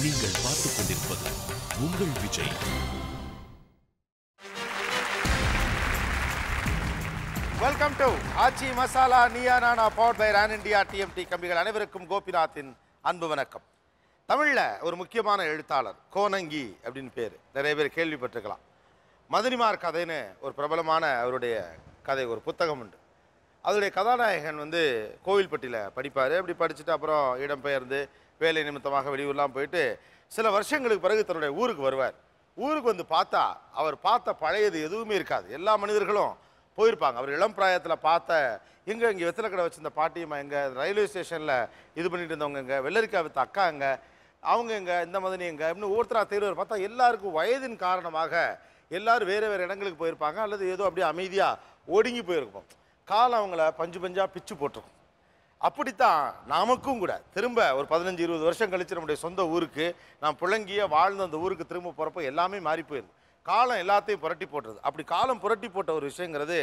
நீங்கள் பார்த்துக் கொண்டிருப்பது உங்கள் Vijay welcome to Aachi Masala Neeya Naana power by Ron India TMT கம்பிகள் அனைவருக்கும் கோபிநாத்தின் அன்பு வணக்கம் தமிழில் ஒரு முக்கியமான எழுத்தாளர் கோனங்கி அப்படின்னு பேர் நிறைய பேர் கேள்விப்பட்டிருக்கலாம் மதுரிமார் கதைன்னு ஒரு பிரபலமான அவருடைய கதை ஒரு புத்தகம் உண்டு அதனுடைய கதாநாயகன் வந்து கோவில்பட்டியில் படிப்பார் அப்படி படிச்சுட்டு அப்புறம் இடம்பெயர்ந்து வேலை நிமித்தமாக வெளியூர்லாம் போயிட்டு சில வருஷங்களுக்கு பிறகு தன்னுடைய ஊருக்கு வருவார் ஊருக்கு வந்து பார்த்தா அவர் பார்த்த பழையது எதுவுமே இருக்காது எல்லா மனிதர்களும் போயிருப்பாங்க அவர் இளம் பிராயத்தில் பார்த்த எங்கே இங்கே வெத்தலை கடை வச்சிருந்த பாட்டியம்மா எங்கே ரயில்வே ஸ்டேஷனில் இது பண்ணிட்டு இருந்தவங்க எங்கே வெள்ளரிக்காய் வித்த அக்கா எங்கே அவங்க எங்கே இந்த மாதிரி எங்கே இன்னும் ஒருத்தராக தேர்வர் பார்த்தா எல்லாருக்கும் வயதின் காரணமாக எல்லோரும் வேறு வேறு இடங்களுக்கு போயிருப்பாங்க அல்லது ஏதோ அப்படியே அமைதியாக ஒடுங்கி போயிருக்கும் காலம் அவங்கள பஞ்சு பஞ்சாக பிச்சு போட்டிருக்கும் அப்படித்தான் நமக்கும் கூட திரும்ப ஒரு பதினஞ்சு இருபது வருஷம் கழிச்சு நம்முடைய சொந்த ஊருக்கு நாம் புழங்கிய வாழ்ந்த அந்த ஊருக்கு திரும்ப போகிறப்ப எல்லாமே மாறி போயிருது காலம் எல்லாத்தையும் புரட்டி போட்டுறது அப்படி காலம் புரட்டி போட்ட ஒரு விஷயங்கிறது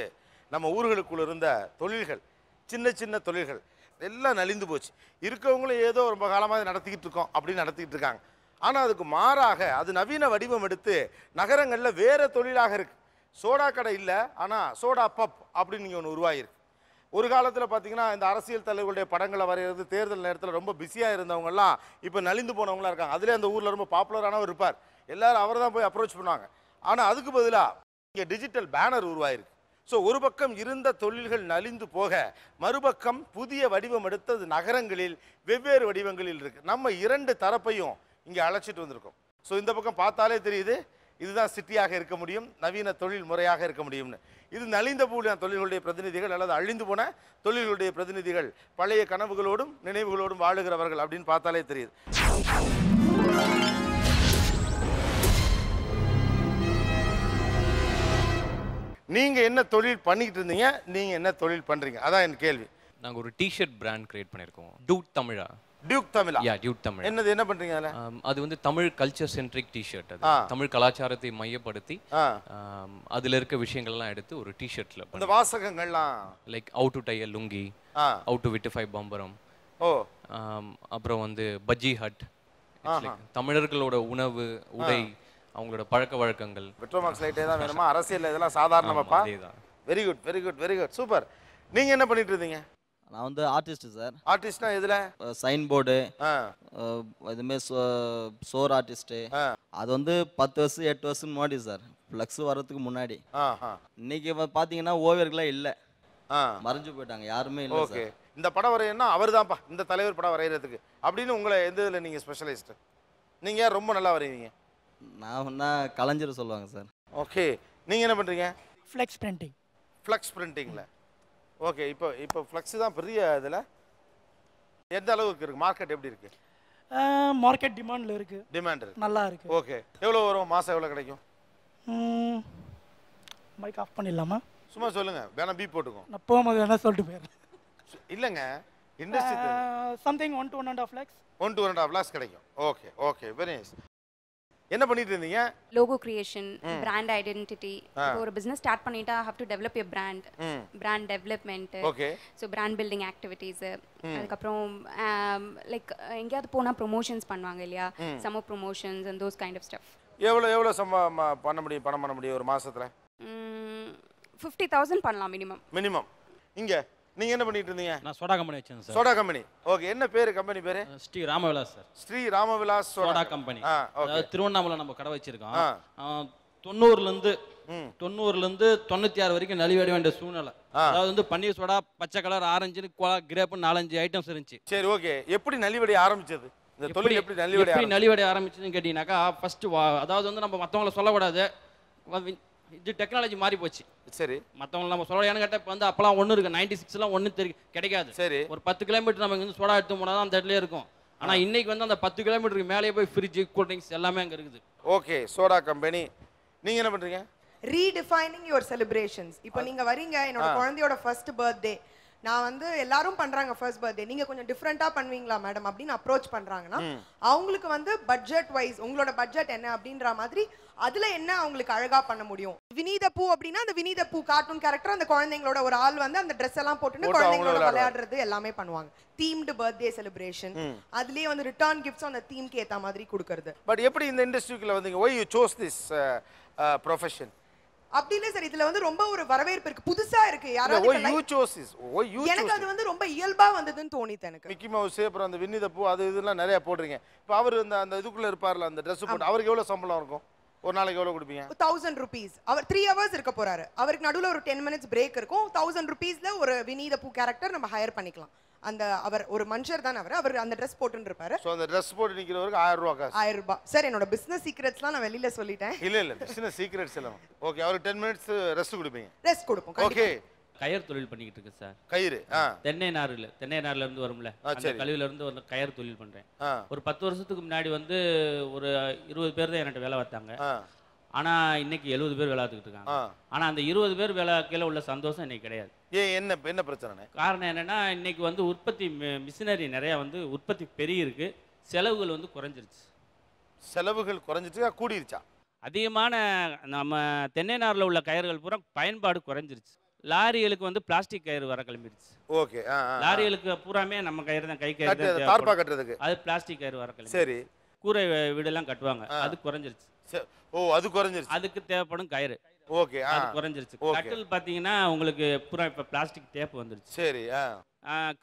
நம்ம ஊர்களுக்குள்ள இருந்த தொழில்கள் சின்ன சின்ன தொழில்கள் எல்லாம் நலிந்து போச்சு இருக்கவங்களும் ஏதோ ரொம்ப காலமாக நடத்திக்கிட்டு இருக்கோம் அப்படின்னு நடத்திக்கிட்டு இருக்காங்க ஆனால் அதுக்கு மாறாக அது நவீன வடிவம் எடுத்து நகரங்களில் வேறு தொழிலாக இருக்குது சோடா கடை இல்லை ஆனால் சோடா பப் அப்படின்னு நீங்கள் ஒன்று உருவாகிருக்கு ஒரு காலத்தில் பார்த்தீங்கன்னா இந்த அரசியல் தலைவர்களுடைய படங்களை வரைகிறது தேர்தல் நேரத்தில் ரொம்ப பிஸியாக இருந்தவங்கலாம் இப்போ நலிந்து போனவங்களாம் இருக்காங்க அதிலே அந்த ஊரில் ரொம்ப பாப்புலரானவர் இருப்பார் எல்லாரும் அவர் தான் போய் அப்ரோச் பண்ணுவாங்க ஆனால் அதுக்கு பதிலாக இங்கே டிஜிட்டல் பேனர் உருவாயிருக்கு ஸோ ஒரு பக்கம் இருந்த தொழில்கள் நலிந்து போக மறுபக்கம் புதிய வடிவம் எடுத்தது நகரங்களில் வெவ்வேறு வடிவங்களில் இருக்குது நம்ம இரண்டு தரப்பையும் இங்கே அழைச்சிட்டு வந்திருக்கோம் ஸோ இந்த பக்கம் பார்த்தாலே தெரியுது இதுதான் சிட்டியாக இருக்க முடியும் நவீன தொழில் முறையாக இருக்க முடியும்னு இது நலிந்த போன தொழில்களுடைய பிரதிநிதிகள் அல்லது அழிந்து போன தொழில்களுடைய பிரதிநிதிகள் பழைய கனவுகளோடும் நினைவுகளோடும் வாழுகிறவர்கள் அப்படின்னு பார்த்தாலே தெரியுது நீங்கள் என்ன தொழில் பண்ணிக்கிட்டு இருந்தீங்க நீங்கள் என்ன தொழில் பண்ணுறீங்க அதான் என் கேள்வி நாங்கள் ஒரு டிஷர்ட் பிராண்ட் கிரியேட் பண்ணியிருக்கோம் டூ தமிழா டியூக் தமிழ் யா டியூக் தமிழ் என்னது என்ன பண்றீங்க அதுல um, அது வந்து தமிழ் கல்ச்சர் சென்ட்ரிக் டிஷர்ட் அது தமிழ் கலாச்சாரத்தை மையப்படுத்தி um, அதுல இருக்க விஷயங்கள் எல்லாம் எடுத்து ஒரு டிஷர்ட்ல இந்த வாசகங்கள்லாம் like out to tie a lungi out to விட்டு ஃபைவ் பம்பரம் ஓ um, அப்புறம் வந்து பஜ்ஜி ஹட் தமிழர்களோட உணவு உடை அவங்களோட பழக்க வழக்கங்கள் பெட்ரோமாக்ஸ் லைட்டே தான் வேணுமா அரசியல் இதெல்லாம் சாதாரணமாப்பா very good very good very good super நீங்கள் என்ன பண்ணிட்டு இருந்தீங்க நான் வந்து ஆர்டிஸ்ட் சார் ஆர்டிஸ்ட்னா எதுல சைன் போர்டு இதுமே சோர் ஆர்டிஸ்ட் அது வந்து பத்து வருஷம் எட்டு வருஷம் முன்னாடி சார் ஃப்ளக்ஸ் வர்றதுக்கு முன்னாடி இன்னைக்கு பாத்தீங்கன்னா ஓவியர்களே இல்ல மறைஞ்சு போயிட்டாங்க யாருமே இல்லை ஓகே இந்த படம் வரையன்னா அவர் தான்ப்பா இந்த தலைவர் படம் வரைகிறதுக்கு அப்படின்னு உங்களை எந்த இதில் நீங்கள் ஸ்பெஷலிஸ்ட் நீங்கள் ரொம்ப நல்லா வரைவீங்க நான் ஒன்றா கலைஞர் சொல்லுவாங்க சார் ஓகே நீங்கள் என்ன பண்ணுறீங்க ஃப்ளெக்ஸ் பிரிண்டிங் ஃப்ளெக்ஸ் பிரிண்டிங்கில் ஓகே இப்போ இப்போ ஃப்ளக்ஸ் தான் பெரிய இதில் எந்த அளவுக்கு இருக்குது மார்க்கெட் எப்படி இருக்குது மார்க்கெட் டிமாண்டில் இருக்குது டிமாண்ட் இருக்குது நல்லா இருக்குது ஓகே எவ்வளோ வரும் மாதம் எவ்வளோ கிடைக்கும் மைக் ஆஃப் பண்ணிடலாமா சும்மா சொல்லுங்கள் வேணா பி போட்டுக்கோ நான் போகும்போது வேணா சொல்லிட்டு போயிடுறேன் இல்லைங்க industry something one to one and half lakhs one to one and half lakhs கிடைக்கும் ஓகே ஓகே வெரி நைஸ் என்ன பண்ணிட்டு இருந்தீங்க லோகோ கிரியேஷன் பிராண்ட் ஐடென்டிட்டி ஒரு பிசினஸ் ஸ்டார்ட் பண்ணிட்டா how to develop your brand brand development okay so brand building activities அதுக்கப்புறம் like um, எங்கயாவது போனா promotions பண்ணுவாங்க இல்லையா of promotions and those kind of stuff எவ்வளவு எவ்வளவு சம்பளம் பண்ண முடியும் பணம் பண்ண முடியும் ஒரு மாசத்துல 50000 தௌசண்ட் பண்ணலாம் மினிமம் மினிமம் இங்க நீங்க என்ன பண்ணிட்டு இருந்தீங்க நான் சோடா கம்பெனி வச்சிருந்தேன் சோடா கம்பெனி ஓகே என்ன பேர் கம்பெனி பேர் Sri Ramavilas sir Sri Ramavilas soda company Tiruvannamalai நம்ம கடை வச்சிருக்கோம் தொண்ணூறுல இருந்து தொண்ணூறுல இருந்து தொண்ணூத்தி ஆறு வரைக்கும் நலிவட வேண்டிய சூழ்நிலை அதாவது வந்து பன்னீர் சோடா பச்சை கலர் ஆரஞ்சு கோலா கிரேப்புன்னு நாலஞ்சு ஐட்டம்ஸ் இருந்துச்சு சரி ஓகே எப்படி நலிவடி ஆரம்பிச்சது இந்த தொழில் எப்படி நலிவடை நலிவடை ஆரம்பிச்சதுன்னு கேட்டிங்கனாக்கா ஃபஸ்ட்டு அதாவது வந்து நம்ம மற்றவங்கள சொல்லக்கூடாது இது டெக்னாலஜி மாறி போச்சு சரி மற்றவங்க நம்ம சோடா ஏன்னு கேட்டால் இப்போ வந்து அப்போலாம் ஒண்ணு இருக்குது நைன்டி சிக்ஸ்லாம் ஒன்றும் தெரி கிடைக்காது சரி ஒரு பத்து கிலோமீட்டர் நம்ம வந்து சோடா எடுத்து போனால் தான் அந்த இடத்துல இருக்கும் ஆனால் இன்னைக்கு வந்து அந்த பத்து கிலோமீட்டருக்கு மேலேயே போய் ஃப்ரிட்ஜ் கூல் ட்ரிங்க்ஸ் எல்லாமே அங்கே இருக்குது ஓகே சோடா கம்பெனி நீங்கள் என்ன பண்ணுறீங்க ரீடிஃபைனிங் யுவர் செலிப்ரேஷன்ஸ் இப்போ நீங்கள் வரீங்க என்னோட குழந்தையோட ஃபர்ஸ்ட் பர்த்டே நான் வந்து எல்லாரும் பண்றாங்க ஃபர்ஸ்ட் பர்த்டே நீங்க கொஞ்சம் டிஃப்ரெண்டா பண்ணுவீங்களா மேடம் அப்படின்னு அப்ரோச் பண்றாங்கன்னா அவங்களுக்கு வந்து பட்ஜெட் வைஸ் உங்களோட பட்ஜெட் என்ன அப்படின்ற மாதிரி அதுல என்ன அவங்களுக்கு அழகா பண்ண முடியும் வினீத பூ அப்படின்னா அந்த வினீத பூ கார்ட்டூன் கேரக்டர் அந்த குழந்தைங்களோட ஒரு ஆள் வந்து அந்த ட்ரெஸ் எல்லாம் போட்டுட்டு குழந்தைங்களோட விளையாடுறது எல்லாமே பண்ணுவாங்க தீம்டு பர்த்டே செலிப்ரேஷன் அதுலயே வந்து ரிட்டர்ன் கிஃப்ட்ஸ் அந்த தீம்க்கு ஏத்த மாதிரி கொடுக்கறது பட் எப்படி இந்த இண்டஸ்ட்ரிக்குள்ள வந்து why you chose this profession அப்படின்னு இல்ல சார் இதுல வந்து ரொம்ப ஒரு வரவேற்பு இருக்கு புதுசா இருக்கு யாராவது யூ எனக்கு அது வந்து ரொம்ப இயல்பா வந்ததுன்னு தோணித்த எனக்கு மிக்கி மவுஸ் அப்புறம் அந்த வின்னித பூ அது இதெல்லாம் நிறைய போடுறீங்க இப்ப அவர் அந்த அந்த இதுக்குள்ள இருப்பார்ல அந்த ட்ரெஸ் போட்டு அவருக்கு எவ்வளவு சம்பளம் இருக்கும் ஒரு நாளைக்கு எவ்வளோ கொடுப்பீங்க தௌசண்ட் ருபீஸ் அவர் த்ரீ ஹவர்ஸ் இருக்க போறாரு அவருக்கு நடுவில் ஒரு டென் மினிட்ஸ் பிரேக் இருக்கும் தௌசண்ட் ருபீஸில் ஒரு வினீத பூ கேரக்டர் நம்ம ஹையர் பண்ணிக்கலாம் அந்த அவர் ஒரு மனுஷர் தான் அவர் அவர் அந்த ட்ரெஸ் போட்டுருப்பாரு ஸோ அந்த ட்ரெஸ் போட்டு நிற்கிறவருக்கு ஆயிரம் ரூபா காசு ஆயிரம் ரூபாய் சார் என்னோட பிசினஸ் சீக்ரெட்ஸ்லாம் நான் வெளியில சொல்லிட்டேன் இல்ல இல்ல பிசினஸ் சீக்ரெட்ஸ் எல்லாம் ஓகே அவருக்கு டென் மினிட்ஸ் ரெஸ்ட் கொடுப்பீங்க ரெஸ்ட் கொடுப்போம் ஓகே கயர் தொழில் பண்ணிக்கிட்டு இருக்கேன் சார் கயிறு தென்னை நாறுல தென்னை நார்ல இருந்து வரும்ல அந்த கழிவுல இருந்து வந்து கயர் தொழில் பண்றேன் ஒரு பத்து வருஷத்துக்கு முன்னாடி வந்து ஒரு இருபது பேர் தான் என்கிட்ட வேலை பார்த்தாங்க ஆனா இன்னைக்கு எழுபது பேர் விளையாட்டுக்கிட்டு இருக்காங்க ஆனா அந்த இருபது பேர் விளையாக்கையில உள்ள சந்தோஷம் இன்னைக்கு கிடையாது ஏன் என்ன என்ன பிரச்சனை காரணம் என்னன்னா இன்னைக்கு வந்து உற்பத்தி மிஷினரி நிறைய வந்து உற்பத்தி பெரிய இருக்கு செலவுகள் வந்து குறைஞ்சிருச்சு செலவுகள் குறைஞ்சிருச்சு கூடிருச்சா அதிகமான நம்ம தென்னைநாரில் உள்ள கயிறுகள் பூரா பயன்பாடு குறைஞ்சிருச்சு லாரிகளுக்கு வந்து பிளாஸ்டிக் கயிறு வர கிளம்பிடுச்சு ஓகே லாரிகளுக்கு பூராமே நம்ம கயிறு தான் கை கயிறு கட்டுறதுக்கு அது பிளாஸ்டிக் கயிறு வர கிளம்பி சரி கூரை வீடெல்லாம் கட்டுவாங்க அது குறைஞ்சிருச்சு ஓ அது குறைஞ்சிருச்சு அதுக்கு தேவைப்படும் கயிறு ஓகே அது குறைஞ்சிருச்சு கட்டில் பார்த்தீங்கன்னா உங்களுக்கு பூரா இப்போ பிளாஸ்டிக் டேப் வந்துருச்சு சரி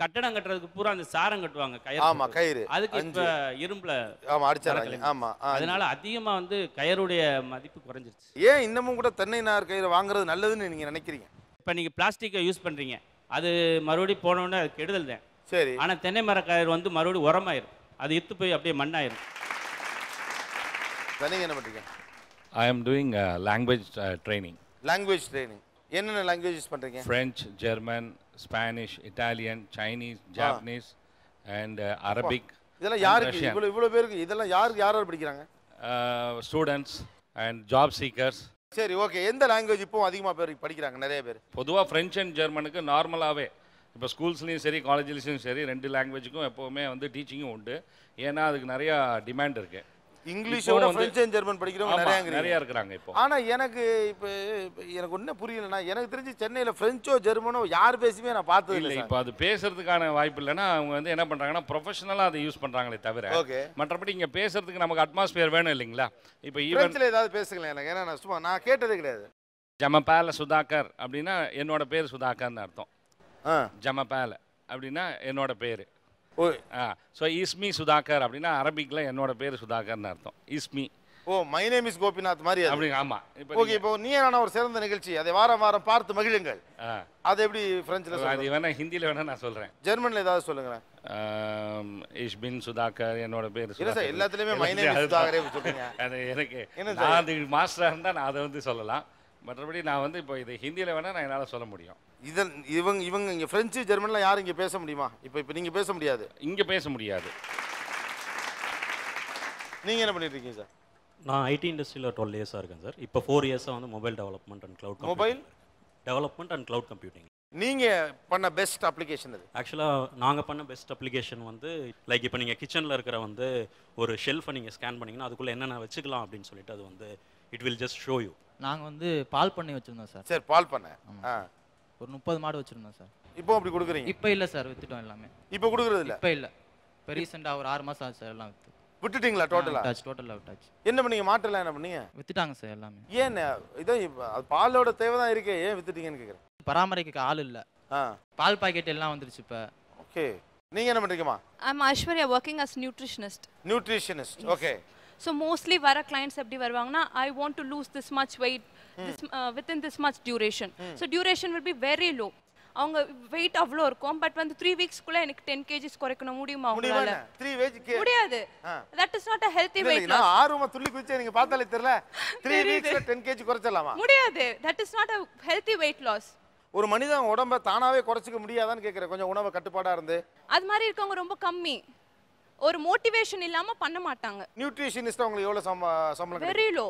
கட்டடம் கட்டுறதுக்கு பூரா அந்த சாரம் கட்டுவாங்க கயிறு ஆமா கயிறு அதுக்கு இப்ப இரும்புல ஆமா அடிச்சாங்க ஆமா அதனால அதிகமா வந்து கயிறுடைய மதிப்பு குறைஞ்சிருச்சு ஏன் இன்னமும் கூட தென்னை நார் கயிறு வாங்குறது நல்லதுன்னு நீங்க நினைக்கிறீங்க இப்ப நீங்க பிளாஸ்டிக்கை யூஸ் பண்றீங்க அது மறுபடியும் போனோடனே அது கெடுதல் தான் சரி ஆனா தென்னை மர கயிறு வந்து மறுபடியும் உரமாயிரும் அது இத்து போய் அப்படியே மண்ணாயிரும் என்ன பண்ணுறீங்க I am doing language training language training என்னென்ன லாங்குவேஜஸ் பண்ணுறீங்க French German Spanish Italian Chinese Japanese and Arabic இதெல்லாம் யாருக்கு இவ்வளோ இவ்வளோ பேருக்கு இதெல்லாம் யாருக்கு யார் யார் படிக்கிறாங்க ஸ்டூடெண்ட்ஸ் அண்ட் ஜாப் சீக்கர்ஸ் சரி ஓகே எந்த லாங்குவேஜ் இப்போ அதிகமாக பேர் படிக்கிறாங்க நிறைய பேர் பொதுவாக ஃப்ரெஞ்ச் அண்ட் ஜெர்மனுக்கு நார்மலாகவே இப்போ ஸ்கூல்ஸ்லேயும் சரி காலேஜ்லேயும் சரி ரெண்டு லாங்குவேஜுக்கும் எப்போவுமே வந்து டீச்சிங்கும் உண்டு ஏன்னா அதுக்கு நிறையா டிமாண்ட் இருக்குது இங்கிலீஷோட விட பிரெஞ்சு அண்ட் ஜெர்மன் படிக்கிறவங்க நிறைய நிறைய இருக்கிறாங்க இப்போ ஆனால் எனக்கு இப்போ எனக்கு ஒன்றும் புரியலண்ணா எனக்கு தெரிஞ்சு சென்னையில் ஃப்ரெஞ்சோ ஜெர்மனோ யார் பேசுமே நான் பார்த்தது இல்லை இப்போ அது பேசுறதுக்கான வாய்ப்பு இல்லைன்னா அவங்க வந்து என்ன பண்ணுறாங்கன்னா ப்ரொஃபஷனலாக அதை யூஸ் பண்ணுறாங்களே தவிர ஓகே மற்றபடி இங்கே பேசுறதுக்கு நமக்கு அட்மாஸ்பியர் வேணும் இல்லைங்களா இப்போ ஈவெண்ட்ஸில் ஏதாவது பேசுங்க எனக்கு ஏன்னா நான் சும்மா நான் கேட்டதே கிடையாது ஜமபால சுதாகர் அப்படின்னா என்னோட பேர் சுதாகர்னு அர்த்தம் ஜமபால அப்படின்னா என்னோட பேர் ஓ ஆ ஸோ இஸ்மி சுதாகர் அப்படின்னா அரபிக்கில் என்னோட பேர் சுதாகர்னு அர்த்தம் இஸ்மி oh my name is Gopinath மாதிரி அப்படி ஆமா ஓகே இப்போ நீ நான் ஒரு சிறந்த நிகழ்ச்சி அதை வாரம் வாரம் பார்த்து மகிழுங்கள் அது எப்படி பிரெஞ்சில் அது வேணா ஹிந்தியில் வேணா நான் சொல்றேன் ஜெர்மனில் ஏதாவது சொல்லுங்களேன் இஷ்பின் சுதாகர் என்னோட பேர் இல்லை சார் எல்லாத்துலேயுமே மை சுதாகரே சொல்லுங்க அது எனக்கு நான் மாஸ்டராக இருந்தால் நான் அதை வந்து சொல்லலாம் மற்றபடி நான் வந்து இப்போ இது ஹிந்தியில் வேணால் நான் என்னால் சொல்ல முடியும் இதன் இவங்க இவங்க இங்கே ஃப்ரெஞ்சு ஜெர்மனில் யாரும் இங்கே பேச முடியுமா இப்போ இப்போ நீங்கள் பேச முடியாது இங்கே பேச முடியாது நீங்கள் என்ன பண்ணிட்டு இருக்கீங்க சார் நான் ஐடி இண்டஸ்ட்ரியில் டுவெல் இயர்ஸாக இருக்கேன் சார் இப்போ ஃபோர் இயர்ஸாக வந்து mobile development and cloud mobile development and cloud computing நீங்கள் பண்ண பெஸ்ட் அப்ளிகேஷன் அது ஆக்சுவலாக நாங்கள் பண்ண பெஸ்ட் அப்ளிகேஷன் வந்து லைக் இப்போ நீங்கள் கிச்சனில் இருக்கிற வந்து ஒரு ஷெல்ஃபை நீங்கள் ஸ்கேன் பண்ணிங்கன்னா அதுக்குள்ளே என்னென்ன வச்சுக்கலாம் அப்படின்னு சொல்லிட்டு அது வந்து it will just show you நாங்கள் வந்து பால் பண்ணை வச்சுருந்தோம் சார் சரி பால் பண்ணை ஒரு முப்பது மாடு வச்சுருந்தோம் சார் இப்போ அப்படி கொடுக்குறீங்க இப்போ இல்லை சார் வித்துட்டோம் எல்லாமே இப்போ கொடுக்குறது இல்லை இப்போ இல்லை இப்போ ரீசெண்டாக ஒரு ஆறு மாதம் ஆச்சு சார் எல்லாம் வித்து விட்டுட்டீங்களா டோட்டலா டச் டோட்டலா விட்டாச்சு என்ன பண்ணீங்க மாட்டெல்லாம் என்ன பண்ணீங்க வித்துட்டாங்க சார் எல்லாமே ஏன் இதோ பாலோட தேவை தான் இருக்கே ஏன் வித்துட்டீங்கன்னு கேக்குறேன் பராமரிக்க ஆள் இல்ல பால் பாக்கெட் எல்லாம் வந்துருச்சு இப்ப ஓகே நீங்க என்ன பண்றீங்கம்மா I am Aishwarya working as nutritionist nutritionist okay so mostly வர கிளைண்ட்ஸ் எப்படி வருவாங்கன்னா I want to lose this much weight this within this much duration so duration will be very low அவங்க வெயிட் அவ்வளோ இருக்கும் பட் வந்து த்ரீ வீக்ஸ்க்குள்ள எனக்கு ten KGs குறைக்கணும் முடியுமா அவங்களால முடியாது that is not a healthy weight loss ஆர்வமா துள்ளி குதிச்சு நீங்க பார்த்தாலே தெரியல த்ரீ வீக்ஸ்ல டென் கேஜி குறைச்சலாமா முடியாது that is not a healthy weight loss ஒரு மனிதன் உடம்ப தானாவே குறைச்சிக்க முடியாதான்னு கேக்குறேன் கொஞ்சம் உணவு கட்டுப்பாடா இருந்து அது மாதிரி இருக்கவங்க ரொம்ப கம்மி ஒரு மோட்டிவேஷன் இல்லாம பண்ண மாட்டாங்க நியூட்ரிஷனிஸ்ட் அவங்களுக்கு எவ்வளவு சம்பளம் வெரி லோ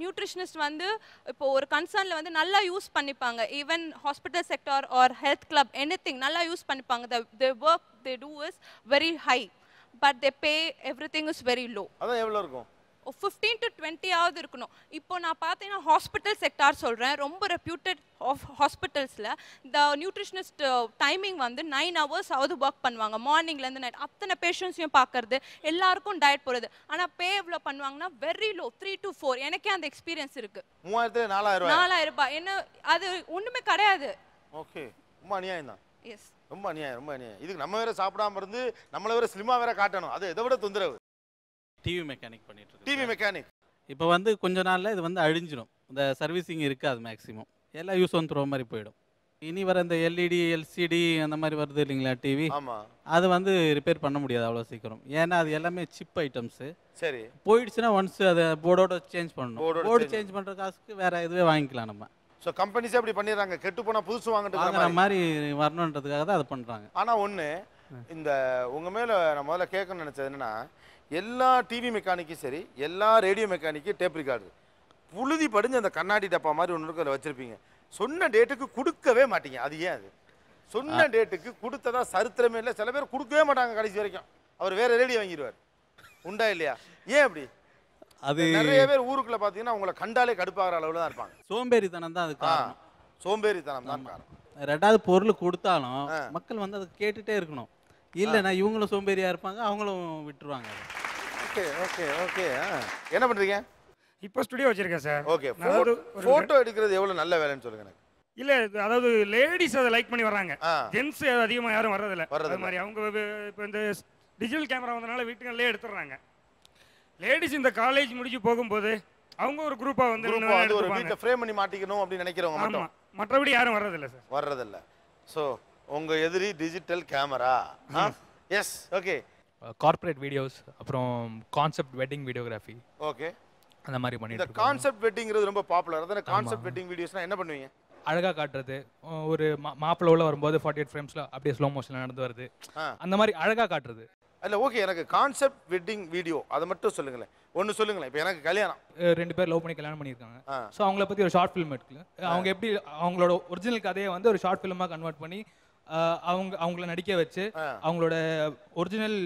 நியூட்ரிஷனிஸ்ட் வந்து இப்போ ஒரு கன்சர்னில் வந்து நல்லா யூஸ் பண்ணிப்பாங்க even hospital sector or health club anything நல்லா யூஸ் பண்ணிப்பாங்க the they work they do is very high but they pay everything is very low அதான் எவ்வளோ இருக்கும் ஃபிஃப்டீன் டு டுவெண்ட்டியாவது இருக்கணும் இப்போ நான் பார்த்தீங்கன்னா ஹாஸ்பிட்டல் செக்டார் சொல்கிறேன் ரொம்ப ரெப்யூட்டட் ஆஃப் ஹாஸ்பிட்டல்ஸில் த நியூட்ரிஷனிஸ்ட் டைமிங் வந்து நைன் ஹவர்ஸ் ஆகுது ஒர்க் பண்ணுவாங்க மார்னிங்லேருந்து நைட் அத்தனை பேஷண்ட்ஸையும் பார்க்கறது எல்லாருக்கும் டயட் போகிறது ஆனால் பே எவ்வளோ பண்ணுவாங்கன்னா very low three to four எனக்கே அந்த எக்ஸ்பீரியன்ஸ் இருக்குது மூவாயிரத்து நாலாயிரம் நாலாயிரம் ரூபாய் என்ன அது ஒன்றுமே கிடையாது ஓகே ரொம்ப அநியாயம் தான் எஸ் ரொம்ப அநியாயம் ரொம்ப அநியாயம் இதுக்கு நம்ம வேற சாப்பிடாம இருந்து நம்மளை வேற சினிமா வேறு காட்டணும் அது எதை விட தொந்தரவு டிவி மெக்கானிக் பண்ணிட்டு டிவி மெக்கானிக் இப்போ வந்து கொஞ்ச நாளில் இது வந்து அழிஞ்சிடும் இந்த சர்வீசிங் இருக்காது மேக்ஸிமம் எல்லாம் யூஸ் ஒன் த்ரோ மாதிரி போயிடும் இனி வர இந்த எல்இடி எல்சிடி e அந்த மாதிரி வருது இல்லைங்களா டிவி அது வந்து ரிப்பேர் பண்ண முடியாது அவ்வளோ சீக்கிரம் ஏன்னா அது எல்லாமே சிப் ஐட்டம்ஸ் சரி போயிடுச்சுன்னா ஒன்ஸ் அதை போர்டோட சேஞ்ச் பண்ணணும் போர்டு சேஞ்ச் பண்ணுற காசுக்கு வேற இதுவே வாங்கிக்கலாம் நம்ம ஸோ கம்பெனிஸே அப்படி பண்ணிடுறாங்க கெட்டு போனால் புதுசு வாங்கிட்டு மாதிரி வரணுன்றதுக்காக தான் அதை பண்ணுறாங்க ஆனால் ஒன்று இந்த உங்கள் மேலே நான் முதல்ல கேட்கணும்னு நினச்சது என்னன்னா எல்லா டிவி மெக்கானிக்கும் சரி எல்லா ரேடியோ மெக்கானிக்கும் டேப் ரிகார்டு புழுதி படிஞ்சு அந்த கண்ணாடி டப்பா மாதிரி ஒன்று இருக்கும் வச்சுருப்பீங்க சொன்ன டேட்டுக்கு கொடுக்கவே மாட்டீங்க அது ஏன் அது சொன்ன டேட்டுக்கு கொடுத்ததா சரித்திரமே இல்லை சில பேர் கொடுக்கவே மாட்டாங்க கடைசி வரைக்கும் அவர் வேற ரேடியோ வாங்கிடுவார் உண்டா இல்லையா ஏன் அப்படி அது நிறைய பேர் ஊருக்குள்ள பார்த்தீங்கன்னா உங்களை கண்டாலே கடுப்பாகிற அளவுல தான் இருப்பாங்க சோம்பேறித்தனம் தான் அதுக்கு சோம்பேறித்தனம் தான் காரணம் ரெண்டாவது பொருள் கொடுத்தாலும் மக்கள் வந்து அதை கேட்டுட்டே இருக்கணும் இல்லைண்ணா இவங்களும் சோம்பேறியா இருப்பாங்க அவங்களும் விட்டுருவாங்க ஓகே ஓகே ஓகே என்ன பண்றீங்க இப்போ ஸ்டுடியோ வச்சிருக்கேன் சார் ஓகே ஃபோட்டோ எடுக்கிறது எவ்வளவு நல்ல வேலைன்னு சொல்லுங்க எனக்கு இல்ல அதாவது லேடிஸ் அதை லைக் பண்ணி வர்றாங்க ஜென்ஸ் அதிகமா யாரும் வர்றதில்ல அது மாதிரி அவங்க இப்போ இந்த டிஜிட்டல் கேமரா வந்தனால வீட்டுங்களே எடுத்துடுறாங்க லேடிஸ் இந்த காலேஜ் முடிச்சு போகும்போது அவங்க ஒரு குரூப்பா வந்து ஒரு வீட்டை ஃப்ரேம் பண்ணி மாட்டிக்கணும் அப்படின்னு நினைக்கிறவங்க மட்டும் மற்றபடி யாரும் வர்றதில்ல சார் வர்றதில்ல ஸோ உங்கள் எதிரி digital camera yes okay corporate videos அப்புறம் கான்செப்ட் வெட்டிங் வீடியோகிராஃபி ஓகே அந்த மாதிரி பண்ணிட்டு இந்த கான்செப்ட் வெட்டிங்கிறது ரொம்ப பாப்புலர் அதான் கான்செப்ட் வெட்டிங் வீடியோஸ்னா என்ன பண்ணுவீங்க அழகாக காட்டுறது ஒரு மாப்பிள்ள உள்ள வரும்போது ஃபார்ட்டி எயிட் ஃப்ரேம்ஸில் அப்படியே ஸ்லோ மோஷனில் நடந்து வருது அந்த மாதிரி அழகாக காட்டுறது இல்லை ஓகே எனக்கு கான்செப்ட் வெட்டிங் வீடியோ அதை மட்டும் சொல்லுங்களேன் ஒன்று சொல்லுங்களேன் இப்போ எனக்கு கல்யாணம் ரெண்டு பேர் லவ் பண்ணி கல்யாணம் பண்ணியிருக்காங்க ஸோ அவங்கள பற்றி ஒரு ஷார்ட் ஃபிலிம் எடுக்கல அவங்க எப்படி அவங்களோட ஒரிஜினல் கதையை வந்து ஒரு ஷார்ட் ஃபிலிமாக கன்வெர்ட் பண்ணி அவங்க அவங்கள நடிக்க வச்சு அவங்களோட ஒரிஜினல்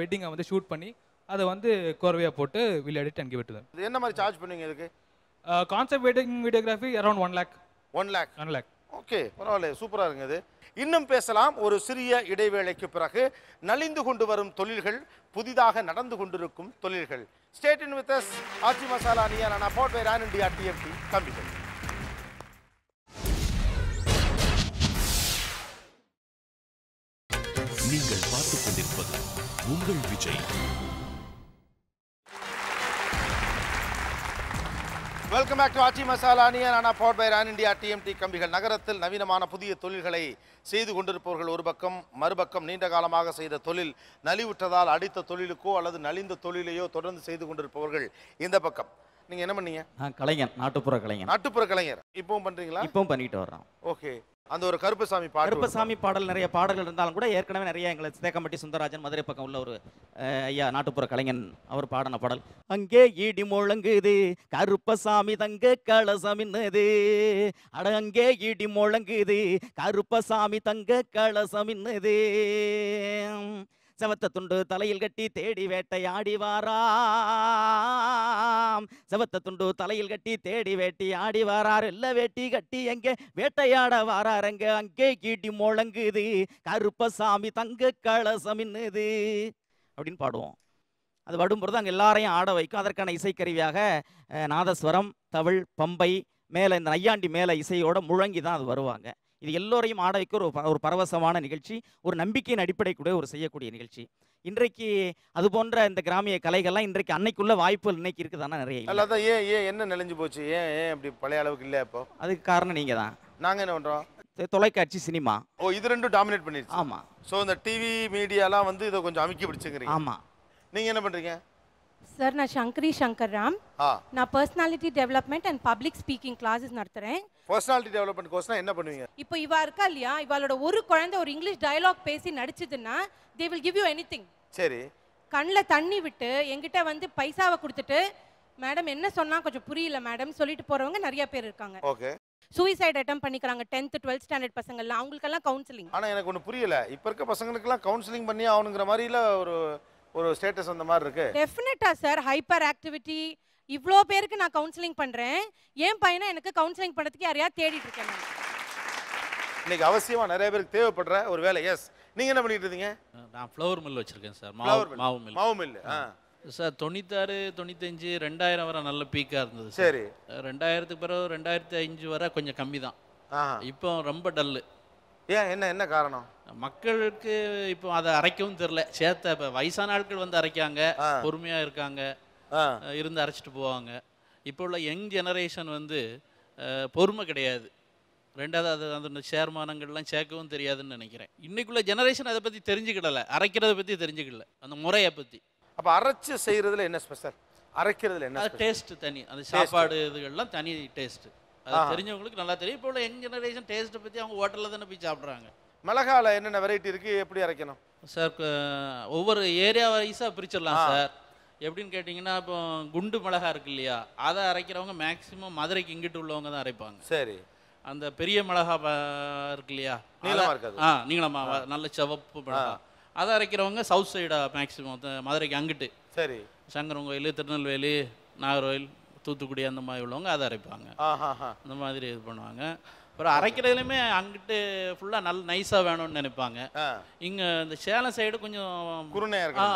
வெட்டிங்கை வந்து ஷூட் பண்ணி அதை வந்து கோர்வையாக போட்டு வில் எடிட் அண்ட் இது என்ன மாதிரி சார்ஜ் பண்ணுவீங்க இதுக்கு concept wedding videography around one lakh one lakh one lakh okay பரவாயில்ல சூப்பராக இருங்க இது இன்னும் பேசலாம் ஒரு சிறிய இடைவேளைக்கு பிறகு நலிந்து கொண்டு வரும் தொழில்கள் புதிதாக நடந்து கொண்டிருக்கும் தொழில்கள் ஸ்டேட் இன் வித் அஸ் ஆச்சி மசாலா நியா நான் போட்வே ரான் இண்டியா டிஎம்டி கம்பிகள் நீங்கள் பார்த்துக் கொண்டிருப்பது உங்கள் விஜய் வெல்கம் பேக் டு ஆட்சி மசாலா அணியா நானா power by Ron India TMT கம்பிகள் நகரத்தில் நவீனமான புதிய தொழில்களை செய்து கொண்டிருப்பவர்கள் ஒரு பக்கம் மறுபக்கம் நீண்ட காலமாக செய்த தொழில் நலிவுற்றதால் அடித்த தொழிலுக்கோ அல்லது நலிந்த தொழிலையோ தொடர்ந்து செய்து கொண்டிருப்பவர்கள் இந்த பக்கம் நீங்க என்ன பண்ணீங்க நான் கலைஞர் நாட்டுப்புற கலைஞர் நாட்டுப்புற கலைஞர் இப்பவும் பண்றீங்களா இப்பவும் பண்ணிட்டு வர்றோம் ஓகே அந்த ஒரு கருப்பசாமி பாடல் கருப்பசாமி பாடல் நிறைய பாடல்கள் இருந்தாலும் கூட ஏற்கனவே நிறைய எங்களை தேக்கம்பட்டி சுந்தரராஜன் மதுரை பக்கம் உள்ள ஒரு ஐயா நாட்டுப்புற கலைஞன் அவர் பாடின பாடல் அங்கே இடி முழங்குது கருப்பசாமி தங்க கலசமின்னது அட அங்கே இடி முழங்குது கருப்பசாமி தங்க இன்னது செவத்த துண்டு தலையில் கட்டி தேடி வேட்டையாடி வாராம் செவத்த துண்டு தலையில் கட்டி தேடி வேட்டி ஆடி வாரார் இல்ல வேட்டி கட்டி எங்கே வேட்டையாட வாராருங்க அங்கே கீட்டி முழங்குது கருப்பசாமி தங்க கலசம் இன்னுது அப்படின்னு பாடுவோம் அது வடும்பொழுது அங்கே எல்லாரையும் ஆட வைக்கும் அதற்கான இசைக்கருவியாக நாதஸ்வரம் தவிழ் பம்பை மேலே இந்த நையாண்டி மேலே இசையோட முழங்கி தான் அது வருவாங்க இது எல்லோரையும் ஆட வைக்க ஒரு ஒரு பரவசமான நிகழ்ச்சி ஒரு நம்பிக்கையின் அடிப்படை கூட ஒரு செய்யக்கூடிய நிகழ்ச்சி இன்றைக்கு அது போன்ற இந்த கிராமிய கலைகள்லாம் இன்றைக்கு அன்னைக்குள்ள வாய்ப்புகள் இன்னைக்கு இருக்குதானா நிறைய அல்லாதான் ஏன் ஏன் என்ன நிலைஞ்சு போச்சு ஏன் ஏன் அப்படி பழைய அளவுக்கு இல்லை இப்போ அதுக்கு காரணம் நீங்கள் தான் நாங்கள் என்ன பண்ணுறோம் தொலைக்காட்சி சினிமா ஓ இது ரெண்டும் டாமினேட் பண்ணிடுச்சு ஆமாம் ஸோ இந்த டிவி மீடியாலாம் வந்து இதை கொஞ்சம் அமுக்கி பிடிச்சுங்கிறீங்க ஆமாம் நீங்கள் என்ன பண்ணுறீங்க சார் நான் சங்கரி ಶಂಕರ್ ராம் நான் நா personality development and public speaking classes நடத்துறேன் பர்சனாலிட்டி டெவலப்மெண்ட் கோர்ஸ்னா என்ன பண்ணுவீங்க இப்போ இவா இருக்கா இல்லையா இவாளோட ஒரு குழந்தை ஒரு இங்கிலீஷ் டயலாக் பேசி நடிச்சதுன்னா they will give you anything சரி கண்ணில் தண்ணி விட்டு என்கிட்ட வந்து பைசாவை கொடுத்துட்டு மேடம் என்ன சொன்னா கொஞ்சம் புரியல மேடம் சொல்லிட்டு போறவங்க நிறைய பேர் இருக்காங்க ஓகே சூசைட் அட்டம் பண்ணிக்கிறாங்க 10th டுவெல்த் ஸ்டாண்டர்ட் பசங்கள்லாம் அவங்களுக்கெல்லாம் கவுன்சிலிங் ஆனால் எனக்கு ஒன்று புரியல இப்போ இருக்க பசங்களுக்கெல்லாம் கவுன்சிலிங் பண்ணி ஆகணுங்கிற மாதிரி ஒரு ஒரு ஸ்டேட்டஸ் அந்த மாதிரி இருக்கு டெஃபினட்டா சார் ஹைப்பர் ஆக்டிவிட்டி இவ்வளோ பேருக்கு நான் கவுன்சிலிங் பண்ணுறேன் ஏன் பையனா எனக்கு கவுன்சிலிங் பண்ணுறதுக்கு யாரையா தேடிட்டு இருக்கேன் இன்னைக்கு அவசியமாக நிறைய பேருக்கு தேவைப்படுற ஒரு வேலை எஸ் நீங்கள் என்ன பண்ணிட்டு இருந்தீங்க நான் ஃப்ளவர் மில் வச்சிருக்கேன் சார் மாவு மாவு மில் மாவு மில் சார் தொண்ணூத்தாறு தொண்ணூத்தஞ்சு ரெண்டாயிரம் வர நல்ல பீக்கா இருந்தது சரி ரெண்டாயிரத்துக்கு பிறகு ரெண்டாயிரத்தி அஞ்சு வரை கொஞ்சம் கம்மி தான் இப்போ ரொம்ப டல்லு ஏன் என்ன என்ன காரணம் மக்களுக்கு இப்போ அதை அரைக்கவும் தெரில சேத்த இப்போ வயசான ஆட்கள் வந்து அரைக்காங்க பொறுமையாக இருக்காங்க இருந்து அரைச்சிட்டு போவாங்க இப்போ உள்ள யங் ஜெனரேஷன் வந்து பொறுமை கிடையாது ரெண்டாவது அது அந்த சேர்மானங்கள்லாம் சேர்க்கவும் தெரியாதுன்னு நினைக்கிறேன் இன்னைக்குள்ள ஜெனரேஷன் அதை பற்றி தெரிஞ்சுக்கிடலை அரைக்கிறத பற்றி தெரிஞ்சுக்கல அந்த முறையை பற்றி அப்போ அரைச்சி செய்கிறதுல என்ன ஸ்பெஷல் அரைக்கிறதுல என்ன டேஸ்ட் தனி அந்த சாப்பாடு இதுகள்லாம் தனி டேஸ்ட்டு அது தெரிஞ்சவங்களுக்கு நல்லா தெரியும் இப்போ உள்ள யங் ஜெனரேஷன் டேஸ்ட்டை பற்றி அவங்க ஹோட்டலில் தானே போய் சாப்பிட்றாங்க மிளகாவில் என்னென்ன வெரைட்டி இருக்குது எப்படி அரைக்கணும் சார் ஒவ்வொரு ஏரியா வைஸாக பிரிச்சிடலாம் சார் எப்படின்னு கேட்டிங்கன்னா இப்போ குண்டு மிளகா இருக்கு இல்லையா அதை அரைக்கிறவங்க மேக்ஸிமம் மதுரைக்கு இங்கிட்டு உள்ளவங்க தான் அரைப்பாங்க சரி அந்த பெரிய மிளகா இருக்கு இல்லையா ஆ நீளமா நல்ல சிவப்பு மிளகா அதை அரைக்கிறவங்க சவுத் சைடாக மேக்ஸிமம் மதுரைக்கு அங்கிட்டு சரி சங்கரன் கோயில் திருநெல்வேலி நாகர்கோயில் தூத்துக்குடி அந்த மாதிரி உள்ளவங்க அதை அரைப்பாங்க அந்த மாதிரி இது பண்ணுவாங்க அப்புறம் அரைக்கிறதுலையுமே அங்கிட்டு ஃபுல்லாக நல்ல நைஸாக வேணும்னு நினைப்பாங்க இங்கே இந்த சேலம் சைடு கொஞ்சம் ஆ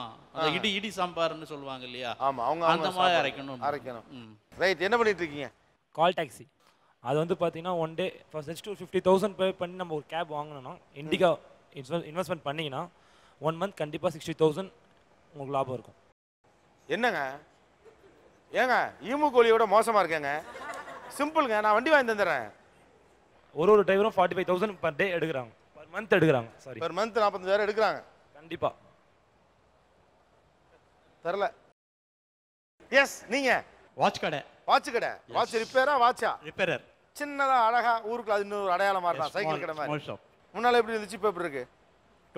ஆ இடி இடி சாம்பார்னு சொல்லுவாங்க இல்லையா ஆமாம் அவங்க அந்த மாதிரி அரைக்கணும் அரைக்கணும் ரைட் என்ன பண்ணிட்டு இருக்கீங்க கால் டாக்ஸி அது வந்து பார்த்தீங்கன்னா one day first two fifty thousand pay பண்ணி நம்ம ஒரு கேப் வாங்கணும்னா இண்டிகா இன்வெஸ்ட்மெண்ட் பண்ணிங்கன்னா ஒன் மந்த் கண்டிப்பாக சிக்ஸ்டி தௌசண்ட் உங்களுக்கு லாபம் இருக்கும் என்னங்க ஏங்க ஈமு கோழியோட மோசமா இருக்கேங்க சிம்பிளுங்க நான் வண்டி வாங்கி தந்துடுறேன் ஒரு ஒரு டிரைவரும் forty five thousand per day எடுக்கிறாங்க பர் மந்த் எடுக்கிறாங்க சாரி பர் மந்த் நாற்பத்தஞ்சாயிரம் எடுக்கிறாங்க கண்டிப்பா தரல எஸ் நீங்க வாட்ச் கடை வாட்ச் கடை வாட்ச் ரிப்பேரா வாட்சா ரிப்பேரர் சின்னதா அழகா ஊருக்குள்ள அது இன்னொரு அடையாளமாக இருந்தால் சைக்கிள் கடை மாதிரி முன்னால எப்படி இருந்துச்சு இப்போ எப்படி இருக்கு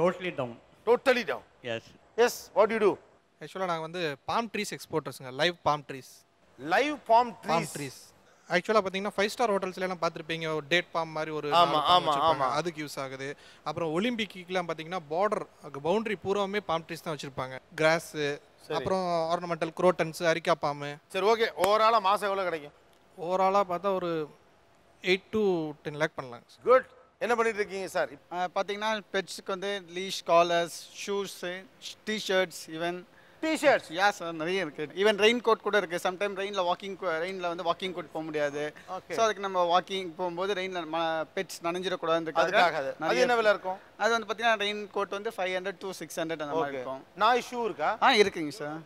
totally down totally down yes yes what you do ஆக்சுவலாக நாங்கள் வந்து பாம் ட்ரீஸ் எக்ஸ்போர்ட்டர்ஸுங்க live palm trees live palm palm trees ஆக்சுவலாக பார்த்தீங்கன்னா ஃபைவ் ஸ்டார் ஹோட்டல்ஸ்ல எல்லாம் பார்த்துருப்பீங்க ஒரு டேட் பாம் மாதிரி ஒரு அதுக்கு யூஸ் ஆகுது அப்புறம் ஒலிம்பிக்குலாம் பார்த்தீங்கன்னா பார்டர் பவுண்டரி பூராவுமே பாம் ட்ரீஸ் தான் வச்சிருப்பாங்க கிராஸ் அப்புறம் ஆர்னமெண்டல் குரோட்டன்ஸ் அரிக்கா பாம் சரி ஓகே ஓவராலாக மாதம் எவ்வளோ கிடைக்கும் ஓவராலாக பார்த்தா ஒரு எயிட் டு டென் லேக் பண்ணலாம் குட் என்ன பண்ணிட்டு இருக்கீங்க சார் பார்த்தீங்கன்னா பெட்ஸுக்கு வந்து leash collars shoes t shirts even t shirts yeah sir நிறைய இருக்கு ஈவன் ரெயின் கோட் கூட இருக்கு சம்டைம் ரெயின்ல வாக்கிங் ரெயின்ல வந்து வாக்கிங் கோட் போக முடியாது ஸோ அதுக்கு நம்ம வாக்கிங் போகும்போது ரெயின்ல பெட்ஸ் நனைஞ்சிடக்கூடாது அதுக்காக அது என்ன விலை இருக்கும் அது வந்து பார்த்தீங்கன்னா ரெயின் கோட் வந்து five hundred to six hundred அந்த மாதிரி இருக்கும் நான் ஷூ இருக்கா ஆ இருக்குங்க சார்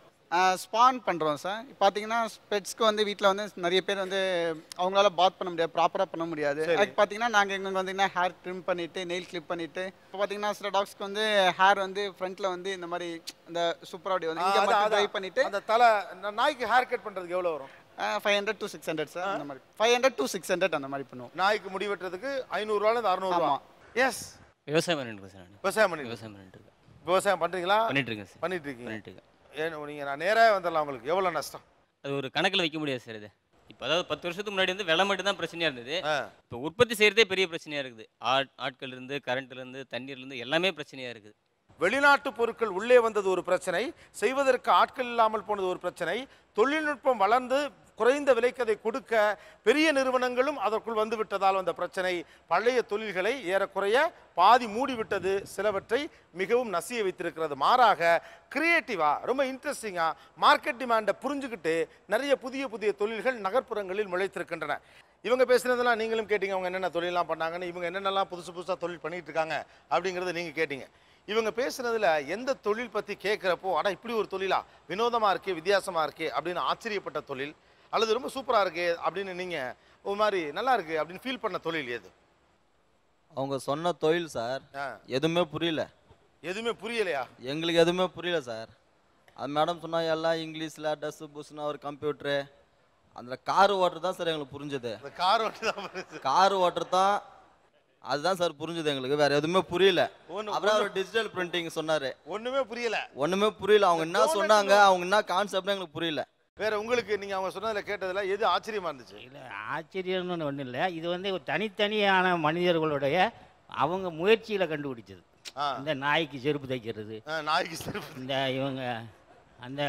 ஸ்பான் பண்ணுறோம் சார் பார்த்தீங்கன்னா பெட்ஸ்க்கு வந்து வீட்டில் வந்து நிறைய பேர் வந்து அவங்களால பாத் பண்ண முடியாது ப்ராப்பராக பண்ண முடியாது அதுக்கு பார்த்தீங்கன்னா நாங்கள் எங்களுக்கு வந்து ஹேர் ட்ரிம் பண்ணிவிட்டு நெயில் கிளிப் பண்ணிவிட்டு இப்போ பார்த்தீங்கன்னா சில டாக்ஸ்க்கு வந்து ஹேர் வந்து ஃப்ரண்ட்டில் வந்து இந்த மாதிரி இந்த சூப்பராக அப்படி வந்து இங்கே ட்ரை பண்ணிவிட்டு அந்த தலை நாய்க்கு ஹேர் கட் பண்ணுறதுக்கு எவ்வளோ வரும் five hundred to six hundred sir அந்த மாதிரி five hundred to six hundred அந்த மாதிரி பண்ணுவோம் நாய்க்கு முடி வெட்டுறதுக்கு ஐநூறுரூவாலேருந்து அறநூறுவா எஸ் விவசாயம் பண்ணிட்டு இருக்கேன் விவசாயம் பண்ணி விவசாயம் பண்ணிட்டு இருக்கேன் விவசாயம் பண்ணுறீங்களா பண்ணிட்டு இருக்கேன் பண்ணிட்டு இருக்கேன் பண்ணிட்டு இருக்கேன் ஏன் நீங்கள் நான் நேராக வந்துடலாம் உங்களுக்கு எவ்வளோ நஷ்டம் அது ஒரு கணக்கில் வைக்க முடியாது சார் இது இப்போ அதாவது பத்து வருஷத்துக்கு முன்னாடி வந்து விலை மட்டும் தான் பிரச்சனையாக இருந்தது இப்போ உற்பத்தி செய்கிறதே பெரிய பிரச்சனையாக இருக்குது ஆட் ஆட்கள் இருந்து கரண்ட்லேருந்து தண்ணீர்லேருந்து எல்லாமே பிரச்சனையாக இருக்குது வெளிநாட்டு பொருட்கள் உள்ளே வந்தது ஒரு பிரச்சனை செய்வதற்கு ஆட்கள் இல்லாமல் போனது ஒரு பிரச்சனை தொழில்நுட்பம் வளர்ந்து குறைந்த விலைக்கதை கொடுக்க பெரிய நிறுவனங்களும் அதற்குள் வந்துவிட்டதால் அந்த பிரச்சனை பழைய தொழில்களை ஏறக்குறைய பாதி மூடிவிட்டது சிலவற்றை மிகவும் நசிய வைத்திருக்கிறது மாறாக கிரியேட்டிவாக ரொம்ப இன்ட்ரெஸ்டிங்காக மார்க்கெட் டிமாண்டை புரிஞ்சுக்கிட்டு நிறைய புதிய புதிய தொழில்கள் நகர்ப்புறங்களில் முளைத்திருக்கின்றன இவங்க பேசுனதெல்லாம் நீங்களும் கேட்டீங்க அவங்க என்னென்ன தொழிலாம் பண்ணாங்கன்னு இவங்க என்னென்னலாம் புதுசு புதுசாக தொழில் பண்ணிகிட்டு இருக்காங்க அப்படிங்கிறத நீங்கள் கேட்டிங்க இவங்க பேசுனதில் எந்த தொழில் பற்றி கேட்குறப்போ ஆனால் இப்படி ஒரு தொழிலா வினோதமாக இருக்குது வித்தியாசமாக இருக்கே அப்படின்னு ஆச்சரியப்பட்ட தொழில் அல்லது ரொம்ப சூப்பராக இருக்குது அப்படின்னு நீங்கள் ஒரு மாதிரி நல்லா இருக்குது அப்படின்னு ஃபீல் பண்ண தொழில் எது அவங்க சொன்ன தொழில் சார் எதுவுமே புரியல எதுவுமே புரியலையா எங்களுக்கு எதுவுமே புரியல சார் அது மேடம் சொன்னால் எல்லாம் இங்கிலீஷில் டஸ்ஸு புஸ்னா ஒரு கம்ப்யூட்ரு அந்த கார் ஓட்டுறது தான் சார் எங்களுக்கு புரிஞ்சது கார் ஓட்டுறது கார் ஓட்டுறது தான் அதுதான் சார் புரிஞ்சுது எங்களுக்கு வேற எதுவுமே புரியல அப்புறம் அவர் டிஜிட்டல் பிரிண்டிங் சொன்னாரு ஒண்ணுமே புரியல ஒண்ணுமே புரியல அவங்க என்ன சொன்னாங்க அவங்க என்ன கான்செப்ட் எங்களுக்கு புரியல வேற உங்களுக்கு நீங்க அவங்க சொன்னதில் கேட்டதில் எது ஆச்சரியமா இருந்துச்சு இல்லை ஆச்சரியம்னு ஒன்றும் இல்லை இது வந்து ஒரு தனித்தனியான மனிதர்களுடைய அவங்க முயற்சியில் கண்டுபிடிச்சது இந்த நாய்க்கு செருப்பு தைக்கிறது நாய்க்கு செருப்பு இந்த இவங்க அந்த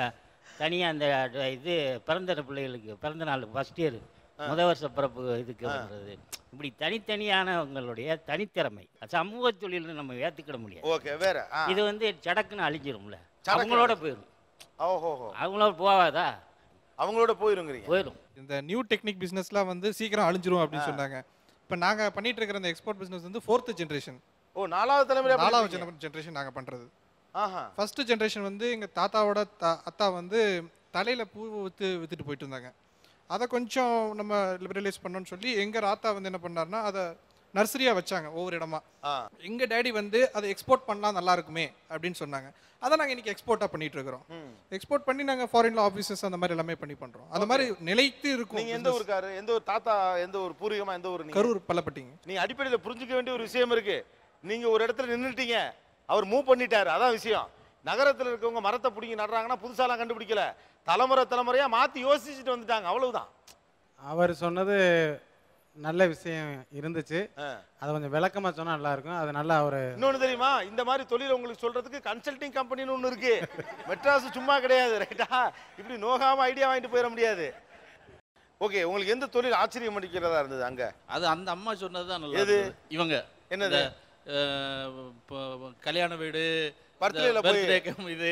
தனியாக அந்த இது பிறந்த பிள்ளைகளுக்கு பிறந்த நாள் ஃபஸ்ட் இயர் முத வருஷ பிறப்பு இதுக்கு வர்றது இப்படி தனித்தனியானவங்களுடைய தனித்திறமை சமூக தொழில் நம்ம ஏற்றுக்கிட முடியாது ஓகே வேற இது வந்து சடக்குன்னு அழிஞ்சிரும்ல அவங்களோட போயிடும் அவங்களோட போவாதா அவங்களோட போயிருங்கிறீங்க போயிடும் இந்த நியூ டெக்னிக் பிஸ்னஸ்லாம் வந்து சீக்கிரம் அழிஞ்சிரும் அப்படின்னு சொன்னாங்க இப்போ நாங்கள் பண்ணிட்டு இருக்கிற அந்த எக்ஸ்போர்ட் பிஸ்னஸ் வந்து ஃபோர்த்து ஜென்ரேஷன் ஓ நாலாவது தலைமுறை நாலாவது ஜென்ரேஷன் நாங்கள் பண்ணுறது ஆஹா ஃபர்ஸ்ட் ஜென்ரேஷன் வந்து எங்கள் தாத்தாவோட தா அத்தா வந்து தலையில் பூ வித்து விற்றுட்டு போயிட்டு இருந்தாங்க அதை கொஞ்சம் நம்ம லிபரலைஸ் பண்ணோன்னு சொல்லி எங்கள் ராத்தா வந்து என்ன பண்ணார்னா அதை நர்சரியாக வச்சாங்க ஒவ்வொரு இடமா எங்கள் டேடி வந்து அதை எக்ஸ்போர்ட் பண்ணால் நல்லா இருக்குமே அப்படின்னு சொன்னாங்க அதை நாங்கள் இன்னைக்கு எக்ஸ்போர்ட்டாக பண்ணிட்டு இருக்கிறோம் எக்ஸ்போர்ட் பண்ணி நாங்கள் ஃபாரின்ல ஆஃபீஸஸ் அந்த மாதிரி எல்லாமே பண்ணி பண்ணுறோம் அந்த மாதிரி நிலைத்து இருக்கும் நீங்கள் எந்த ஒரு கார் எந்த ஒரு தாத்தா எந்த ஒரு பூர்வீகமாக எந்த ஒரு கரூர் பல்லப்பட்டிங்க நீங்கள் அடிப்படையில் புரிஞ்சுக்க வேண்டிய ஒரு விஷயம் இருக்கு நீங்கள் ஒரு இடத்துல நின்றுட்டீங்க அவர் மூவ் பண்ணிட்டாரு அதான் விஷயம் நகரத்தில் இருக்கவங்க மரத்தை பிடிங்கி நடுறாங்கன்னா புதுசாலாம் கண்டுபிடிக்கல தலைமுறை தலைமுறையாக மாற்றி யோசிச்சுட்டு வந்துட்டாங்க அவ்வளவுதான் அவர் சொன்னது நல்ல விஷயம் இருந்துச்சு அது கொஞ்சம் விளக்கமா சொன்னா நல்லா இருக்கும் அது நல்லா ஒரு இன்னொன்னு தெரியுமா இந்த மாதிரி தொழில் உங்களுக்கு சொல்றதுக்கு கன்சல்டிங் கம்பெனின்னு ஒண்ணு இருக்கு மெட்ராஸ் சும்மா கிடையாது ரைட்டா இப்படி நோகாம ஐடியா வாங்கிட்டு போயிட முடியாது ஓகே உங்களுக்கு எந்த தொழில் ஆச்சரியம் அடிக்கிறதா இருந்தது அங்க அது அந்த அம்மா சொன்னதுதான் நல்லா நல்லது இவங்க என்னது கல்யாண வீடு இது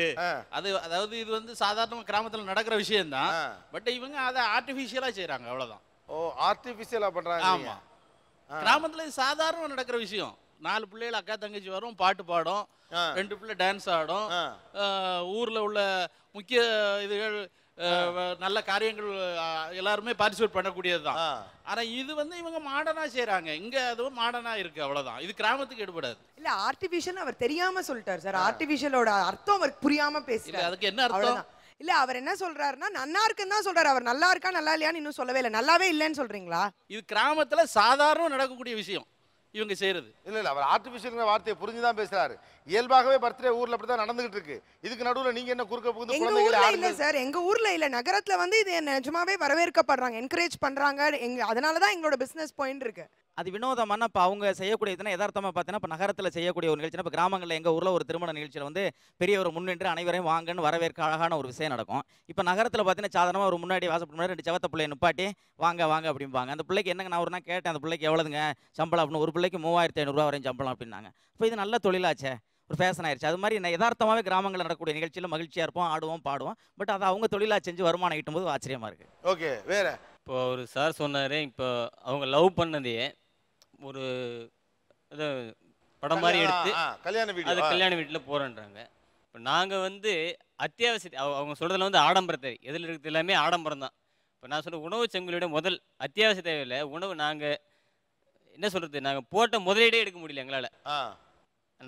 அது அதாவது இது வந்து சாதாரண கிராமத்தில் நடக்கிற விஷயம் தான் பட் இவங்க அதை ஆர்டிபிஷியலா செய்யறாங்க அவ்வளவுதான் ஓ ஆர்டிஃபிஷியலா பண்றாங்க ஆமா கிராமத்துல சாதாரண நடக்கிற விஷயம் நாலு பிள்ளைகள் அக்கா தங்கச்சி வரும் பாட்டு பாடும் ரெண்டு பிள்ளை டான்ஸ் ஆடும் ஊர்ல உள்ள முக்கிய இதுகள் நல்ல காரியங்கள் எல்லாருமே பார்ட்டிசிபேட் பண்ணக்கூடியது ஆனா இது வந்து இவங்க மாடர்னாக செய்யறாங்க இங்க அதுவும் மாடர்னாக இருக்கு அவ்வளவுதான் இது கிராமத்துக்கு எடுபடாது இல்ல ஆர்டிபிஷியல் அவர் தெரியாம சொல்லிட்டாரு சார் ஆர்டிபிஷியலோட அர்த்தம் அவர் புரியாம பேசுகிறார் அதுக்கு என்ன அர்த்தம் இல்ல அவர் என்ன சொல்றாருன்னா நல்லா இருக்குன்னு தான் சொல்றாரு அவர் நல்லா இருக்கா நல்லா இல்லையான்னு இன்னும் சொல்லவே இல்லை நல்லாவே இல்லைன்னு சொல்றீங்களா இது கிராமத்துல சாதாரணம் நடக்கக்கூடிய விஷயம் இவங்க செய்யறது இல்லை இல்லை அவர் ஆர்டிபிஷியல் வார்த்தையை புரிஞ்சுதான் பேசுறாரு இயல்பாகவே பர்த்டே ஊர்ல தான் நடந்துகிட்டு இருக்கு இதுக்கு நடுவில் நீங்க என்ன குறுக்க புகுந்து சார் எங்க ஊர்ல இல்ல நகரத்துல வந்து இது நிஜமாவே வரவேற்கப்படுறாங்க என்கரேஜ் பண்றாங்க எங்க அதனாலதான் எங்களோட பிசினஸ் பாயிண்ட் இருக்கு அது வினோதமான இப்போ அவங்க செய்யக்கூடிய எதார்த்தமாக யதார்த்தமாக பார்த்தீங்கன்னா இப்போ நகரத்தில் செய்யக்கூடிய ஒரு நிகழ்ச்சி இப்போ கிராமங்களில் எங்கள் ஊரில் ஒரு திருமண நிகழ்ச்சியில் வந்து பெரியவர் முன்னின்று அனைவரையும் வாங்கன்னு வரவேற்க அழகான ஒரு விஷயம் நடக்கும் இப்போ நகரத்தில் பார்த்தீங்கன்னா சாதாரணமாக ஒரு முன்னாடி வாசப்பட முன்னாடி ரெண்டு செவத்த பிள்ளையை நிப்பாட்டி வாங்க வாங்க அப்படிம்பாங்க அந்த பிள்ளைக்கு என்னங்க நான் ஒரு நாள் கேட்டேன் அந்த பிள்ளைக்கு எவ்வளோதுங்க சம்பளம் அப்படின்னு ஒரு பிள்ளைக்கு மூவாயிரத்தி ஐநூறுரூவா வரையும் சம்பளம் அப்படின்னாங்க இப்போ இது நல்ல தொழிலாச்சே ஒரு ஃபேஷன் ஆயிடுச்சு அது மாதிரி யதார்த்தமாகவே கிராமங்களில் நடக்கக்கூடிய நிகழ்ச்சியில் மகிழ்ச்சியாக இருப்போம் ஆடுவோம் பாடுவோம் பட் அதை அவங்க தொழிலாக செஞ்சு வருமானம் ஈட்டும் போது ஆச்சரியமாக இருக்குது ஓகே வேறு இப்போ ஒரு சார் சொன்னார் இப்போ அவங்க லவ் பண்ணதே ஒரு இது படம் மாதிரி எடுத்து கல்யாண வீடு அது கல்யாண வீட்டில் போகிறேன்றாங்க இப்போ நாங்கள் வந்து அத்தியாவசிய அவங்க சொல்கிறதுல வந்து ஆடம்பர தேவை எதில் இருக்கிறது எல்லாமே ஆடம்பரம் தான் இப்போ நான் சொல்கிற உணவு செங்கலோட முதல் அத்தியாவசிய தேவையில் உணவு நாங்கள் என்ன சொல்கிறது நாங்கள் போட்ட முதலீடே எடுக்க முடியல எங்களால்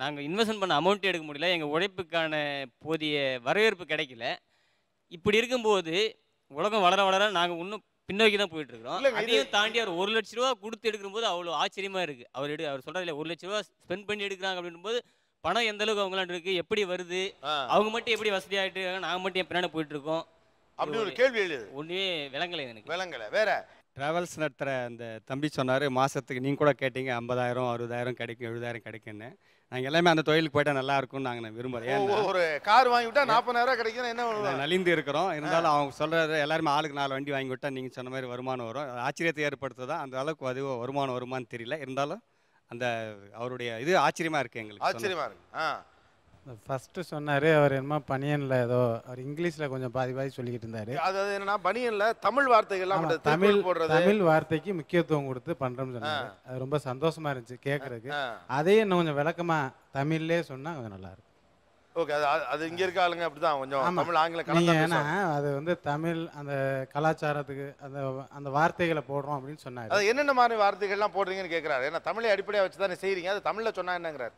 நாங்கள் இன்வெஸ்ட்மெண்ட் பண்ண அமௌண்ட்டே எடுக்க முடியல எங்கள் உழைப்புக்கான போதிய வரவேற்பு கிடைக்கல இப்படி இருக்கும்போது உலகம் வளர வளர நாங்கள் இன்னும் பின்னோக்கி தான் போயிட்டு இருக்கிறோம் அதையும் தாண்டி அவர் ஒரு லட்ச ரூபா கொடுத்து எடுக்கும்போது அவ்வளோ ஆச்சரியமா இருக்கு அவர் எடு அவர் சொல்றாரு ஒரு லட்ச ரூபா ஸ்பெண்ட் பண்ணி எடுக்கிறாங்க அப்படின்னும் போது பணம் எந்த அளவுக்கு அவங்களாம் இருக்கு எப்படி வருது அவங்க மட்டும் எப்படி வசதி ஆகிட்டு நாங்க மட்டும் என் பின்னாடி போயிட்டு இருக்கோம் அப்படி ஒரு கேள்வி எழுது ஒன்றுமே விளங்கலை எனக்கு விளங்கலை வேற ட்ராவல்ஸ் நடத்துகிற அந்த தம்பி சொன்னார் மாதத்துக்கு நீங்கள் கூட கேட்டீங்க ஐம்பதாயிரம் அறுபதாயிரம் கிடைக்கும் எழுபதாயிரம் கிடைக்குன்னு நாங்கள் எல்லாமே அந்த தொழிலுக்கு போயிட்டா நல்லா இருக்கும்னு நாங்கள் விரும்புகிறோம் ஒரு கார் வாங்கி விட்டா கிடைக்கும் என்ன நலிந்து இருக்கிறோம் இருந்தாலும் அவங்க சொல்றது எல்லாருமே ஆளுக்கு நாலு வண்டி வாங்கி விட்டா நீங்கள் சொன்ன மாதிரி வருமானம் வரும் ஆச்சரியத்தை ஏற்படுத்துதான் அந்த அளவுக்கு அது வருமானம் வருமானு தெரியல இருந்தாலும் அந்த அவருடைய இது ஆச்சரியமாக இருக்குது எங்களுக்கு ஆச்சரியமாக இருக்குது ஆ ஃபர்ஸ்ட் சொன்னார் அவர் என்னமா பனியன்ல ஏதோ அவர் இங்கிலீஷ்ல கொஞ்சம் பாதி பாதி சொல்லிக்கிட்டு இருந்தாரு அது என்னன்னா பனியன்ல தமிழ் வார்த்தைகள் தமிழ் போடுறது தமிழ் வார்த்தைக்கு முக்கியத்துவம் கொடுத்து பண்ணுறோம்னு சொன்னாங்க அது ரொம்ப சந்தோஷமா இருந்துச்சு கேட்கறதுக்கு அதையும் இன்னும் கொஞ்சம் விளக்கமா தமிழ்லே சொன்னா கொஞ்சம் இருக்கும் ஓகே அது அது இங்க இருக்க ஆளுங்க அப்படிதான் கொஞ்சம் தமிழ் ஆங்கில கலந்து ஏன்னா அது வந்து தமிழ் அந்த கலாச்சாரத்துக்கு அந்த அந்த வார்த்தைகளை போடுறோம் அப்படின்னு சொன்னார் அது என்னென்ன மாதிரி வார்த்தைகள்லாம் போடுறீங்கன்னு கேட்கறாரு ஏன்னா தமிழை அடிப்படையாக வச்சு தானே செய்கிறீங்க அது தமிழில் சொன்னா என்னங்கிறார்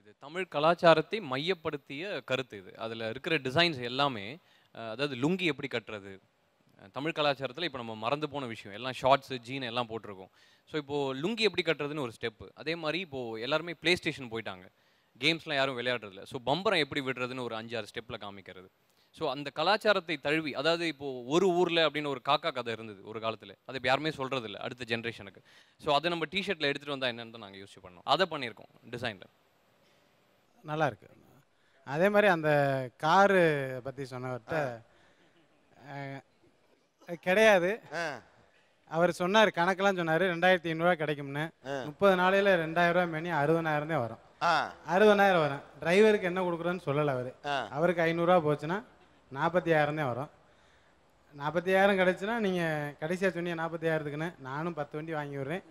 இது தமிழ் கலாச்சாரத்தை மையப்படுத்திய கருத்து இது அதில் இருக்கிற டிசைன்ஸ் எல்லாமே அதாவது லுங்கி எப்படி கட்டுறது தமிழ் கலாச்சாரத்தில் இப்போ நம்ம மறந்து போன விஷயம் எல்லாம் ஷார்ட்ஸு ஜீன் எல்லாம் போட்டிருக்கோம் ஸோ இப்போது லுங்கி எப்படி கட்டுறதுன்னு ஒரு ஸ்டெப்பு அதே மாதிரி இப்போது எல்லாருமே ப்ளே ஸ்டேஷன் போயிட்டாங்க கேம்ஸ்லாம் யாரும் விளையாடுறதில்ல ஸோ பம்பரம் எப்படி விடுறதுன்னு ஒரு அஞ்சாறு ஸ்டெப்பில் காமிக்கிறது ஸோ அந்த கலாச்சாரத்தை தழுவி அதாவது இப்போது ஒரு ஊரில் அப்படின்னு ஒரு காக்கா கதை இருந்தது ஒரு காலத்தில் அது இப்போ யாருமே சொல்கிறது இல்லை அடுத்த ஜென்ரேஷனுக்கு ஸோ அதை நம்ம டிஷர்ட்டில் எடுத்துகிட்டு வந்தால் என்னென்னு தான் நாங்கள் யோசிச்சு பண்ணோம் அதை பண்ணியிருக்கோம் டிசைனில் நல்லா இருக்கு அதே மாதிரி அந்த காரு பத்தி சொன்னவர்கிட்ட கிடையாது அவர் சொன்னார் கணக்கெல்லாம் சொன்னாரு ரெண்டாயிரத்தி ஐநூறுரூவா கிடைக்கும்னு முப்பது நாளையில் ரெண்டாயிரம் ரூபா மேனி அறுபதாயிரம் தான் வரும் அறுபதாயிரம் வரும் டிரைவருக்கு என்ன கொடுக்குறோன்னு சொல்லலை அவர் அவருக்கு ஐநூறுரூவா போச்சுன்னா நாற்பத்தி ஆயிரம் தான் வரும் நாற்பத்தி ஆயிரம் கிடைச்சுன்னா நீங்க கடைசியா சொன்னீங்க நாற்பத்தி ஆயிரத்துக்குன்னு நானும் பத்து வண்டி வாங்கி விடுறேன்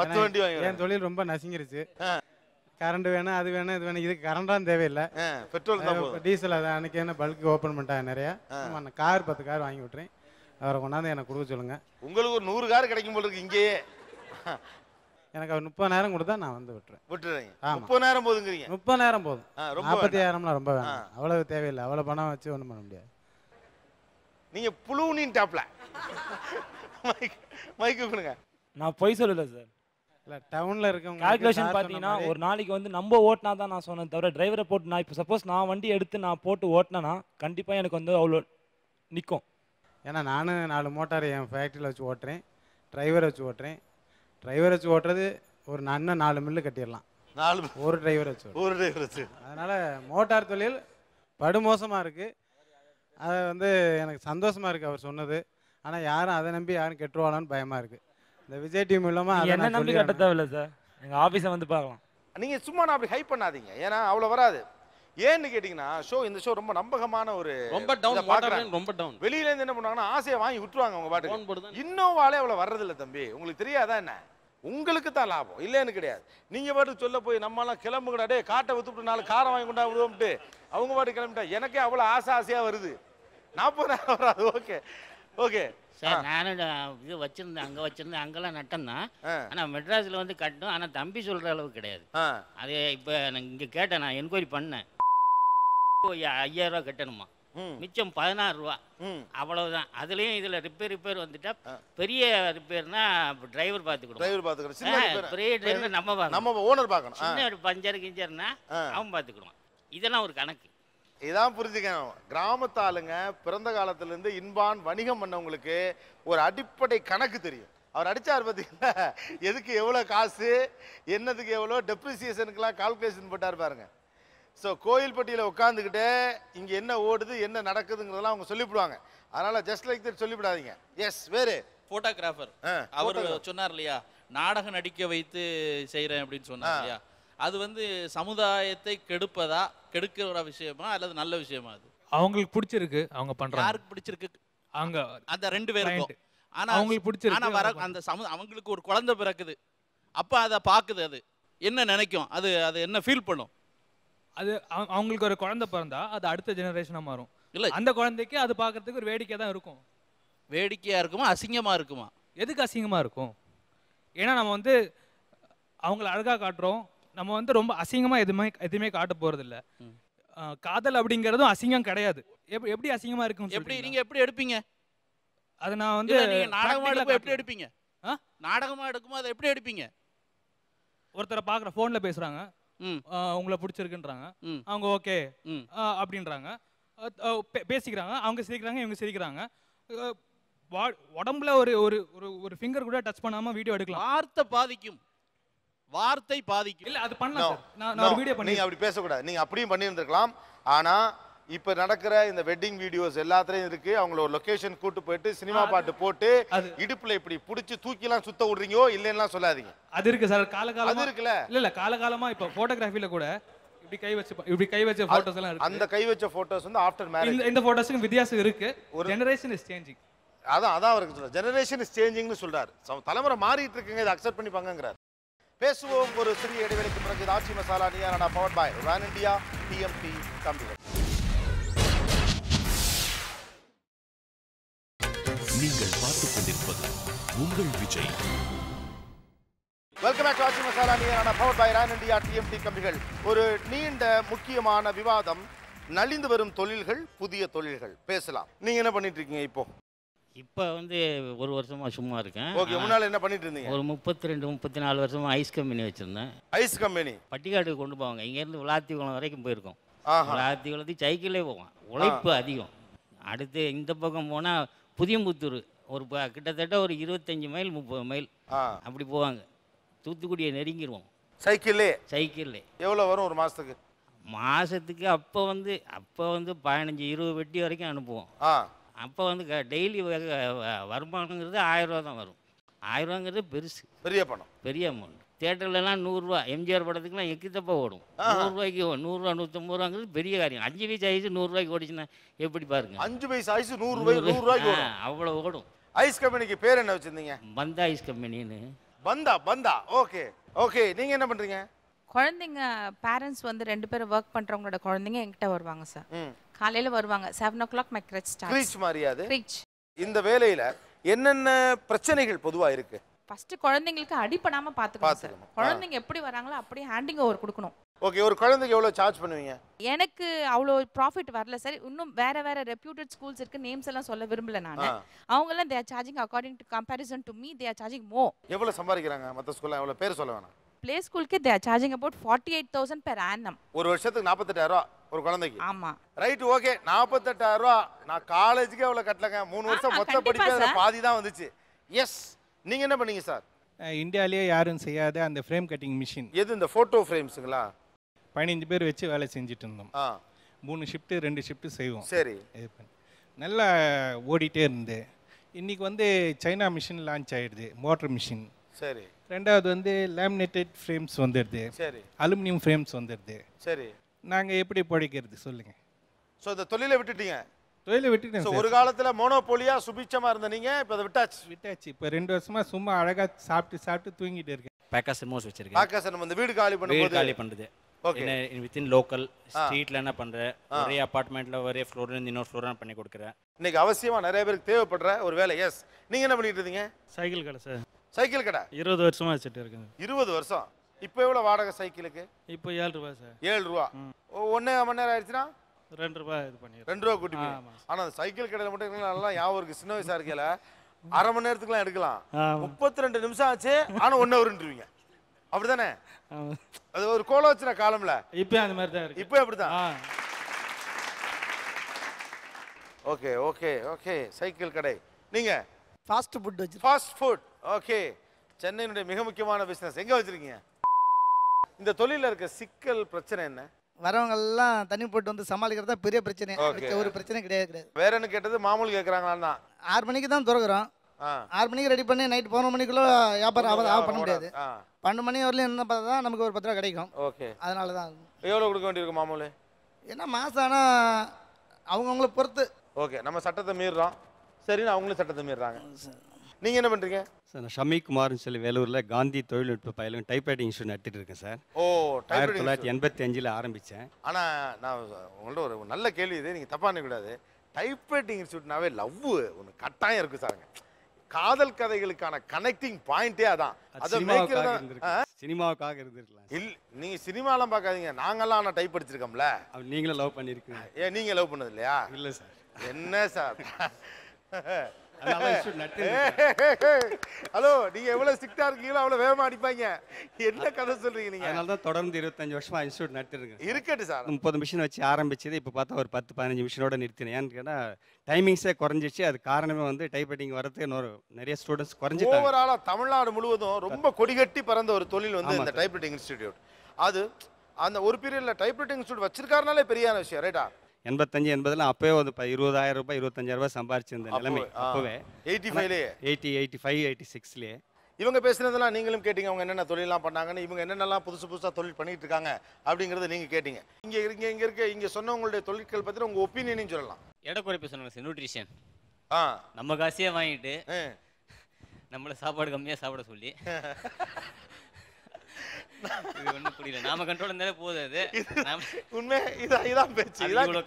பத்து வண்டி என் தொழில் ரொம்ப நசிங்கிருச்சு கரண்ட் வேணும் அது வேணும் இது வேணும் இதுக்கு கரண்டாம் தேவையில்லை பெட்ரோல் டீசல் அது அன்னைக்கு என்ன பல்க்கு ஓப்பன் பண்ணிட்டாங்க நிறையா நான் கார் பத்து கார் வாங்கி விட்டுறேன் அவரை கொண்டாந்து எனக்கு கொடுக்க சொல்லுங்க உங்களுக்கு ஒரு நூறு கார் கிடைக்கும் போல இருக்கு இங்கேயே எனக்கு அவர் நேரம் கொடுத்தா நான் வந்து விட்டுறேன் முப்பது நேரம் போதுங்கிறீங்க நேரம் போதும் நாற்பத்தி ஆயிரம்லாம் ரொம்ப வேணும் அவ்வளவு தேவையில்லை அவ்வளோ பணம் வச்சு ஒன்றும் பண்ண முடியாது நீங்கள் புழுவுனின் டாப்ல மைக்கு மைக்கு கொடுங்க நான் பொய் சொல்லலை சார் இல்லை டவுனில் இருக்கவங்க கால்குலேஷன் பார்த்தீங்கன்னா ஒரு நாளைக்கு வந்து நம்ம ஓட்டினா தான் நான் சொன்னேன் தவிர டிரைவரை போட்டு நான் இப்போ சப்போஸ் நான் வண்டி எடுத்து நான் போட்டு ஓட்டினேன்னா கண்டிப்பாக எனக்கு வந்து அவ்வளோ நிற்கும் ஏன்னா நானும் நாலு மோட்டார் என் ஃபேக்ட்ரியில் வச்சு ஓட்டுறேன் டிரைவரை வச்சு ஓட்டுறேன் டிரைவர் வச்சு ஓட்டுறது ஒரு நன்னை நாலு மில்லு கட்டிடலாம் நாலு ஒரு டிரைவர் வச்சு ஒரு டிரைவர் வச்சு அதனால் மோட்டார் தொழில் படுமோசமாக இருக்குது அது வந்து எனக்கு சந்தோஷமாக இருக்குது அவர் சொன்னது ஆனால் யாரும் அதை நம்பி யாரும் கெட்டுருவாளான்னு பயமாக இருக்குது இந்த விஜய் டீம் மூலமா என்ன நம்பி கட்ட சார் எங்க ஆபீஸ வந்து பார்க்கலாம் நீங்க சும்மா நான் அப்படி ஹைப் பண்ணாதீங்க ஏன்னா அவ்வளவு வராது ஏன்னு கேட்டீங்கன்னா ஷோ இந்த ஷோ ரொம்ப நம்பகமான ஒரு ரொம்ப டவுன் பாட்டு ரொம்ப டவுன் வெளியில இருந்து என்ன பண்ணுவாங்கன்னா ஆசையை வாங்கி விட்டுருவாங்க உங்க பாட்டுக்கு இன்னோவாலே அவ்வளவு வர்றது இல்ல தம்பி உங்களுக்கு தெரியாதா என்ன உங்களுக்கு தான் லாபம் இல்லைன்னு கிடையாது நீங்கள் பாட்டு சொல்ல போய் நம்மலாம் கிளம்பு கிடாடே காட்டை வித்துட்டு நாலு காரம் வாங்கி கொண்டா விடுவோம்ட்டு அவங்க பாட்டு கிளம்பிட்டா எனக்கே அவ்வளோ ஆசை ஆசையாக வருது நாற்பதாயிரம் வராது ஓகே ஓகே சார் நானும் இது வச்சிருந்தேன் அங்கே வச்சிருந்தேன் அங்கெல்லாம் நட்டம் தான் ஆனா மெட்ராஸ்ல வந்து கட்டணும் ஆனால் தம்பி சொல்கிற அளவுக்கு கிடையாது அது நான் இங்கே கேட்டேன் நான் என்கொயரி பண்ணேன் ஐயாயிரம் ரூபா கட்டணுமா மிச்சம் பதினாறு ரூபா அவ்வளவுதான் அதுலயும் இதுல ரிப்பேர் ரிப்பேர் வந்துட்டா பெரிய ரிப்பேர்னா டிரைவர் பாத்துக்கணும் டிரைவர் பாத்துக்கணும் பெரிய டிரைவர் நம்ம நம்ம ஓனர் பார்க்கணும் சின்ன பஞ்சர் கிஞ்சர்னா அவன் பாத்துக்கணும் இதெல்லாம் ஒரு கணக்கு இதான் புரிஞ்சுக்கணும் கிராமத்து ஆளுங்க பிறந்த காலத்துலேருந்து இன்பான் வணிகம் பண்ணவங்களுக்கு ஒரு அடிப்படை கணக்கு தெரியும் அவர் அடித்தார் பார்த்தீங்களா எதுக்கு எவ்வளோ காசு என்னதுக்கு எவ்வளோ டெப்ரிசியேஷனுக்கெலாம் கால்குலேஷன் போட்டார் பாருங்க ஸோ கோயில்பட்டியில் உட்காந்துக்கிட்டு இங்கே என்ன ஓடுது என்ன நடக்குதுங்கிறதெல்லாம் அவங்க சொல்லிவிடுவாங்க அதனால் ஜஸ்ட் லைக் தட் சொல்லிவிடாதீங்க எஸ் வேறு ஃபோட்டோகிராஃபர் அவர் சொன்னார் இல்லையா நாடகம் நடிக்க வைத்து செய்கிறேன் அப்படின்னு சொன்னார் இல்லையா அது வந்து சமுதாயத்தை கெடுப்பதா கெடுக்கிற விஷயமா அல்லது நல்ல விஷயமா அது அவங்களுக்கு பிடிச்சிருக்கு அவங்க பண்றாங்க யாருக்கு பிடிச்சிருக்கு அவங்க அந்த ரெண்டு பேருக்கும் ஆனா அவங்களுக்கு பிடிச்சிருக்கு ஆனா வர அந்த சமு அவங்களுக்கு ஒரு குழந்தை பிறக்குது அப்ப அதை பாக்குது அது என்ன நினைக்கும் அது அது என்ன ஃபீல் பண்ணும் அது அவங்களுக்கு ஒரு குழந்தை பிறந்தா அது அடுத்த ஜெனரேஷனா மாறும் இல்ல அந்த குழந்தைக்கு அது பாக்குறதுக்கு ஒரு வேடிக்கை தான் இருக்கும் வேடிக்கையா இருக்குமா அசிங்கமா இருக்குமா எதுக்கு அசிங்கமா இருக்கும் ஏன்னா நம்ம வந்து அவங்கள அழகாக காட்டுறோம் நம்ம வந்து ரொம்ப அசிங்கமா எதுவுமே எதுவுமே காட்ட போறது இல்ல காதல் அப்படிங்கறதும் அசிங்கம் கிடையாது எப்படி அசிங்கமா இருக்கும் எப்படி நீங்க எப்படி எடுப்பீங்க அது நான் வந்து நாடகமா எடுக்கும் எப்படி எடுப்பீங்க நாடகமா எடுக்குமோ அதை எப்படி எடுப்பீங்க ஒருத்தரை பாக்குற போன்ல பேசுறாங்க உங்களை பிடிச்சிருக்குன்றாங்க அவங்க ஓகே அப்படின்றாங்க பேசிக்கிறாங்க அவங்க சிரிக்கிறாங்க இவங்க சிரிக்கிறாங்க உடம்புல ஒரு ஒரு ஒரு ஃபிங்கர் கூட டச் பண்ணாம வீடியோ எடுக்கலாம் வார்த்தை பாதிக்கும் வார்த்தை பாதிக்கும் இல்ல அது பண்ணலாம் நான் ஒரு வீடியோ பண்ணி நீங்க அப்படி பேசக்கூடாது நீங்க அப்படியும் பண்ணியிருந்திருக்கலாம் ஆனா இப்போ நடக்கிற இந்த வெட்டிங் வீடியோஸ் எல்லாத்துலயும் இருக்கு அவங்கள ஒரு லொகேஷன் கூட்டு போயிட்டு சினிமா பாட்டு போட்டு இடுப்புல இப்படி புடிச்சு தூக்கி எல்லாம் சுத்த விடுறீங்கோ இல்லைன்னா சொல்லாதீங்க அது இருக்கு சார் காலகாலம் அது இருக்குல்ல இல்ல இல்ல காலகாலமா இப்ப போட்டோகிராஃபில கூட இப்படி கை வச்சு இப்படி கை வச்ச போட்டோஸ் எல்லாம் இருக்கு அந்த கை வச்ச போட்டோஸ் வந்து ஆஃப்டர் மேரேஜ் இந்த போட்டோஸ்க்கு வித்தியாசம் இருக்கு ஒரு ஜெனரேஷன் இஸ் சேஞ்சிங் அதான் அதான் அவருக்கு சொல்றாரு ஜெனரேஷன் இஸ் சேஞ்சிங்னு சொல்றாரு தலைமுறை மாறிட்டு இருக்குங்க இதை அக்செப்ட் பண்ணிப்பாங்கிறார் பேசுவோம் ஒரு சிறிய இடைவெளிக்கு பிறகு ஆட்சி மசாலா நியானா பவர் பாய் ரான் இண்டியா டிஎம்பி தம்பிகள் நீங்கள் பார்த்துக் கொண்டிருப்பது உங்கள் விஜய் வெல்கம் பேக் ராஜி மசாலா நியரான பவர் பாய் ரான் இண்டியா டிஎம்டி கம்பிகள் ஒரு நீண்ட முக்கியமான விவாதம் நலிந்து வரும் தொழில்கள் புதிய தொழில்கள் பேசலாம் நீங்க என்ன பண்ணிட்டு இருக்கீங்க இப்போ இப்போ வந்து ஒரு வருஷமா சும்மா இருக்கேன் ஓகே முன்னால என்ன பண்ணிட்டு இருந்தீங்க ஒரு முப்பத்தி ரெண்டு முப்பத்தி நாலு வருஷமா ஐஸ் கம்பெனி வச்சிருந்தேன் ஐஸ் கம்பெனி பட்டிக்காட்டுக்கு கொண்டு போவாங்க இங்கேருந்து குளம் வரைக்கும் போயிருக்கோம் விளாத்தி விளாத்திக்குளத்துக்கு சைக்கிளே போவோம் உழைப்பு அதிகம் அடுத்து இந்த பக்கம் போனால் புதியம்புத்தூர் ஒரு கிட்டத்தட்ட ஒரு இருபத்தஞ்சு மைல் முப்பது மைல் அப்படி போவாங்க தூத்துக்குடியை நெருங்கிடுவோம் சைக்கிளே சைக்கிளே எவ்வளோ வரும் ஒரு மாதத்துக்கு மாதத்துக்கு அப்போ வந்து அப்போ வந்து பதினஞ்சு இருபது வெட்டி வரைக்கும் அனுப்புவோம் அப்போ வந்து டெய்லி வருமானங்கிறது ஆயிரரூவா தான் வரும் ஆயிரரூவாங்கிறது பெருசு பெரிய பணம் பெரிய அமௌண்ட் தேட்டர்லலாம் நூறுரூவா எம்ஜிஆர் படத்துக்குலாம் எக்கித்தப்பா ஓடும் நூறுரூவாய்க்கு நூறுரூவா நூற்றம்பது ரூபாங்கிறது பெரிய காரியம் அஞ்சு வயசு ஆயிசு நூறுரூவாய்க்கு ஓடிச்சுன்னா எப்படி பாருங்க அஞ்சு வயசு ஆயிசு நூறுரூவாய்க்கு நூறுரூவாய்க்கு அவ்வளோ ஓடும் ஐஸ் கம்பெனிக்கு பேர் என்ன வச்சுருந்தீங்க பந்தா ஐஸ் கம்பெனின்னு பந்தா பந்தா ஓகே ஓகே நீங்கள் என்ன பண்ணுறீங்க குழந்தைங்க பேரண்ட்ஸ் வந்து ரெண்டு பேரும் ஒர்க் பண்ணுறவங்களோட குழந்தைங்க என்கிட்ட வருவாங்க சார் காலையில வருவாங்க seven o'clock my creche reach reach இந்த வேலையில என்னென்ன பிரச்சனைகள் பொதுவா இருக்கு ஃபர்ஸ்ட் குழந்தைங்களுக்கு அடிப்படாம சார் குழந்தைங்க எப்படி வராங்களோ அப்படியே ஹேண்டிங் ஓவர் கொடுக்கணும் ஓகே ஒரு குழந்தைக்கு எவ்வளோ சார்ஜ் பண்ணுவீங்க எனக்கு அவ்வளோ ப்ராஃபிட் வரல சார் இன்னும் வேற வேற ரெப்யூட்டட் ஸ்கூல்ஸ் இருக்கு நேம்ஸ் எல்லாம் சொல்ல விரும்பல நான் அவங்கெல்லாம் their charging according to comparison to me their charging more எவ்வளோ சம்பாதிக்கிறாங்க மற்ற ஸ்கூல்ல எவ்வளோ பேர் சொல்ல வேணாம் பிளே ஸ்கூலுக்கு their charging about forty eight thousand per annum ஒரு வருஷத்துக்கு நாற்பத்தெட்டாயிரம் ரூபா ஒரு குழந்தைக்கு ஆமா ரைட் ஓகே நாற்பத்தெட்டாயிரம் ரூபா நான் காலேஜுக்கே அவ்வளோ கட்டலங்க மூணு வருஷம் மொத்த படிப்பு பாதி தான் வந்துச்சு எஸ் நீங்க என்ன பண்ணீங்க சார் இந்தியாவிலேயே யாரும் செய்யாத அந்த ஃப்ரேம் கட்டிங் மிஷின் எது இந்த ஃபோட்டோ ஃப்ரேம்ஸுங்களா பதினஞ்சு பேர் வச்சு வேலை செஞ்சுட்டு இருந்தோம் மூணு ஷிஃப்ட்டு ரெண்டு ஷிஃப்ட் செய்வோம் சரி இது நல்லா ஓடிட்டே இருந்து இன்றைக்கி வந்து சைனா மிஷின் லான்ச் ஆகிடுது மோட்டர் மிஷின் சரி ரெண்டாவது வந்து லேமினேட்டட் ஃப்ரேம்ஸ் வந்துடுது சரி அலுமினியம் ஃப்ரேம்ஸ் வந்துடுது சரி நாங்கள் எப்படி பிழைக்கிறது சொல்லுங்கள் ஸோ இந்த தொழிலை விட்டுட்டீங்க தொழிலை விட்டுட்டேன் ஒரு காலத்தில் மோனோபோலியா சுபிச்சமாக இருந்த நீங்கள் இப்போ அதை விட்டாச்சு விட்டாச்சு இப்போ ரெண்டு வருஷமாக சும்மா அழகாக சாப்பிட்டு சாப்பிட்டு தூங்கிட்டு இருக்கேன் பேக்கஸ் மோஸ் வச்சிருக்கேன் பேக்கஸ் நம்ம இந்த வீடு காலி பண்ணி வீடு காலி பண்ணுறது ஓகே வித்தின் லோக்கல் ஸ்ட்ரீட்ல என்ன பண்றேன் ஒரே அபார்ட்மெண்ட்ல ஒரே ஃப்ளோர்ல இன்னொரு ஃப்ளோர் பண்ணி கொடுக்குறேன் இன்னைக்கு அவசியமா நிறைய பேருக்கு தேவைப்படுற ஒரு வேலை எஸ் நீங்க என்ன பண்ணிட்டு இருந்தீங்க சைக்கிள் கடை சார் சைக்கிள் கடை இருபது வருஷமா வச்சுட்டு இருக்கேன் இருபது வருஷம் இப்போ எவ்வளோ வாடகை சைக்கிளுக்கு இப்போ ஏழு ரூபா சார் ஏழு ரூபா ஒன்றே மணி நேரம் ஆயிடுச்சுன்னா ரெண்டு ரூபா இது பண்ணி ரெண்டு ரூபா கூட்டி ஆனால் சைக்கிள் கடையில் மட்டும் நல்லா ஞாபகம் இருக்குது சின்ன வயசாக இருக்கையில் அரை மணி நேரத்துக்குலாம் எடுக்கலாம் முப்பத்தி ரெண்டு நிமிஷம் ஆச்சு ஆனால் ஒன்று ஹவர்ன்றீங்க அப்படிதானே அது ஒரு கோலம் கோலோச்சன காலம்ல இப்போ அந்த மாதிரி தான் இப்போ அப்படிதான் ஓகே ஓகே ஓகே சைக்கிள் கடை நீங்க fast food fast food okay சென்னையினுடைய மிக முக்கியமான பிஸ்னஸ் எங்கே வச்சுருக்கீங்க இந்த தொழிலில் இருக்க சிக்கல் பிரச்சனை என்ன எல்லாம் தண்ணி போட்டு வந்து சமாளிக்கிறதா பெரிய பிரச்சனை ஒரு பிரச்சனை கிடையாது கிடையாது வேற என்ன கேட்டது மாமூல் கேட்குறாங்களா ஆறு மணிக்கு தான் திறக்கிறோம் ஆறு மணிக்கு ரெடி பண்ணி நைட் பதினொரு மணிக்குள்ள வியாபாரம் ஆஃப் பண்ண முடியாது பன்னெண்டு மணி வரலாம் என்ன பார்த்தா நமக்கு ஒரு பத்து ரூபா கிடைக்கும் ஓகே அதனால தான் எவ்வளோ கொடுக்க வேண்டியிருக்கும் மாமூல் என்ன மாதம் ஆனால் அவங்கவுங்கள பொறுத்து ஓகே நம்ம சட்டத்தை மீறுறோம் சரின்னு அவங்களும் சட்டத்தை மீறுறாங்க நீங்கள் என்ன பண்ணுறீங்க சார் நான் ஷமி குமார்னு சொல்லி வேலூரில் காந்தி தொழில்நுட்ப பயிலும் டைப்ரைட்டிங் இன்ஸ்டியூட் நடத்திட்டு இருக்கேன் சார் ஓ ஆயிரத்தி தொள்ளாயிரத்தி எண்பத்தி அஞ்சில் ஆரம்பித்தேன் ஆனால் நான் உங்கள்ட்ட ஒரு நல்ல கேள்வி இது நீங்கள் தப்பாக கூடாது டைப்ரைட்டிங் இன்ஸ்டியூட்னாவே லவ் ஒன்று கட்டாயம் இருக்கும் சாருங்க காதல் கதைகளுக்கான கனெக்டிங் பாயிண்டே அதான் அதை மேய்க்கிறதா சினிமாவுக்காக இருந்திருக்கலாம் இல் நீங்க சினிமாலாம் பார்க்காதீங்க நாங்கெல்லாம் ஆனால் டைப் அடிச்சிருக்கோம்ல நீங்களும் லவ் பண்ணியிருக்கீங்க ஏன் நீங்கள் லவ் பண்ணது இல்லையா இல்லை சார் என்ன சார் ஹலோ நீங்க எவ்வளவு ஸ்ட்ரிக்டா இருக்கீங்களோ அவ்வளவு வேகமா அடிப்பாங்க என்ன கதை சொல்றீங்க நீங்க அதனால தான் தொடர்ந்து இருபத்தஞ்சு வருஷமா இன்ஸ்டியூட் நடத்திருக்கேன் இருக்கட்டு சார் முப்பது மிஷின் வச்சு ஆரம்பிச்சது இப்போ பார்த்தா ஒரு பத்து பதினஞ்சு மிஷினோட நிறுத்தினேன் ஏன்னு கேட்டால் டைமிங்ஸே குறைஞ்சிச்சு அது காரணமே வந்து டைப்ரைட்டிங் வரதுக்கு இன்னொரு நிறைய ஸ்டூடெண்ட்ஸ் குறைஞ்சி ஓவராலாக தமிழ்நாடு முழுவதும் ரொம்ப கொடிகட்டி பறந்த ஒரு தொழில் வந்து இந்த டைப்ரைட்டிங் இன்ஸ்டிடியூட் அது அந்த ஒரு பீரியடில் டைப்ரைட்டிங் இன்ஸ்டியூட் வச்சிருக்காருனாலே பெரியான விஷயம் ரைட்டா எண்பத்தஞ்சு எண்பதுல அப்பவே வந்து இப்போ இருபதாயிரம் ரூபாய் இருபத்தஞ்சாயிரம் ரூபாய் சம்பாரிச்சிருந்த நிலைமை அப்போவே eighty five eighty eighty five eighty சிக்ஸ்லேயே இவங்க பேசுனதெல்லாம் நீங்களும் கேட்டிங்க அவங்க என்னென்ன தொழிலாம் பண்ணாங்கன்னு இவங்க என்னென்னலாம் புதுசு புதுசாக தொழில் பண்ணிட்டு இருக்காங்க அப்படிங்கிறத நீங்கள் கேட்டீங்க இங்கே இங்கே இங்கே இருக்க இங்கே சொன்னவங்களுடைய தொழில்கள் பற்றி உங்கள் ஒப்பீனியனையும் சொல்லலாம் எடக்குறைப்பு சொன்னாங்க சார் நியூட்ரிஷன் ஆ நம்ம காசையே வாங்கிட்டு நம்மளை சாப்பாடு கம்மியாக சாப்பிட சொல்லி புரியல நாம போதும் அது உண்மை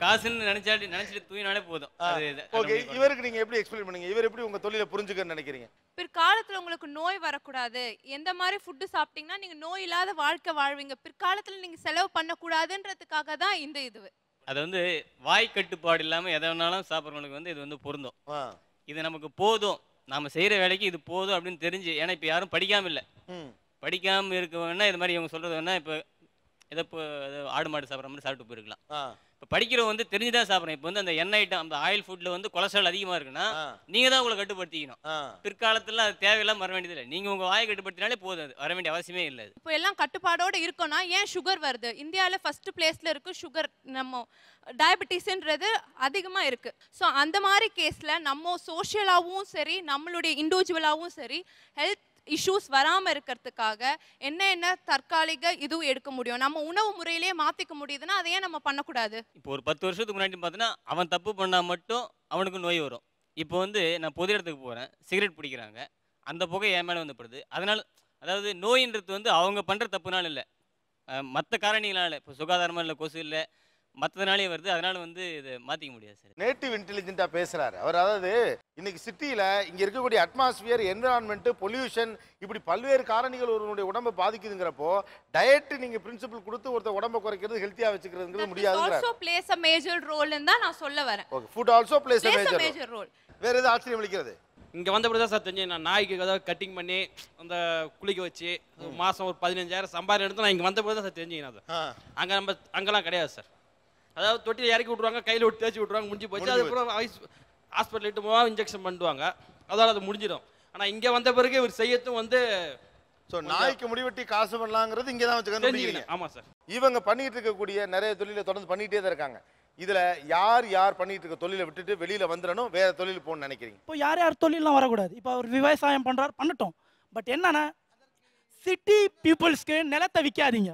காசுன்னு நினைச்சிட்டு தூயினாலே போதும் ஓகே இவருக்கு நீங்க எப்படி எக்ஸ்பிளைன் பண்ணுங்க இவர் எப்படி உங்க நினைக்கிறீங்க பிற்காலத்துல உங்களுக்கு நோய் வரக்கூடாது எந்த மாதிரி சாப்பிட்டீங்கன்னா நீங்க நோய் இல்லாத வாழ்க்கை பிற்காலத்துல நீங்க செலவு பண்ணக்கூடாதுன்றதுக்காக தான் இந்த இது வந்து இல்லாம வேணாலும் வந்து இது வந்து பொருந்தும் இது நமக்கு போதும் நாம செய்யற வேலைக்கு இது போதும் அப்படின்னு தெரிஞ்சு ஏன்னா இப்ப யாரும் படிக்காம இல்லை படிக்காமல் இருக்கவங்கன்னா இது மாதிரி இவங்க சொல்கிறது வேணா இப்போ ஏதோ இப்போ ஆடு மாடு சாப்பிட்ற மாதிரி சாப்பிட்டு போயிருக்கலாம் இப்போ படிக்கிறவங்க வந்து தெரிஞ்சுதான் சாப்பிட்றேன் இப்போ வந்து அந்த எண்ணெய் ஐட்டம் அந்த ஆயில் ஃபுட்டில் வந்து கொலஸ்ட்ரால் அதிகமாக இருக்குன்னா நீங்கள் தான் உங்களை கட்டுப்படுத்திக்கணும் பிற்காலத்தில் அது தேவையெல்லாம் வர வேண்டியது இல்லை நீங்கள் உங்கள் வாயை கட்டுப்படுத்தினாலே போதும் அது வர வேண்டிய அவசியமே இல்லை இப்போ எல்லாம் கட்டுப்பாடோடு இருக்கோன்னா ஏன் சுகர் வருது இந்தியாவில் ஃபர்ஸ்ட் பிளேஸில் இருக்கு சுகர் நம்ம டயபெட்டிஸ்ன்றது அதிகமாக இருக்குது ஸோ அந்த மாதிரி கேஸில் நம்ம சோஷியலாகவும் சரி நம்மளுடைய இண்டிவிஜுவலாகவும் சரி ஹெல்த் இஷ்யூஸ் வராமல் இருக்கிறதுக்காக என்ன என்ன தற்காலிக இதுவும் எடுக்க முடியும் நம்ம உணவு முறையிலே மாற்றிக்க முடியுதுன்னா அதை ஏன் நம்ம பண்ணக்கூடாது இப்போ ஒரு பத்து வருஷத்துக்கு முன்னாடி பார்த்தீங்கன்னா அவன் தப்பு பண்ணால் மட்டும் அவனுக்கு நோய் வரும் இப்போ வந்து நான் பொது இடத்துக்கு போகிறேன் சிகரெட் பிடிக்கிறாங்க அந்த புகை என் மேலே வந்துப்படுது அதனால் அதாவது நோயின்றது வந்து அவங்க பண்ணுற தப்புனால இல்லை மற்ற காரணிகளால் இப்போ சுகாதாரமாக இல்லை கொசு இல்லை மற்றதுனாலே வருது அதனால வந்து இதை மாற்றிக்க முடியாது சார் நேட்டிவ் இன்டெலிஜென்ட்டாக பேசுகிறாரு அவர் அதாவது இன்னைக்கு சிட்டியில் இங்கே இருக்கக்கூடிய அட்மாஸ்பியர் என்விரான்மெண்ட்டு பொல்யூஷன் இப்படி பல்வேறு காரணிகள் ஒருவனுடைய உடம்பை பாதிக்குதுங்கிறப்போ டயட்டு நீங்கள் பிரின்சிபல் கொடுத்து ஒருத்த உடம்பை குறைக்கிறது ஹெல்த்தியாக வச்சுக்கிறதுங்கிறது முடியாது ஆல்சோ பிளேஸ் அ மேஜர் ரோல்னு தான் நான் சொல்ல வரேன் okay food also plays a major role வேறு எது ஆச்சரியம் அளிக்கிறது இங்கே வந்த தான் சார் தெரிஞ்சு நான் நாய்க்கு ஏதாவது கட்டிங் பண்ணி அந்த குளிக்க வச்சு மாதம் ஒரு பதினஞ்சாயிரம் சம்பாதி எடுத்து நான் இங்கே வந்தபோது தான் சார் தெரிஞ்சுங்க அது அங்கே நம்ம அங்கெல்லாம் கிடையாது சார் அதாவது தொட்டியில் இறக்கி விட்ருவாங்க கையில் விட்டு தேய்ச்சி விட்ருவாங்க முடிஞ்சு போச்சு அதுக்கப்புறம் ஐஸ் ஹாஸ்பிட்டல் இட்டு போவாங்க இன்ஜெக்ஷன் பண்ணுவாங்க அதால் அது முடிஞ்சிடும் ஆனால் இங்கே வந்த பிறகு இவர் செய்யத்தும் வந்து ஸோ நாய்க்கு முடிவெட்டி காசு பண்ணலாங்கிறது இங்கே தான் வச்சுக்கணும் ஆமாம் சார் இவங்க பண்ணிட்டு இருக்கக்கூடிய நிறைய தொழிலை தொடர்ந்து பண்ணிகிட்டே தான் இருக்காங்க இதில் யார் யார் பண்ணிட்டு இருக்க தொழிலை விட்டுட்டு வெளியில் வந்துடணும் வேற தொழில் போகணும்னு நினைக்கிறீங்க இப்போ யார் யார் தொழிலெலாம் வரக்கூடாது இப்போ அவர் விவசாயம் பண்ணுறாரு பண்ணட்டும் பட் என்னன்னா சிட்டி பீப்புள்ஸ்க்கு நிலத்தை விற்காதீங்க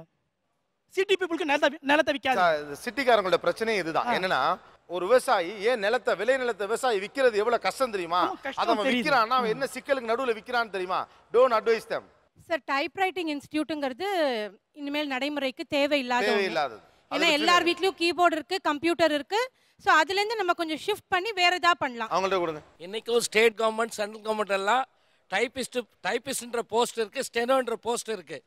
சிட்டி பீப்புளுக்கு நிலத்தை நிலத்தை விற்காது சிட்டிக்காரங்களோட பிரச்சனை இதுதான் என்னன்னா ஒரு விவசாயி ஏன் நிலத்தை விளை நிலத்தை விவசாயி விற்கிறது எவ்வளவு கஷ்டம் தெரியுமா அதை அவன் விற்கிறான்னா அவன் என்ன சிக்கலுக்கு நடுவில் விற்கிறான்னு தெரியுமா don't advise them sir typewriting இன்ஸ்டியூட்டுங்கிறது இனிமேல் நடைமுறைக்கு தேவையில்லாத தேவையில்லாதது ஏன்னா எல்லார் வீட்லயும் கீபோர்டு இருக்கு கம்ப்யூட்டர் இருக்கு ஸோ இருந்து நம்ம கொஞ்சம் ஷிஃப்ட் பண்ணி வேற ஏதாவது பண்ணலாம் அவங்கள்ட்ட கொடுங்க இன்னைக்கும் ஸ்டேட் கவர்மெண்ட் சென்ட்ரல் கவர்மெண்ட் எல்லாம் டைபிஸ்ட் டைபிஸ்ட்ன்ற போஸ்ட் இருக்கு ஸ்டெனோன்ற போஸ்ட் இருக்கு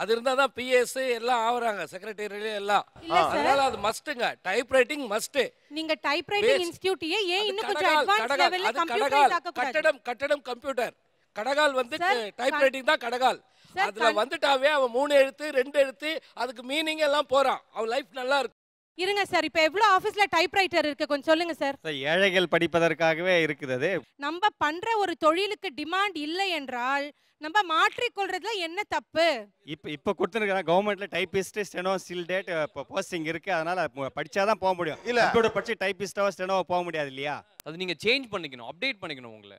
அது இருந்தா தான் பிஎஸ் எல்லாம் ஆவறாங்க செக்ரட்டரியல எல்லாம் அதனால அது மஸ்ட்ங்க டைப் ரைட்டிங் மஸ்ட் நீங்க டைப் ரைட்டிங் இன்ஸ்டிடியூட் ஏன் இன்னும் கொஞ்சம் அட்வான்ஸ் லெவல்ல கம்ப்யூட்டரைஸ் தாக்க கூடாது கட்டடம் கட்டடம் கம்ப்யூட்டர் கடகால் வந்து டைப் ரைட்டிங் தான் கடகால் அதுல வந்துட்டாவே அவன் மூணு எழுத்து ரெண்டு எழுத்து அதுக்கு மீனிங் எல்லாம் போறான் அவன் லைஃப் நல்லா இருக்கும் இருங்க சார் இப்போ எவ்வளோ ஆஃபீஸில் டைப்ரைட்டர் இருக்கு கொஞ்சம் சொல்லுங்க சார் ஏழைகள் படிப்பதற்காகவே இருக்குது நம்ம பண்ற ஒரு தொழிலுக்கு டிமாண்ட் இல்லை என்றால் நம்ம மாற்றிக்கொள்றதுல என்ன தப்பு இப்போ இப்போ கொடுத்துருக்காங்க கவர்மெண்ட்ல டைபிஸ்ட் ஸ்டெனோ ஸ்டில் டேட் இப்போ போஸ்டிங் இருக்கு அதனால படிச்சாதான் போக முடியும் இல்ல கூட படிச்சு டைபிஸ்டோ ஸ்டெனோ போக முடியாது இல்லையா அது நீங்க சேஞ்ச் பண்ணிக்கணும் அப்டேட் பண்ணிக்கணும் உங்களை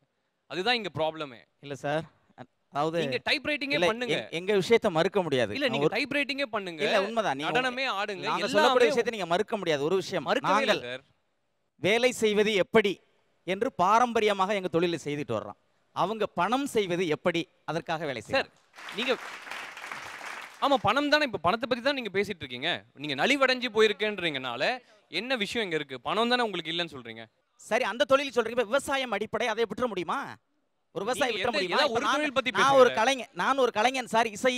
அதுதான் இங்க ப்ராப்ளமே இல்ல சார் அதாவது நீங்க டைப் ரைட்டிங்கே பண்ணுங்க எங்க விஷயத்தை மறுக்க முடியாது இல்ல நீங்க டைப் ரைட்டிங்கே பண்ணுங்க இல்ல உண்மைதான் நடனமே ஆடுங்க நாங்க சொல்லக்கூடிய விஷயத்தை நீங்க மறுக்க முடியாது ஒரு விஷயம் நாங்கள் வேலை செய்வது எப்படி என்று பாரம்பரியமாக எங்க தொழிலை செய்துட்டு வர்றோம் அவங்க பணம் செய்வது எப்படி அதற்காக வேலை சார் நீங்க ஆமா பணம் தானே இப்ப பணத்தை பத்தி தான் நீங்க பேசிட்டு இருக்கீங்க நீங்க நலிவடைஞ்சு போயிருக்கேன்றீங்கனால என்ன விஷயம் இங்க இருக்கு பணம் தானே உங்களுக்கு இல்லைன்னு சொல்றீங்க சரி அந்த தொழில் சொல்றீங்க விவசாயம் அடிப்படை அதை விட்டுற முடியுமா ஒரு விவசாயி விற்ற முடியுமா ஒரு தொழில் பத்தி நான் ஒரு கலைஞன் நான் ஒரு கலைஞன் சார் இசை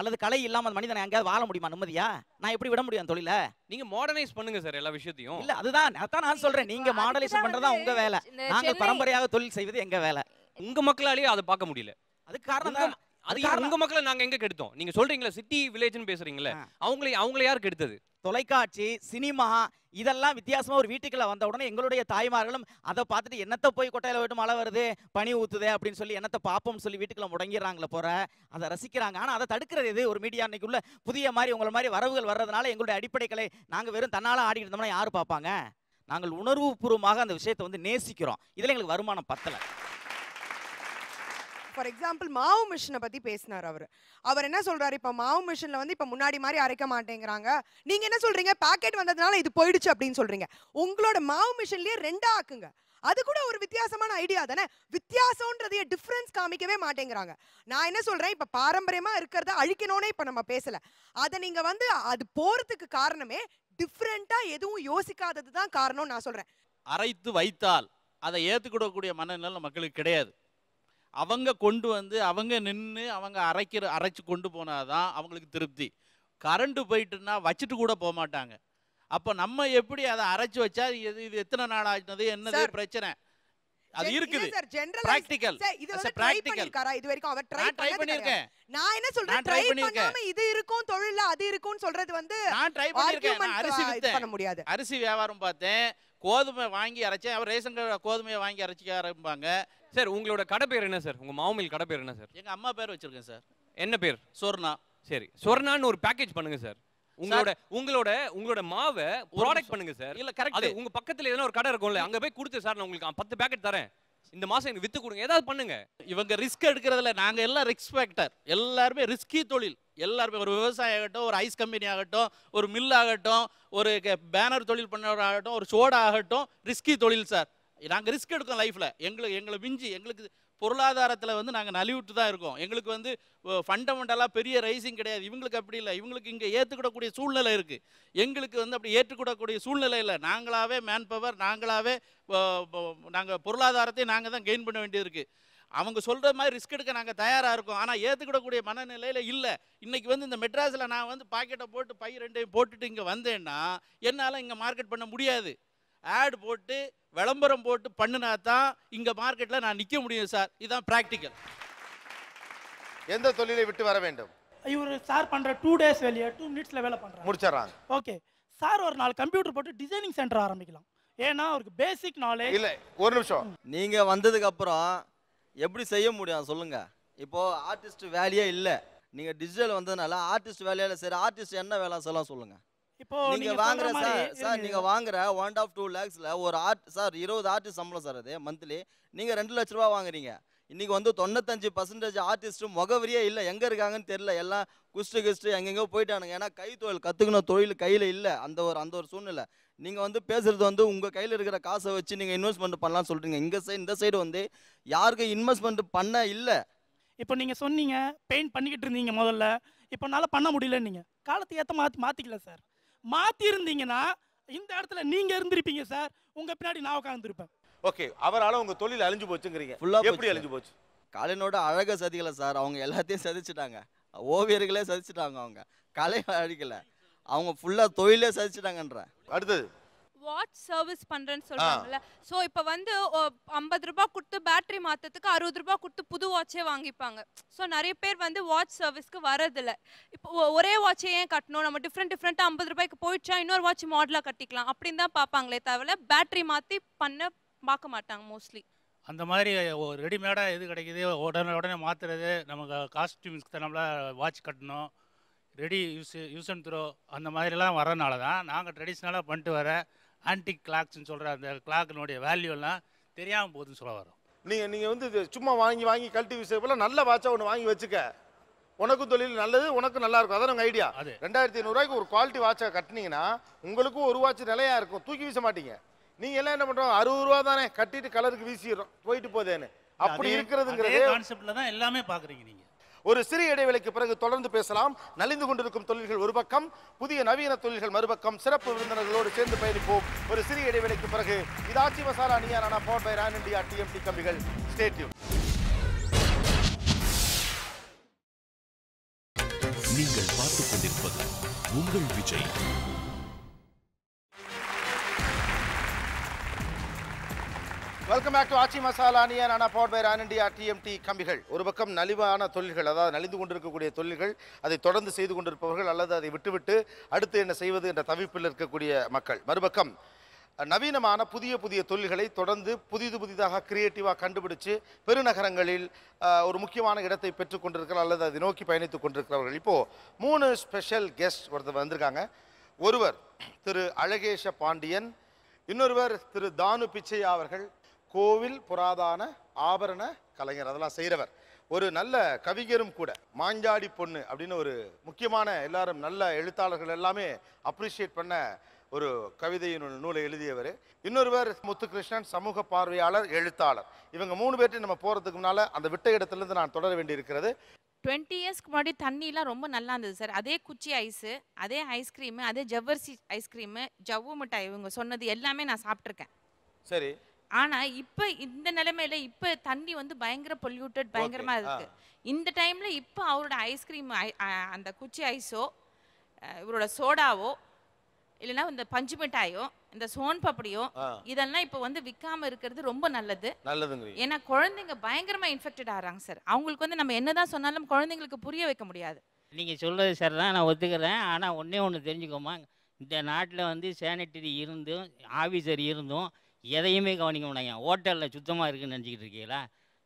அல்லது கலை இல்லாம மனிதன் எங்கேயாவது வாழ முடியுமா நிம்மதியா நான் எப்படி விட முடியும் தொழில நீங்க மாடர்னைஸ் பண்ணுங்க சார் எல்லா விஷயத்தையும் இல்ல அதுதான் அதான் நான் சொல்றேன் நீங்க மாடலைஸ் பண்றதா உங்க வேலை நாங்க பரம்பரையாக தொழில் செய்வது எங்க வேலை உங்க மக்களாலேயே அதை பார்க்க முடியல அதுக்கு காரணம் அது யார் உங்க மக்களை நாங்க எங்க கெடுத்தோம் நீங்க சொல்றீங்களா சிட்டி வில்லேஜ்னு பேசுறீங்களே அவங்களை அவங்களை யார் கெடுத்தது தொலைக்காட்சி சினிமா இதெல்லாம் வித்தியாசமா ஒரு வீட்டுக்குள்ள வந்த உடனே எங்களுடைய தாய்மார்களும் அதை பார்த்துட்டு என்னத்தை போய் கொட்டையில விட்டு மழை வருது பனி ஊத்துது அப்படின்னு சொல்லி என்னத்தை பாப்போம் சொல்லி வீட்டுக்குள்ள முடங்கிறாங்களே போற அதை ரசிக்கிறாங்க ஆனா அதை தடுக்கிறது எது ஒரு மீடியா அன்னைக்குள்ள புதிய மாதிரி உங்களை மாதிரி வரவுகள் வர்றதுனால எங்களுடைய அடிப்படைகளை கலை நாங்க வெறும் தன்னால ஆடிட்டு இருந்தோம்னா யாரு பார்ப்பாங்க நாங்கள் உணர்வுபூர்வமாக அந்த விஷயத்தை வந்து நேசிக்கிறோம் இதில் எங்களுக்கு வருமானம் பத்தலை ஃபார் எக்ஸாம்பிள் மாவு மிஷினை பற்றி பேசினார் அவர் அவர் என்ன சொல்கிறார் இப்போ மாவு மிஷினில் வந்து இப்போ முன்னாடி மாதிரி அரைக்க மாட்டேங்கிறாங்க நீங்கள் என்ன சொல்கிறீங்க பேக்கெட் வந்ததுனால இது போயிடுச்சு அப்படின்னு சொல்கிறீங்க உங்களோட மாவு மிஷின்லேயே ரெண்டாக ஆக்குங்க அது கூட ஒரு வித்தியாசமான ஐடியா தானே வித்தியாசம்ன்றதைய டிஃப்ரென்ஸ் காமிக்கவே மாட்டேங்கிறாங்க நான் என்ன சொல்கிறேன் இப்போ பாரம்பரியமாக இருக்கிறத அழிக்கணும்னே இப்போ நம்ம பேசலை அதை நீங்கள் வந்து அது போகிறதுக்கு காரணமே டிஃப்ரெண்ட்டாக எதுவும் யோசிக்காதது தான் காரணம் நான் சொல்கிறேன் அரைத்து வைத்தால் அதை ஏற்றுக்கொடுக்கக்கூடிய மனநிலை மக்களுக்கு கிடையாது அவங்க கொண்டு வந்து அவங்க நின்று அவங்க அரைக்கிற அரைச்சி கொண்டு போனால் தான் அவங்களுக்கு திருப்தி கரண்ட்டு போயிட்டுன்னா வச்சுட்டு கூட போக மாட்டாங்க அப்போ நம்ம எப்படி அதை அரைச்சி வச்சா இது இது எத்தனை நாள் ஆச்சுனது என்னது பிரச்சனை அது இருக்குது சார் இது வந்து பிராக்டிக்கல் கரா இது வரைக்கும் அவர் ட்ரை ட்ரை பண்ணிருக்கேன் நான் என்ன சொல்றேன் ட்ரை பண்ணாம இது இருக்கும் தொழில்ல அது இருக்கும்னு சொல்றது வந்து நான் ட்ரை பண்ணிருக்கேன் நான் அரிசி வித்தேன் பண்ண முடியாது அரிசி வியாபாரம் பார்த்தேன் கோதுமை வாங்கி அரைச்சேன் அவர் ரேஷன் கோதுமையை வாங்கி அரைச்சிக்க ஆரம்பிப்பாங்க சார் உங்களோட கடை பேர் என்ன சார் உங்க மாமில் கடை பேர் என்ன சார் எங்க அம்மா பேர் வச்சிருக்கேன் சார் என்ன பேர் சொர்ணா சரி சொர்ணான்னு ஒரு பேக்கேஜ் பண்ணுங்க சார் உங்களோட உங்களோட உங்களோட மாவை ப்ராடக்ட் பண்ணுங்க சார் இல்ல கரெக்ட் உங்க பக்கத்துல எதனா ஒரு கடை இருக்கும்ல அங்க போய் கொடுத்து சார் நான் உங்களுக்கு பத்து பேக்கெட் தரேன் இந்த மாசம் எனக்கு வித்து கொடுங்க ஏதாவது பண்ணுங்க இவங்க ரிஸ்க் எடுக்கிறதுல நாங்க எல்லாம் ரிஸ்க் ஃபேக்டர் எல்லாருமே ரிஸ்கி தொழில் எல்லாருமே ஒரு விவசாயி ஆகட்டும் ஒரு ஐஸ் கம்பெனி ஆகட்டும் ஒரு மில் ஆகட்டும் ஒரு பேனர் தொழில் ஆகட்டும் ஒரு சோடா ஆகட்டும் ரிஸ்கி தொழில் சார் நாங்கள் ரிஸ்க் எடுக்கோம் லைஃப்பில் எங்களுக்கு எங்களை விஞ்சி எங்களுக்கு பொருளாதாரத்தில் வந்து நாங்கள் நலிவிட்டு தான் இருக்கோம் எங்களுக்கு வந்து ஃபண்டமெண்டலாக பெரிய ரைஸிங் கிடையாது இவங்களுக்கு அப்படி இல்லை இவங்களுக்கு இங்கே ஏற்றுக்கிடக்கூடிய சூழ்நிலை இருக்குது எங்களுக்கு வந்து அப்படி ஏற்றுக்கிடக்கூடிய சூழ்நிலை இல்லை நாங்களாவே மேன் பவர் நாங்களாவே நாங்கள் பொருளாதாரத்தை நாங்கள் தான் கெயின் பண்ண வேண்டியது இருக்குது அவங்க சொல்கிற மாதிரி ரிஸ்க் எடுக்க நாங்கள் தயாராக இருக்கோம் ஆனால் ஏற்றுக்கிடக்கூடிய மனநிலையில் இல்லை இன்றைக்கி வந்து இந்த மெட்ராஸில் நான் வந்து பாக்கெட்டை போட்டு பை ரெண்டையும் போட்டுட்டு இங்கே வந்தேன்னா என்னால் இங்கே மார்க்கெட் பண்ண முடியாது ஆட் போட்டு விளம்பரம் போட்டு பண்ணினா தான் இங்கே மார்க்கெட்டில் நான் நிற்க முடியும் சார் இதுதான் ப்ராக்டிக்கல் எந்த தொழிலை விட்டு வர வேண்டும் இவர் சார் பண்ணுற டூ டேஸ் வேலையை டூ மினிட்ஸில் வேலை பண்ணுறாங்க முடிச்சிடறாங்க ஓகே சார் ஒரு நாள் கம்ப்யூட்டர் போட்டு டிசைனிங் சென்டர் ஆரம்பிக்கலாம் ஏன்னா அவருக்கு பேசிக் நாலேஜ் இல்லை ஒரு நிமிஷம் நீங்கள் வந்ததுக்கு அப்புறம் எப்படி செய்ய முடியும் சொல்லுங்க இப்போது ஆர்டிஸ்ட் வேலையே இல்லை நீங்கள் டிஜிட்டல் வந்ததுனால ஆர்டிஸ்ட் வேலையில் சரி ஆர்டிஸ்ட் என்ன வேலை சொல்லலாம் சொல்லுங்கள் இப்போ நீங்க வாங்குற சார் சார் நீங்க வாங்குற ஒன் ஆஃப் டூ லேக்ஸ்ல ஒரு ஆர்ட் சார் இருபது ஆர்டிஸ்ட் சம்பளம் சார் அது மந்த்லி நீங்க ரெண்டு லட்ச ரூபா வாங்குறீங்க இன்னைக்கு வந்து தொண்ணூத்தஞ்சு பர்சன்டேஜ் ஆர்டிஸ்ட் முகவரியே இல்லை எங்க இருக்காங்கன்னு தெரியல எல்லாம் குஸ்டு கிஸ்டு எங்கெங்கோ போயிட்டானுங்க ஏன்னா கைத்தொழில் கற்றுக்கணும் தொழில் கையில் இல்லை அந்த ஒரு அந்த ஒரு சூழ்நிலை நீங்கள் வந்து பேசுறது வந்து உங்கள் கையில் இருக்கிற காசை வச்சு நீங்கள் இன்வெஸ்ட்மெண்ட் பண்ணலாம் சொல்றீங்க இங்க சைடு இந்த சைடு வந்து யாருக்கும் இன்வெஸ்ட்மெண்ட் பண்ண இல்லை இப்போ நீங்கள் சொன்னீங்க பெயிண்ட் பண்ணிக்கிட்டு இருந்தீங்க முதல்ல இப்போ என்னால் பண்ண முடியல நீங்கள் காலத்தை ஏற்ற மாற்றி மாற்றிக்கல சார் இருந்தீங்கன்னா இந்த இடத்துல நீங்கள் இருந்திருப்பீங்க சார் உங்கள் பின்னாடி நான் உட்காந்துருப்பேன் ஓகே அவரால் உங்கள் தொழில் அழிஞ்சு போச்சுங்கிறீங்க ஃபுல்லாக எப்படி அழிஞ்சு போச்சு கலைனோட அழகை சதிக்கலை சார் அவங்க எல்லாத்தையும் சதிச்சிட்டாங்க ஓவியர்களே சதிச்சிட்டாங்க அவங்க கலை அழிக்கலை அவங்க ஃபுல்லாக தொழிலே சதிச்சிட்டாங்கன்ற அடுத்தது வாட்ச் சர்வீஸ் பண்றேன்னு சொல்றாங்கல்ல சோ இப்போ வந்து ஐம்பது ரூபாய் கொடுத்து பேட்டரி மாத்தத்துக்கு அறுபது ரூபாய் கொடுத்து புது வாட்சே வாங்கிப்பாங்க சோ நிறைய பேர் வந்து வாட்ச் சர்வீஸ்க்கு இல்ல இப்போ ஒரே வாட்சே ஏன் கட்டணும் நம்ம டிஃப்ரெண்ட் டிஃப்ரெண்ட்டாக ஐம்பது ரூபாய்க்கு போயிடுச்சா இன்னொரு வாட்ச் மாடலாக கட்டிக்கலாம் அப்படின்னு தான் பார்ப்பாங்களே தவிர பேட்டரி மாற்றி பண்ண பார்க்க மாட்டாங்க மோஸ்ட்லி அந்த மாதிரி ரெடிமேடாக எது கிடைக்குது உடனே உடனே மாற்றுறது நமக்கு காஸ்டியூம்ஸ்க்கு தனம்ல வாட்ச் கட்டணும் ready use use and throw அந்த மாதிரிலாம் வரதுனால தான் நாங்கள் ட்ரெடிஷ்னலாக பண்ணிட்டு வர ஆன்டிக் கிளாக்ஸ்னு சொல்கிற அந்த கிளாக்கினுடைய வேல்யூலாம் தெரியாமல் போகுதுன்னு சொல்ல வரோம் நீங்கள் நீங்கள் வந்து சும்மா வாங்கி வாங்கி கழட்டி வீச போல நல்ல வாட்சாக ஒன்று வாங்கி வச்சுக்க உனக்கும் தொழில் நல்லது உனக்கு நல்லா இருக்கும் அதான் உங்கள் ஐடியா ரெண்டாயிரத்தி ஐநூறுரூவாய்க்கு ஒரு குவாலிட்டி வாட்சை கட்டினீங்கன்னா உங்களுக்கும் ஒரு வாட்ச் நிலையாக இருக்கும் தூக்கி வீச மாட்டீங்க நீங்கள் எல்லாம் என்ன பண்ணுறோம் அறுபது ரூபா தானே கட்டிட்டு கலருக்கு வீசிடுறோம் போயிட்டு போதேன்னு அப்படி இருக்கிறதுங்கிறது கான்செப்டில் தான் எல்லாமே பார்க்குறீங்க நீங்கள் ஒரு சிறிய இடைவெளிக்கு பிறகு தொடர்ந்து பேசலாம் நலிந்து கொண்டிருக்கும் தொழில்கள் ஒரு பக்கம் புதிய நவீன தொழில்கள் மறுபக்கம் சிறப்பு விருந்தினர்களோடு சேர்ந்து பயணிப்போம் ஒரு சிறிய இடைவெளிக்கு பிறகு இதாச்சி மசாலா நியானா power by Ron India TMT கம்பிகள் ஸ்டேட்யூன் நீங்கள் பார்த்துக் கொண்டிருப்பது உங்கள் Vijay welcome back to Aachi Masala அணியா நானா power by Ron India TMT கம்பிகள் ஒரு பக்கம் நலிவான தொழில்கள் அதாவது நலிந்து கொண்டிருக்கக்கூடிய தொழில்கள் அதை தொடர்ந்து செய்து கொண்டிருப்பவர்கள் அல்லது அதை விட்டுவிட்டு அடுத்து என்ன செய்வது என்ற தவிப்பில் இருக்கக்கூடிய மக்கள் மறுபக்கம் நவீனமான புதிய புதிய தொழில்களை தொடர்ந்து புதிது புதிதாக கிரியேட்டிவாக கண்டுபிடிச்சு பெருநகரங்களில் ஒரு முக்கியமான இடத்தை பெற்றுக்கொண்டிருக்கிறார் அல்லது அதை நோக்கி பயணித்துக் கொண்டிருக்கிறவர்கள் இப்போது மூணு ஸ்பெஷல் கெஸ்ட் ஒருத்தர் வந்திருக்காங்க ஒருவர் திரு அழகேஷ பாண்டியன் இன்னொருவர் திரு தானு பிச்சையா அவர்கள் கோவில் புராதான ஆபரண கலைஞர் அதெல்லாம் செய்கிறவர் ஒரு நல்ல கவிஞரும் கூட மாஞ்சாடி பொண்ணு அப்படின்னு ஒரு முக்கியமான எல்லாரும் நல்ல எழுத்தாளர்கள் எல்லாமே அப்ரிஷியேட் பண்ண ஒரு கவிதையின் நூலை எழுதியவர் இன்னொருவர் முத்துகிருஷ்ணன் சமூக பார்வையாளர் எழுத்தாளர் இவங்க மூணு பேர்ட்டு நம்ம போகிறதுக்கு முன்னால் அந்த விட்ட இடத்துலேருந்து நான் தொடர வேண்டியிருக்கிறது டுவெண்ட்டி இயர்ஸ்க்கு முன்னாடி தண்ணியெலாம் ரொம்ப நல்லா இருந்தது சார் அதே குச்சி ஐஸு அதே ஐஸ்கிரீமு அதே ஜவ்வரிசி ஐஸ்கிரீமு ஜவ்வு மிட்டாய் இவங்க சொன்னது எல்லாமே நான் சாப்பிட்ருக்கேன் சரி ஆனா இப்ப இந்த நிலைமையில இப்ப தண்ணி வந்து பயங்கர பொல்யூட்டட் பயங்கரமா இருக்கு இந்த டைம்ல இப்ப அவரோட ஐஸ்கிரீம் அந்த குச்சி ஐஸோ இவரோட சோடாவோ இல்லைன்னா இந்த பஞ்சு மிட்டாயோ இந்த சோன் பப்படியோ இதெல்லாம் இப்ப வந்து விற்காம இருக்கிறது ரொம்ப நல்லது ஏன்னா குழந்தைங்க பயங்கரமா இன்ஃபெக்டட் ஆகிறாங்க சார் அவங்களுக்கு வந்து நம்ம என்னதான் சொன்னாலும் குழந்தைங்களுக்கு புரிய வைக்க முடியாது நீங்கள் சொல்கிறது சார் தான் நான் ஒத்துக்கிறேன் ஆனால் ஒன்றே ஒன்று தெரிஞ்சுக்கோமா இந்த நாட்டில் வந்து சேனிட்டரி இருந்தும் ஆஃபீஸர் இருந்தும் எதையுமே கவனிக்க முடியாங்க ஹோட்டலில் சுத்தமாக இருக்குன்னு நினச்சிக்கிட்டு இருக்கீங்களா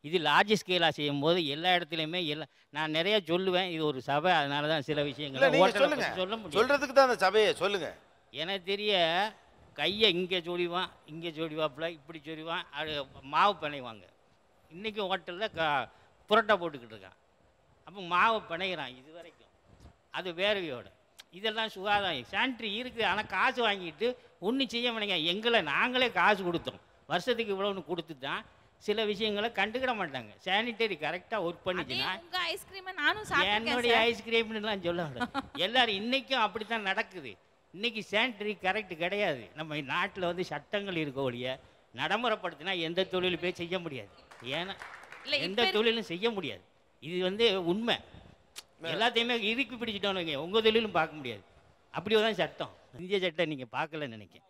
இது லார்ஜ் ஸ்கேலாக செய்யும் போது எல்லா இடத்துலையுமே எல்லா நான் நிறையா சொல்லுவேன் இது ஒரு சபை அதனால தான் சில விஷயங்கள் சொல்ல சொல்கிறதுக்கு தான் அந்த சபையை சொல்லுங்கள் எனக்கு தெரிய கையை இங்கே சொல்லிவான் இங்கே சொடிவாப்பில் இப்படி சொல்லிவான் அது மாவு பிணைவாங்க இன்றைக்கும் ஹோட்டலில் க புரட்டை போட்டுக்கிட்டு இருக்கான் அப்போ மாவு பிணைகிறான் இது வரைக்கும் அது வேர்வையோட இதெல்லாம் சுகாதாரம் சான்ட்ரி இருக்குது ஆனால் காசு வாங்கிட்டு ஒன்றும் செய்ய மாட்டேங்க எங்களை நாங்களே காசு கொடுத்தோம் வருஷத்துக்கு இவ்வளோன்னு கொடுத்து தான் சில விஷயங்களை கண்டுக்கிட மாட்டாங்க சானிடரி கரெக்டாக ஒர்க் பண்ணிச்சுன்னா நானும் என்னுடைய ஐஸ்கிரீம்னுலாம் சொல்ல எல்லாரும் இன்றைக்கும் அப்படி தான் நடக்குது இன்றைக்கி சானிடரி கரெக்ட் கிடையாது நம்ம நாட்டில் வந்து சட்டங்கள் இருக்க ஒழிய நடைமுறைப்படுத்தினா எந்த தொழிலும் போய் செய்ய முடியாது ஏன்னா எந்த தொழிலும் செய்ய முடியாது இது வந்து உண்மை எல்லாத்தையுமே இறுக்கி பிடிச்சிட்டோன்னு உங்கள் தொழிலும் பார்க்க முடியாது அப்படியே தான் சட்டம் இந்திய சட்டை நீங்கள் பார்க்கலன்னு நினைக்கேன்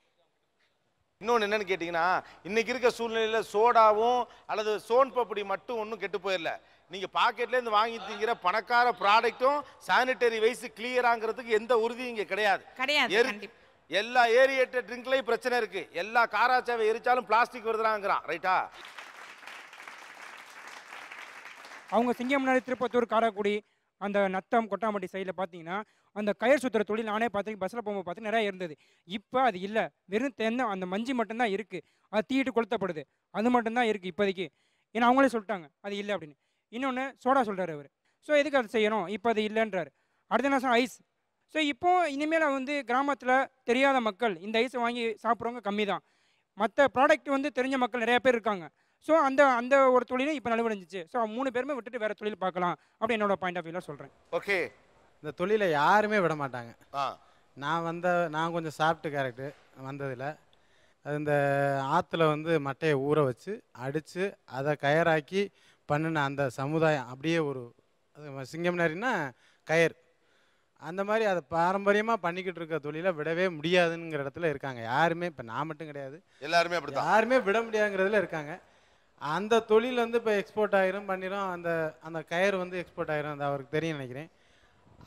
இன்னொன்று என்னன்னு கேட்டிங்கன்னா இன்றைக்கி இருக்க சூழ்நிலையில் சோடாவும் அல்லது சோன் பப்படி மட்டும் ஒன்றும் கெட்டு போயிடல நீங்கள் பாக்கெட்லேருந்து வாங்கி திங்கிற பணக்கார ப்ராடக்ட்டும் சானிட்டரி வைஸ் கிளியராங்கிறதுக்கு எந்த உறுதியும் இங்கே கிடையாது கிடையாது எல்லா ஏரியேட்டட் ட்ரிங்க்லேயும் பிரச்சனை இருக்குது எல்லா காராச்சாவை எரிச்சாலும் பிளாஸ்டிக் வருதுனாங்கிறான் ரைட்டா அவங்க சிங்கம்னாடி திருப்பத்தூர் காரக்குடி அந்த நத்தம் கொட்டாம்பட்டி சைடில் பார்த்தீங்கன்னா அந்த கயர் சுத்துற தொழில் நானே பார்த்தீங்கன்னா பஸ்ஸில் போகும்போது பார்த்து நிறையா இருந்தது இப்போ அது இல்லை வெறும் தென்னை அந்த மஞ்சி மட்டும்தான் இருக்குது அது தீட்டு கொளுத்தப்படுது அது மட்டும்தான் இருக்குது இப்போதைக்கு ஏன்னா அவங்களே சொல்லிட்டாங்க அது இல்லை அப்படின்னு இன்னொன்று சோடா சொல்கிறார் அவர் ஸோ எதுக்கு அது செய்யணும் இப்போ அது இல்லைன்றார் அடுத்த நிமிஷம் ஐஸ் ஸோ இப்போது இனிமேல் வந்து கிராமத்தில் தெரியாத மக்கள் இந்த ஐஸை வாங்கி சாப்பிட்றவங்க கம்மி தான் மற்ற ப்ராடக்ட் வந்து தெரிஞ்ச மக்கள் நிறையா பேர் இருக்காங்க ஸோ அந்த அந்த ஒரு தொழிலும் இப்போ நலிவடைஞ்சிச்சு ஸோ மூணு பேருமே விட்டுட்டு வேறு தொழில் பார்க்கலாம் அப்படின்னு என்னோட பாயிண்ட் ஆஃப் வியூவில் சொல்கிறேன் ஓகே இந்த தொழிலை யாருமே விட மாட்டாங்க நான் வந்த நான் கொஞ்சம் சாப்பிட்டு கேரக்டர் வந்ததில் அது இந்த ஆற்றுல வந்து மட்டையை ஊற வச்சு அடித்து அதை கயராக்கி பண்ணின அந்த சமுதாயம் அப்படியே ஒரு சிங்கம் சிங்கம்னாரின்னா கயர் அந்த மாதிரி அதை பாரம்பரியமாக பண்ணிக்கிட்டு இருக்க தொழிலை விடவே முடியாதுங்கிற இடத்துல இருக்காங்க யாருமே இப்போ நான் மட்டும் கிடையாது எல்லாருமே அப்படி யாருமே விட முடியாதுங்கிறதுல இருக்காங்க அந்த தொழில் வந்து இப்போ எக்ஸ்போர்ட் ஆகிரும் பண்ணிடும் அந்த அந்த கயர் வந்து எக்ஸ்போர்ட் ஆகிரும் அந்த அவருக்கு தெரியும் நினைக்கிறேன்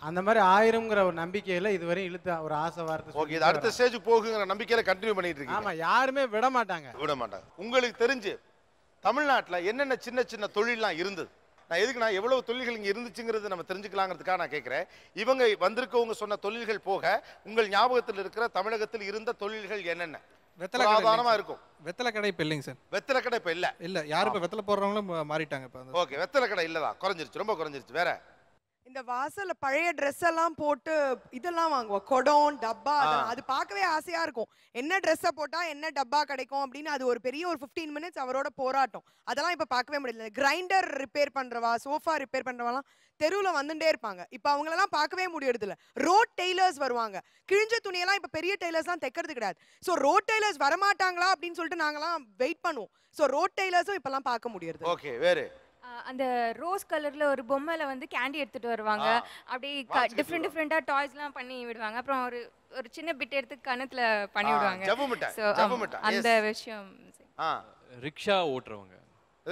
அந்த மாதிரி ஆயிரம்ங்கிற ஒரு நம்பிக்கையில இதுவரை இழுத்த ஒரு ஆசை வார்த்தை ஓகே இது அடுத்த ஸ்டேஜ் போகுங்கிற நம்பிக்கையில கண்டினியூ பண்ணிட்டு இருக்கீங்க ஆமா யாருமே விட மாட்டாங்க விட மாட்டாங்க உங்களுக்கு தெரிஞ்சு தமிழ்நாட்டில் என்னென்ன சின்ன சின்ன தொழிலாம் இருந்தது நான் எதுக்கு நான் எவ்வளவு தொழில்கள் இங்கே இருந்துச்சுங்கிறது நம்ம தெரிஞ்சுக்கலாங்கிறதுக்காக நான் கேட்குறேன் இவங்க வந்திருக்கவங்க சொன்ன தொழில்கள் போக உங்கள் ஞாபகத்தில் இருக்கிற தமிழகத்தில் இருந்த தொழில்கள் என்னென்ன வெத்தலை சாதாரணமாக இருக்கும் வெத்தலை கடை இப்போ இல்லைங்க சார் வெத்தலை கடை இப்போ இல்லை இல்லை யாரும் இப்போ வெத்தலை போடுறவங்களும் மாறிட்டாங்க இப்போ ஓகே வெத்தலை கடை இல்லை தான் குறைஞ்சிருச்சு ரொம்ப குறைஞ்சிருச்சு வேற இந்த வாசல்ல பழைய ட்ரெஸ் எல்லாம் போட்டு இதெல்லாம் வாங்குவோம் குடம் டப்பா அது பார்க்கவே ஆசையா இருக்கும் என்ன ட்ரெஸ் போட்டா என்ன டப்பா கிடைக்கும் அப்படின்னு அது ஒரு பெரிய ஒரு பிப்டீன் மினிட்ஸ் அவரோட போராட்டம் அதெல்லாம் இப்ப பார்க்கவே முடியல கிரைண்டர் ரிப்பேர் பண்றவா சோஃபா ரிப்பேர் பண்றவாலாம் தெருவில் வந்துட்டே இருப்பாங்க இப்போ அவங்களெல்லாம் பார்க்கவே முடியறது இல்லை ரோட் டெய்லர்ஸ் வருவாங்க கிழிஞ்ச துணியெல்லாம் இப்போ பெரிய டெய்லர்ஸ்லாம் தைக்கிறது கிடையாது ஸோ ரோட் டெய்லர்ஸ் வரமாட்டாங்களா அப்படின்னு சொல்லிட்டு நாங்களாம் வெயிட் பண்ணுவோம் ஸோ ரோட் டெய்லர்ஸும் இப்பெல்லாம் பார்க்க முடியறது ஓகே வேறு அந்த ரோஸ் கலர்ல ஒரு பொம்மையில வந்து கேண்டி எடுத்துட்டு வருவாங்க அப்படியே டிஃப்ரெண்ட் டிஃப்ரெண்டா டாய்ஸ் எல்லாம் பண்ணி விடுவாங்க அப்புறம் ஒரு ஒரு சின்ன பிட் எடுத்து கணத்துல பண்ணி விடுவாங்க அந்த விஷயம் ரிக்ஷா ஓட்டுறவங்க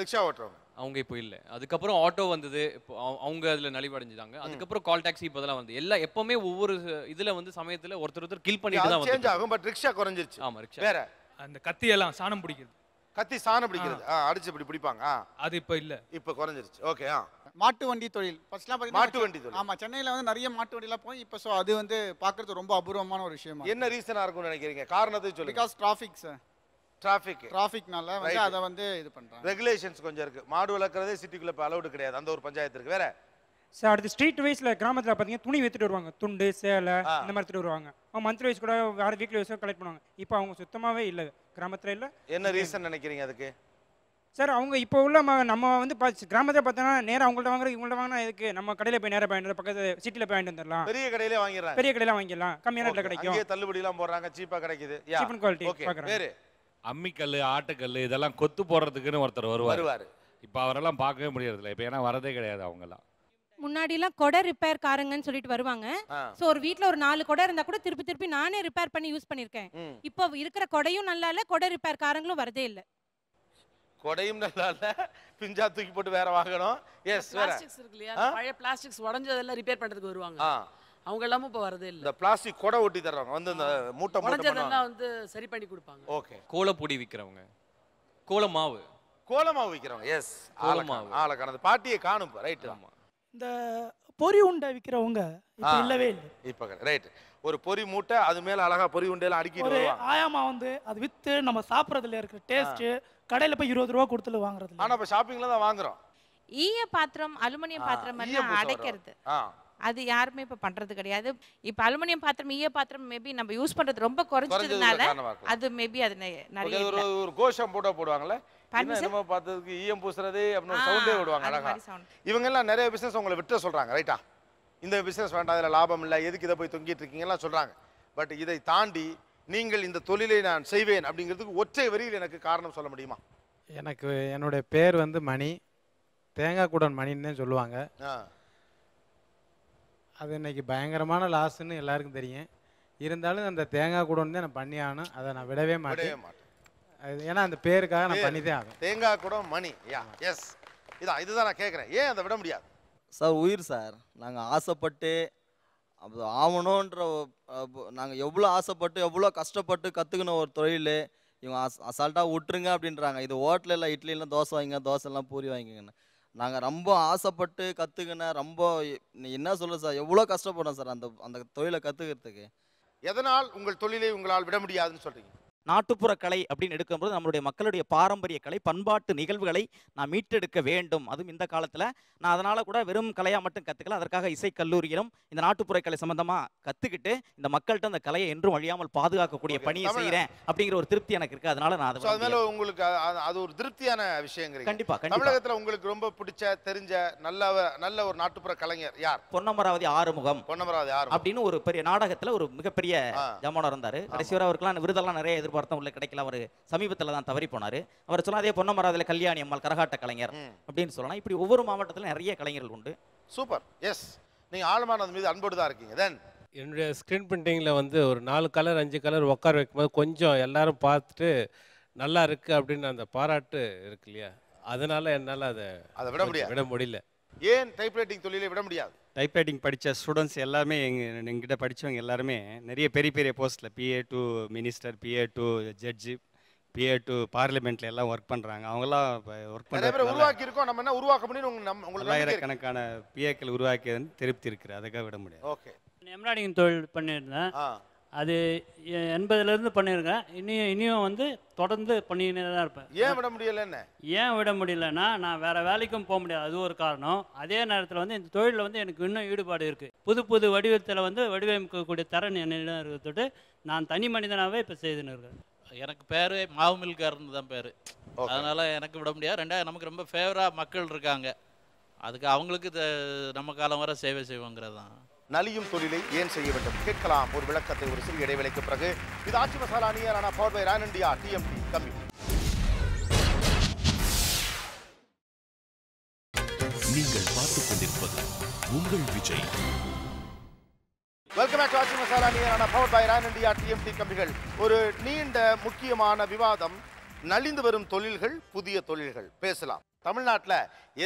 ரிக்ஷா ஓட்டுறவங்க அவங்க இப்போ இல்லை அதுக்கப்புறம் ஆட்டோ வந்தது இப்போ அவங்க அதில் நலிவடைஞ்சிட்டாங்க அதுக்கப்புறம் கால் டாக்ஸி இப்போ அதெல்லாம் வந்து எல்லா எப்பவுமே ஒவ்வொரு இதில் வந்து சமயத்தில் ஒருத்தர் ஒருத்தர் கில் பண்ணிட்டு தான் வந்து ஆகும் பட் ரிக்ஷா குறைஞ்சிருச்சு ஆமாம் ரிக்ஷா வேற அந்த கத்தியெல்லாம் சாணம் பிடிக்கிறது கத்தி சாணம் பிடிக்கிறது அடிச்சு இப்படி பிடிப்பாங்க அது இப்ப இல்ல இப்ப குறைஞ்சிருச்சு ஓகே மாட்டு வண்டி தொழில் ஃபர்ஸ்ட்லாம் மாட்டு வண்டி தொழில் ஆமா சென்னையில வந்து நிறைய மாட்டு வண்டிலாம் போய் இப்ப சோ அது வந்து பாக்குறது ரொம்ப அபூர்வமான ஒரு விஷயம் என்ன ரீசனா இருக்கும்னு நினைக்கிறீங்க காரணத்தை சொல்லி பிகாஸ் டிராஃபிக் சார் டிராஃபிக் டிராஃபிக்னால வந்து அதை வந்து இது பண்றாங்க ரெகுலேஷன்ஸ் கொஞ்சம் இருக்கு மாடு வளர்க்குறதே சிட்டிக்குள்ள இப்போ அலௌடு கிடையாது அந்த ஒரு பஞ்சாயத்து இருக்கு வேற சார் அடுத்து ஸ்ட்ரீட் வைஸ்ல கிராமத்தில் பார்த்தீங்கன்னா துணி வித்துட்டு வருவாங்க துண்டு சேலை இந்த மாதிரி எடுத்துட்டு வருவாங்க அவங்க மந்த்லி வைஸ் கூட வேற வீக்லி வைஸ் கலெக்ட் பண்ணுவாங்க இப்போ அவங்க சுத்தமாகவே இல்லை கிராமத்தில் இல்லை என்ன ரீசன் நினைக்கிறீங்க அதுக்கு சார் அவங்க இப்போ உள்ள நம்ம வந்து கிராமத்தில் பார்த்தோன்னா நேரம் அவங்கள்ட்ட வாங்குற இவங்கள்ட்ட வாங்கினா எதுக்கு நம்ம கடையில் போய் நேரம் பயன் பக்கத்து சிட்டியில் போய் வாங்கிட்டு வந்துடலாம் பெரிய கடையில வாங்கிடலாம் பெரிய கடையில வாங்கிடலாம் கம்மியான ரேட்டில் கிடைக்கும் எல்லாம் போடுறாங்க சீப்பாக கிடைக்குது சீப்பன் குவாலிட்டி பார்க்குறேன் அம்மிக்கல் ஆட்டுக்கல் இதெல்லாம் கொத்து போடுறதுக்குன்னு ஒருத்தர் வருவார் வருவார் இப்போ அவரெல்லாம் பார்க்கவே முடியறதில்ல இப்போ ஏன்னா வரதே கிடையாது அவங்கெல்லாம் முன்னாடி எல்லாம் கொடை ரிப்பேர் காரங்கன்னு சொல்லிட்டு வருவாங்க சோ ஒரு வீட்ல ஒரு நாலு கொடை இருந்தா கூட திருப்பி திருப்பி நானே ரிப்பேர் பண்ணி யூஸ் பண்ணிருக்கேன் இப்போ இருக்கிற கொடையும் நல்லா இல்ல கொடை ரிப்பேர் காரங்களும் வரதே இல்ல கொடையும் நல்லா இல்ல பிஞ்சா தூக்கி போட்டு வேற வாங்கணும் எஸ் வேற பிளாஸ்டிக்ஸ் இருக்கு இல்லையா பழைய பிளாஸ்டிக்ஸ் உடைஞ்சதெல்லாம் ரிப்பேர் பண்றதுக்கு வருவாங்க அவங்க எல்லாமும் இப்போ வரதே இல்லை இந்த பிளாஸ்டிக் கொடை ஒட்டி தர்றவங்க வந்து இந்த மூட்டை உடஞ்சதெல்லாம் வந்து சரி பண்ணி கொடுப்பாங்க ஓகே கோலப்பொடி விற்கிறவங்க கோலமாவு கோலமாவு விக்கிறவங்க எஸ் ஆலமாவு ஆளை காணது பாட்டியை காணும் ரைட் ஆமா இந்த பொறி உண்டை விற்கிறவங்க இல்லவே இல்லை இப்போ ரைட் ஒரு பொறி மூட்டை அது மேல அழகா பொறி உண்டையில அடுக்கி ஆயாமா வந்து அது வித்து நம்ம சாப்பிட்றதுல இருக்கிற டேஸ்ட் கடையில போய் இருபது ரூபா கொடுத்துல வாங்குறது ஆனா இப்போ ஷாப்பிங்ல தான் வாங்குறோம் ஈய பாத்திரம் அலுமினியம் பாத்திரம் எல்லாம் அடைக்கிறது அது யாருமே இப்போ பண்றது கிடையாது இப்போ அலுமினியம் பாத்திரம் ஈய பாத்திரம் மேபி நம்ம யூஸ் பண்றது ரொம்ப குறைஞ்சதுனால அது மேபி அது நிறைய ஒரு கோஷம் போட்டோ போடுவாங்களே என்னமோ பார்த்ததுக்கு ஈயம் சவுண்டே விடுவாங்க அழகா நிறைய பிசினஸ் விட்டுற சொல்றாங்க ரைட்டா இந்த பிசினஸ் வேண்டாம் லாபம் எதுக்கு போய் தொங்கிட்டு சொல்றாங்க பட் இதை தாண்டி நீங்கள் இந்த தொழிலை நான் செய்வேன் அப்படிங்கிறதுக்கு ஒற்றை எனக்கு காரணம் சொல்ல முடியுமா எனக்கு என்னுடைய பேர் வந்து மணி தேங்காய் கூடன் மணின்னு சொல்லுவாங்க அது இன்னைக்கு பயங்கரமான லாஸ்ன்னு எல்லாருக்கும் தெரியும் இருந்தாலும் அந்த தேங்காய் கூட தான் நான் அதை நான் விடவே மாட்டேன் ஏன்னா அந்த பேருக்காக நான் பண்ணி தான் ஆகும் தேங்காய் கூட மணி யா எஸ் இதான் இதுதான் நான் கேட்குறேன் ஏன் அதை விட முடியாது சார் உயிர் சார் நாங்கள் ஆசைப்பட்டு அது ஆகணுன்ற நாங்கள் எவ்வளோ ஆசைப்பட்டு எவ்வளோ கஷ்டப்பட்டு கற்றுக்கின ஒரு தொழில் இவங்க அஸ் அசால்ட்டாக விட்டுருங்க அப்படின்றாங்க இது ஹோட்டலில் இட்லிலாம் தோசை வாங்கிங்க தோசைலாம் பூரி வாங்கிக்கங்கன்னு நாங்கள் ரொம்ப ஆசைப்பட்டு கற்றுக்கின ரொம்ப என்ன சொல்கிறது சார் எவ்வளோ கஷ்டப்படுறோம் சார் அந்த அந்த தொழிலை கற்றுக்கிறதுக்கு எதனால் உங்கள் தொழிலை உங்களால் விட முடியாதுன்னு சொல்கிறீங்க நாட்டுப்புற கலை அப்படின்னு எடுக்கும்போது நம்மளுடைய மக்களுடைய பாரம்பரிய கலை பண்பாட்டு நிகழ்வுகளை நான் மீட்டெடுக்க வேண்டும் அதுவும் இந்த காலத்தில் நான் அதனால் கூட வெறும் கலையாக மட்டும் கற்றுக்கல அதற்காக இசை கல்லூரியிலும் இந்த நாட்டுப்புற கலை சம்மந்தமாக கற்றுக்கிட்டு இந்த மக்கள்கிட்ட அந்த கலையை என்றும் அழியாமல் பாதுகாக்கக்கூடிய பணியை செய்கிறேன் அப்படிங்கிற ஒரு திருப்தி எனக்கு இருக்குது அதனால நான் அதை அதனால உங்களுக்கு அது ஒரு திருப்தியான விஷயங்கள் கண்டிப்பாக தமிழகத்தில் உங்களுக்கு ரொம்ப பிடிச்ச தெரிஞ்ச நல்ல நல்ல ஒரு நாட்டுப்புற கலைஞர் யார் பொன்னமராவதி ஆறுமுகம் பொன்னமராவதி ஆறு அப்படின்னு ஒரு பெரிய நாடகத்தில் ஒரு மிகப்பெரிய ஜமானம் இருந்தார் கடைசி வர அவருக்கெல்லாம் விருதெல்லாம் நிறைய எதிர்பார்ப்பு எனக்கு உள்ள கிடைக்கல அவர் சமீபத்தில் தான் தவறி போனார் அவர் சொன்னால் அதே பொன்னமராதில் கல்யாணி அம்மாள் கரகாட்ட கலைஞர் அப்படின்னு சொல்லலாம் இப்படி ஒவ்வொரு மாவட்டத்திலும் நிறைய கலைஞர்கள் உண்டு சூப்பர் எஸ் நீங்கள் ஆழ்மானது மீது அன்போடு தான் இருக்கீங்க தென் என்னுடைய ஸ்க்ரீன் பிரிண்டிங்கில் வந்து ஒரு நாலு கலர் அஞ்சு கலர் உட்கார வைக்கும்போது கொஞ்சம் எல்லாரும் பார்த்துட்டு நல்லா இருக்குது அப்படின்னு அந்த பாராட்டு இருக்கு இல்லையா அதனால் என்னால் அதை அதை விட முடியாது விட முடியல ஏன் டைப்ரைட்டிங் தொழிலை விட முடியாது டைப்ரைட்டிங் படித்த ஸ்டூடெண்ட்ஸ் எல்லாருமே எங்கள் எங்கிட்ட படித்தவங்க எல்லாருமே நிறைய பெரிய பெரிய போஸ்ட்டில் PA to minister PA to judge PA to பார்லிமெண்ட்ல எல்லாம் ஒர்க் பண்ணுறாங்க அவங்களாம் ஒர்க் பண்ணுற உருவாக்கி நம்ம என்ன உருவாக்க முடியும் ஆயிரக்கணக்கான பிஏக்கள் உருவாக்கியதுன்னு திருப்தி இருக்குது அதுக்காக விட முடியாது ஓகே எம்ராய்டிங் தொழில் பண்ணியிருந்தேன் அது எண்பதுலேருந்து பண்ணியிருக்கேன் இனியும் இனியும் வந்து தொடர்ந்து பண்ணினே தான் இருப்பேன் ஏன் விட என்ன ஏன் விட முடியலன்னா நான் வேறு வேலைக்கும் போக முடியாது அது ஒரு காரணம் அதே நேரத்தில் வந்து இந்த தொழிலில் வந்து எனக்கு இன்னும் ஈடுபாடு இருக்குது புது புது வடிவத்தில் வந்து வடிவமைக்கக்கூடிய திறன் என்னிடம் இருக்கிறது நான் தனி மனிதனாகவே இப்போ செய்துன்னு இருக்கேன் எனக்கு பேர் மாவுமில்காரன் தான் பேர் அதனால் எனக்கு விட முடியாது ரெண்டாவது நமக்கு ரொம்ப ஃபேவராக மக்கள் இருக்காங்க அதுக்கு அவங்களுக்கு நம்ம காலம் வர சேவை செய்வோங்கிறது தான் நலியும் தொழிலை ஏன் செய்ய வேண்டும் கேட்கலாம் ஒரு விளக்கத்தை ஒரு சிறு இடைவெளிக்கு பிறகு இது ஆட்சி மசாலா நியரான power by Ron India TMT கம்பி நீங்கள் பார்த்துக் கொண்டிருப்பது உங்கள் விஜய் வெல்கம் பேக் ஆட்சி மசாலா நீரான power by Ron India TMT கம்பிகள் ஒரு நீண்ட முக்கியமான விவாதம் நலிந்து வரும் தொழில்கள் புதிய தொழில்கள் பேசலாம் தமிழ்நாட்டில்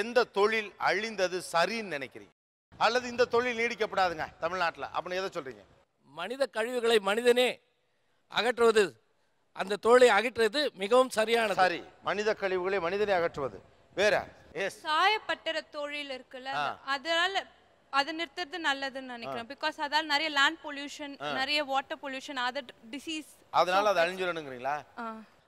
எந்த தொழில் அழிந்தது சரின்னு நினைக்கிறீங்க அல்லது இந்த தொழில் நீடிக்கப்படாதுங்க தமிழ்நாட்டில் அப்படின்னு எதை சொல்கிறீங்க மனித கழிவுகளை மனிதனே அகற்றுவது அந்த தோலை அகற்றுவது மிகவும் சரியான சாரி மனித கழிவுகளை மனிதனை அகற்றுவது வேற சாயப்பட்டற தொழில் இருக்குல்ல அதனால அதை நிறுத்துறது நல்லதுன்னு நினைக்கிறேன் பிகாஸ் அதால நிறைய லேண்ட் பொல்யூஷன் நிறைய வாட்டர் பொல்யூஷன் அதர் டிசீஸ் அதனால அது அழிஞ்சிடணுங்கிறீங்களா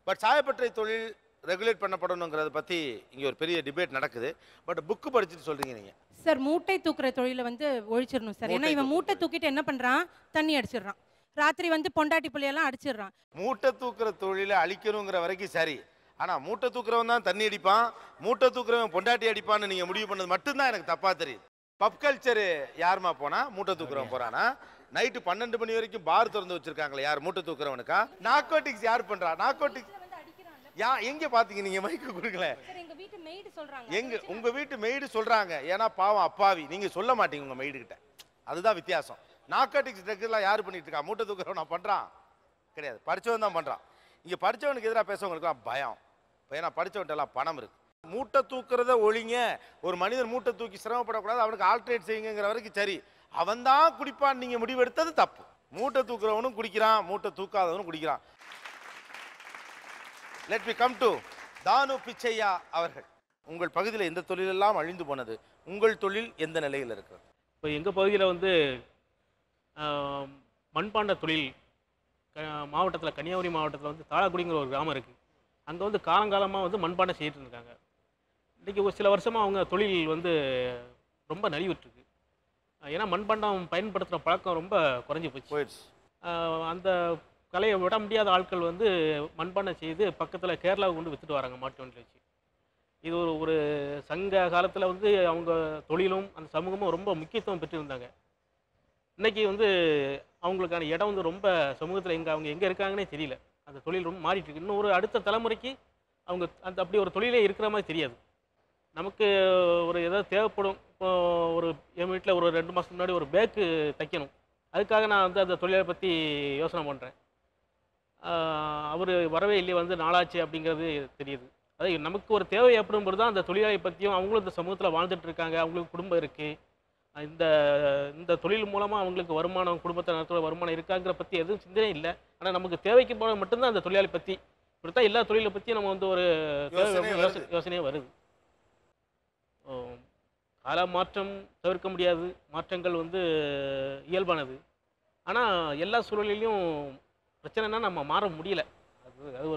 பட் சாயப்பட்டறை தொழில் ரெகுலேட் பண்ணப்படணுங்கிறத பத்தி இங்க ஒரு பெரிய டிபேட் நடக்குது பட் புக்கு படிச்சுட்டு சொல்றீங்க நீங்க சார் மூட்டை தூக்குற தொழிலை வந்து ஒழிச்சிடணும் சார் ஏன்னா இவன் மூட்டை தூக்கிட்டு என்ன பண்ணுறான் தண்ணி அடிச்சிடுறான் ராத்திரி வந்து பொண்டாட்டி பிள்ளையெல்லாம் அடிச்சிடுறான் மூட்டை தூக்குற தொழிலை அழிக்கணுங்கிற வரைக்கும் சரி ஆனால் மூட்டை தூக்குறவன் தான் தண்ணி அடிப்பான் மூட்டை தூக்குறவன் பொண்டாட்டி அடிப்பான்னு நீங்கள் முடிவு பண்ணது மட்டும்தான் எனக்கு தப்பாக தெரியுது பப் கல்ச்சரு யாருமா போனால் மூட்டை தூக்குறவன் போறானா நைட்டு பன்னெண்டு மணி வரைக்கும் பார் திறந்து வச்சிருக்காங்களே யார் மூட்டை தூக்குறவனுக்கா நாக்கோட்டிக்ஸ் யார் பண்றா நாக்கோட்டிக்ஸ் யா எங்கே பார்த்தீங்க நீங்கள் மைக்கு கொடுக்கல மெய்டு சொல்றாங்க எங்க உங்க வீட்டு மெய்டு சொல்றாங்க ஏன்னா பாவம் அப்பாவி நீங்க சொல்ல மாட்டீங்க உங்க மெய்டு கிட்ட அதுதான் வித்தியாசம் நாக்காட்டிக்ஸ் ட்ரக்ஸ்லாம் யார் பண்ணிட்டு இருக்கா மூட்டை தூக்குறவன் நான் பண்றான் கிடையாது படிச்சவன் தான் பண்றான் இங்க படிச்சவனுக்கு எதிராக பேசவங்களுக்குலாம் பயம் ஏன்னா படிச்சவன்ட்ட எல்லாம் பணம் இருக்கு மூட்டை தூக்குறத ஒழிங்க ஒரு மனிதர் மூட்டை தூக்கி சிரமப்படக்கூடாது அவனுக்கு ஆல்ட்ரேட் செய்யுங்கிற வரைக்கும் சரி அவன் தான் குடிப்பான் நீங்க முடிவெடுத்தது தப்பு மூட்டை தூக்குறவனும் குடிக்கிறான் மூட்டை தூக்காதவனும் குடிக்கிறான் லெட் மீ கம் டு தானு பிச்சையா அவர்கள் உங்கள் பகுதியில் எந்த தொழிலெல்லாம் அழிந்து போனது உங்கள் தொழில் எந்த நிலையில் இருக்கு இப்போ எங்கள் பகுதியில் வந்து மண்பாண்ட தொழில் மாவட்டத்தில் கன்னியாகுமரி மாவட்டத்தில் வந்து தாளாக்குடிங்கிற ஒரு கிராமம் இருக்குது அங்கே வந்து காலங்காலமாக வந்து மண்பாண்டம் செய்துட்டு இருக்காங்க இன்றைக்கி ஒரு சில வருஷமாக அவங்க தொழில் வந்து ரொம்ப நலிவுற்றுருக்கு ஏன்னா மண்பாண்டம் பயன்படுத்துகிற பழக்கம் ரொம்ப குறைஞ்சி போச்சு போயிடுச்சு அந்த கலையை விட முடியாத ஆட்கள் வந்து மண்பாண்டம் செய்து பக்கத்தில் கேரளாவுக்கு கொண்டு விற்றுட்டு வராங்க மாட்டு வண்டியில் வச்சு இது ஒரு ஒரு சங்க காலத்தில் வந்து அவங்க தொழிலும் அந்த சமூகமும் ரொம்ப முக்கியத்துவம் பெற்றிருந்தாங்க இன்றைக்கி வந்து அவங்களுக்கான இடம் வந்து ரொம்ப சமூகத்தில் எங்கே அவங்க எங்கே இருக்காங்கன்னே தெரியல அந்த தொழில் ரொம்ப மாறிட்டுருக்கு இன்னும் ஒரு அடுத்த தலைமுறைக்கு அவங்க அந்த அப்படி ஒரு தொழிலே இருக்கிற மாதிரி தெரியாது நமக்கு ஒரு ஏதாவது தேவைப்படும் இப்போ ஒரு என் வீட்டில் ஒரு ரெண்டு மாதத்துக்கு முன்னாடி ஒரு பேக்கு தைக்கணும் அதுக்காக நான் வந்து அந்த தொழிலை பற்றி யோசனை பண்ணுறேன் அவர் வரவே இல்லை வந்து நாளாச்சு அப்படிங்கிறது தெரியுது அதாவது நமக்கு ஒரு தேவை ஏற்படும் பொழுது தான் அந்த தொழிலாளி பற்றியும் அவங்களும் இந்த சமூகத்தில் வாழ்ந்துட்டு இருக்காங்க அவங்களுக்கு குடும்பம் இருக்குது இந்த இந்த தொழில் மூலமாக அவங்களுக்கு வருமானம் குடும்பத்தை நடத்துகிற வருமானம் இருக்காங்கிற பற்றி எதுவும் சிந்தனை இல்லை ஆனால் நமக்கு தேவைக்கு போனால் மட்டும்தான் அந்த தொழிலாளி பற்றி இப்படித்தான் எல்லா தொழிலை பற்றியும் நம்ம வந்து ஒரு யோசனையே வருது கால மாற்றம் தவிர்க்க முடியாது மாற்றங்கள் வந்து இயல்பானது ஆனால் எல்லா சூழலிலையும் பிரச்சனைனா நம்ம மாற முடியலை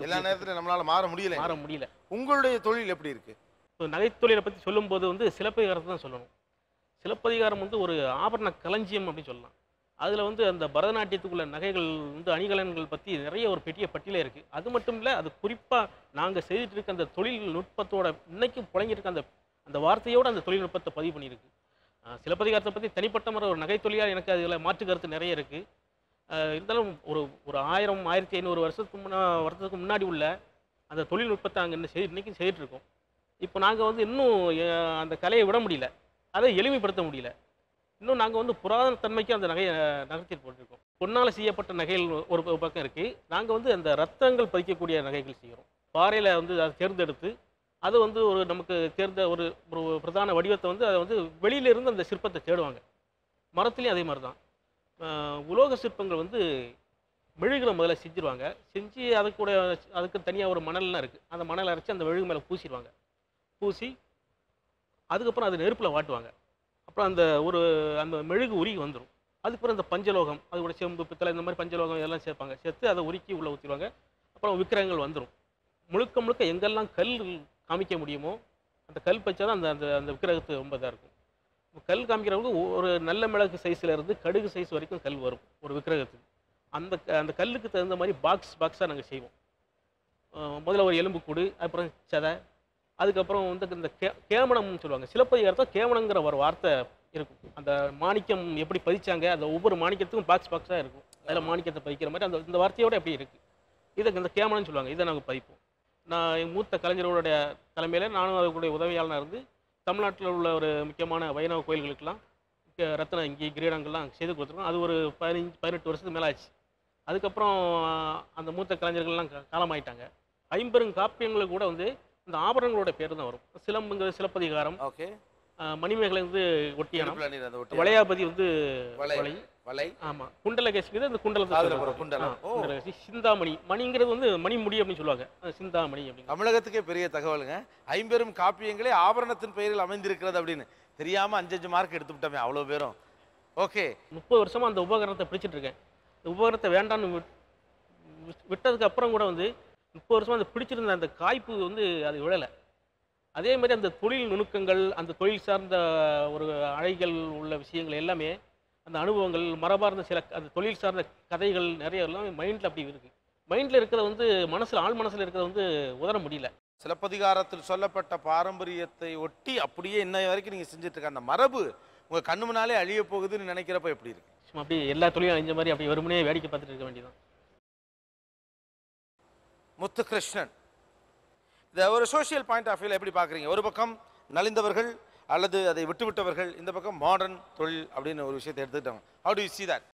எல்லா நேரத்தில் நம்மளால மாற முடியல மாற முடியல உங்களுடைய தொழில் எப்படி இருக்கு இப்போ நகைத்தொழிலை பற்றி சொல்லும்போது வந்து சிலப்பதிகாரத்தை தான் சொல்லணும் சிலப்பதிகாரம் வந்து ஒரு ஆபரண களஞ்சியம் அப்படின்னு சொல்லலாம் அதில் வந்து அந்த பரதநாட்டியத்துக்குள்ள நகைகள் வந்து அணிகலன்கள் பற்றி நிறைய ஒரு பெரிய பட்டியலே இருக்குது அது மட்டும் இல்லை அது குறிப்பாக நாங்கள் செய்துட்டு இருக்க அந்த தொழில் நுட்பத்தோட இன்னைக்கும் புழங்கிட்டு அந்த அந்த வார்த்தையோட அந்த தொழில்நுட்பத்தை பதிவு பண்ணியிருக்கு சிலப்பதிகாரத்தை பற்றி தனிப்பட்ட முறை ஒரு நகைத்தொழிலாக எனக்கு அதில் மாற்று கருத்து நிறைய இருக்குது இருந்தாலும் ஒரு ஒரு ஆயிரம் ஆயிரத்தி ஐநூறு வருஷத்துக்கு முன்னா வருஷத்துக்கு முன்னாடி உள்ள அந்த தொழில்நுட்பத்தை நாங்கள் இன்னும் செய் இன்றைக்கும் செய்திருக்கோம் இப்போ நாங்கள் வந்து இன்னும் அந்த கலையை விட முடியல அதை எளிமைப்படுத்த முடியல இன்னும் நாங்கள் வந்து புராதன தன்மைக்கு அந்த நகையை நகர்த்திட்டு போட்டிருக்கோம் பொன்னால் செய்யப்பட்ட நகைகள் ஒரு பக்கம் இருக்குது நாங்கள் வந்து அந்த ரத்தங்கள் பதிக்கக்கூடிய நகைகள் செய்கிறோம் பாறையில் வந்து அதை தேர்ந்தெடுத்து அது வந்து ஒரு நமக்கு தேர்ந்த ஒரு ஒரு பிரதான வடிவத்தை வந்து அதை வந்து வெளியிலேருந்து அந்த சிற்பத்தை தேடுவாங்க மரத்துலேயும் அதே மாதிரி தான் உலோக சிற்பங்கள் வந்து மெழுகில் முதல்ல செஞ்சுருவாங்க செஞ்சு அதுக்கூட அதுக்கு தனியாக ஒரு மணல்லாம் இருக்குது அந்த மணல் அரைச்சி அந்த மெழுகு மேலே பூசிடுவாங்க பூசி அதுக்கப்புறம் அது நெருப்பில் வாட்டுவாங்க அப்புறம் அந்த ஒரு அந்த மெழுகு உருகி வந்துடும் அதுக்கப்புறம் அந்த பஞ்சலோகம் அது கூட செம்பு பித்தளை இந்த மாதிரி பஞ்சலோகம் இதெல்லாம் சேர்ப்பாங்க சேர்த்து அதை உருக்கி உள்ளே ஊற்றிடுவாங்க அப்புறம் விக்கிரகங்கள் வந்துடும் முழுக்க முழுக்க எங்கெல்லாம் கல் காமிக்க முடியுமோ அந்த கல் பச்சா தான் அந்த அந்த அந்த விக்கிரகத்து ரொம்ப இதாக இருக்கும் இப்போ கல் காமிக்கிறவங்க ஒரு நல்ல மிளகு சைஸில் இருந்து கடுகு சைஸ் வரைக்கும் கல் வரும் ஒரு விக்கிரகத்துக்கு அந்த அந்த கல்லுக்கு தகுந்த மாதிரி பாக்ஸ் பாக்ஸாக நாங்கள் செய்வோம் முதல்ல ஒரு எலும்புக்கூடு அப்புறம் சதை அதுக்கப்புறம் வந்து இந்த கே கேமணம்னு சொல்லுவாங்க சிலப்பதிகாரத்தில் கேமணங்கிற ஒரு வார்த்தை இருக்கும் அந்த மாணிக்கம் எப்படி பதிச்சாங்க அந்த ஒவ்வொரு மாணிக்கத்துக்கும் பாக்ஸ் பாக்ஸாக இருக்கும் அதில் மாணிக்கத்தை பதிக்கிற மாதிரி அந்த இந்த வார்த்தையோடு எப்படி இருக்குது இதுக்கு இந்த கேமணம்னு சொல்லுவாங்க இதை நாங்கள் பதிப்போம் நான் மூத்த கலைஞர்களுடைய தலைமையில் நானும் அவர்களுடைய உதவியாளனாக இருந்து தமிழ்நாட்டில் உள்ள ஒரு முக்கியமான வைணவ கோயில்களுக்கெல்லாம் ரத்தன இங்கே கிரீடங்கள்லாம் செய்து கொடுத்துருக்கோம் அது ஒரு பதினஞ்சு பதினெட்டு வருஷத்துக்கு மேலே ஆச்சு அதுக்கப்புறம் அந்த மூத்த கலைஞர்கள்லாம் காலமாயிட்டாங்க ஐம்பெரும் காப்பியங்களுக்கு கூட வந்து இந்த ஆபரணங்களோட பேர் தான் வரும் சிலம்புங்கிறது சிலப்பதிகாரம் ஓகே மணிமேகலை வந்து ஒட்டியான வளையாபதி வந்து வளை வலை ஆமா குண்டலகேசிங்கிறது அந்த குண்டலத்தை குண்டலம் சிந்தாமணி மணிங்கிறது வந்து மணிமுடி அப்படின்னு சொல்லுவாங்க சிந்தாமணி அப்படின்னு தமிழகத்துக்கே பெரிய தகவலுங்க ஐம்பெரும் காப்பியங்களே ஆபரணத்தின் பெயரில் அமைந்திருக்கிறது அப்படின்னு தெரியாம அஞ்சஞ்சு மார்க் எடுத்துவிட்டோமே அவ்வளோ பேரும் ஓகே முப்பது வருஷமா அந்த உபகரணத்தை பிடிச்சிட்டு இருக்கேன் இந்த உபகரணத்தை வேண்டான்னு விட்டதுக்கு அப்புறம் கூட வந்து முப்பது வருஷமா அந்த பிடிச்சிருந்த அந்த காய்ப்பு வந்து அது விழலை அதே மாதிரி அந்த தொழில் நுணுக்கங்கள் அந்த தொழில் சார்ந்த ஒரு அழைகள் உள்ள விஷயங்கள் எல்லாமே அந்த அனுபவங்கள் மரபார்ந்த சில அந்த தொழில் சார்ந்த கதைகள் நிறைய எல்லாம் மைண்டில் அப்படி இருக்குது மைண்டில் இருக்கிற வந்து மனசில் ஆள் மனசில் இருக்கிறத வந்து உதர முடியல சிலப்பதிகாரத்தில் சொல்லப்பட்ட பாரம்பரியத்தை ஒட்டி அப்படியே இன்ன வரைக்கும் நீங்கள் செஞ்சுட்ருக்க அந்த மரபு உங்கள் கண்ணு முன்னாலே அழிய போகுதுன்னு நினைக்கிறப்ப எப்படி இருக்கு சும்மா அப்படி எல்லா தொழிலும் அழிஞ்ச மாதிரி அப்படி வருமுனே வேடிக்கை பார்த்துட்டு இருக்க வேண்டியதான் முத்துகிருஷ்ணன் இதை ஒரு சோசியல் பாயிண்ட் ஆஃப் வியூவில் எப்படி பார்க்குறீங்க ஒரு பக்கம் நலிந்தவர்கள் அல்லது அதை விட்டுவிட்டவர்கள் இந்த பக்கம் மாடர்ன் தொழில் அப்படின்னு ஒரு விஷயத்தை எடுத்துக்கிட்டாங்க how do you see that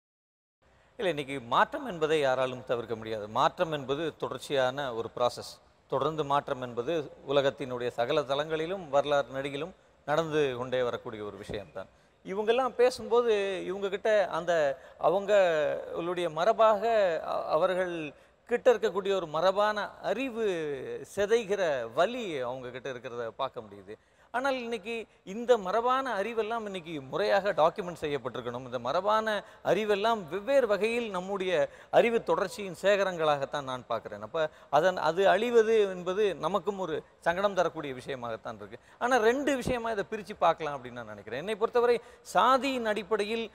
இல்லை இன்றைக்கி மாற்றம் என்பதை யாராலும் தவிர்க்க முடியாது மாற்றம் என்பது தொடர்ச்சியான ஒரு ப்ராசஸ் தொடர்ந்து மாற்றம் என்பது உலகத்தினுடைய சகல தளங்களிலும் வரலாறு நடிகிலும் நடந்து கொண்டே வரக்கூடிய ஒரு விஷயம்தான் இவங்கெல்லாம் பேசும்போது இவங்கக்கிட்ட அந்த அவங்களுடைய மரபாக அவர்கள் கிட்ட இருக்கக்கூடிய ஒரு மரபான அறிவு செதைகிற வலி அவங்கக்கிட்ட இருக்கிறத பார்க்க முடியுது ஆனால் இன்றைக்கி இந்த மரபான அறிவெல்லாம் இன்றைக்கி முறையாக டாக்குமெண்ட் செய்யப்பட்டிருக்கணும் இந்த மரபான அறிவெல்லாம் வெவ்வேறு வகையில் நம்முடைய அறிவு தொடர்ச்சியின் சேகரங்களாகத்தான் நான் பார்க்குறேன் அப்போ அதன் அது அழிவது என்பது நமக்கும் ஒரு சங்கடம் தரக்கூடிய விஷயமாகத்தான் இருக்குது ஆனால் ரெண்டு விஷயமாக இதை பிரித்து பார்க்கலாம் அப்படின்னு நான் நினைக்கிறேன் என்னை பொறுத்தவரை சாதியின் அடிப்படையில்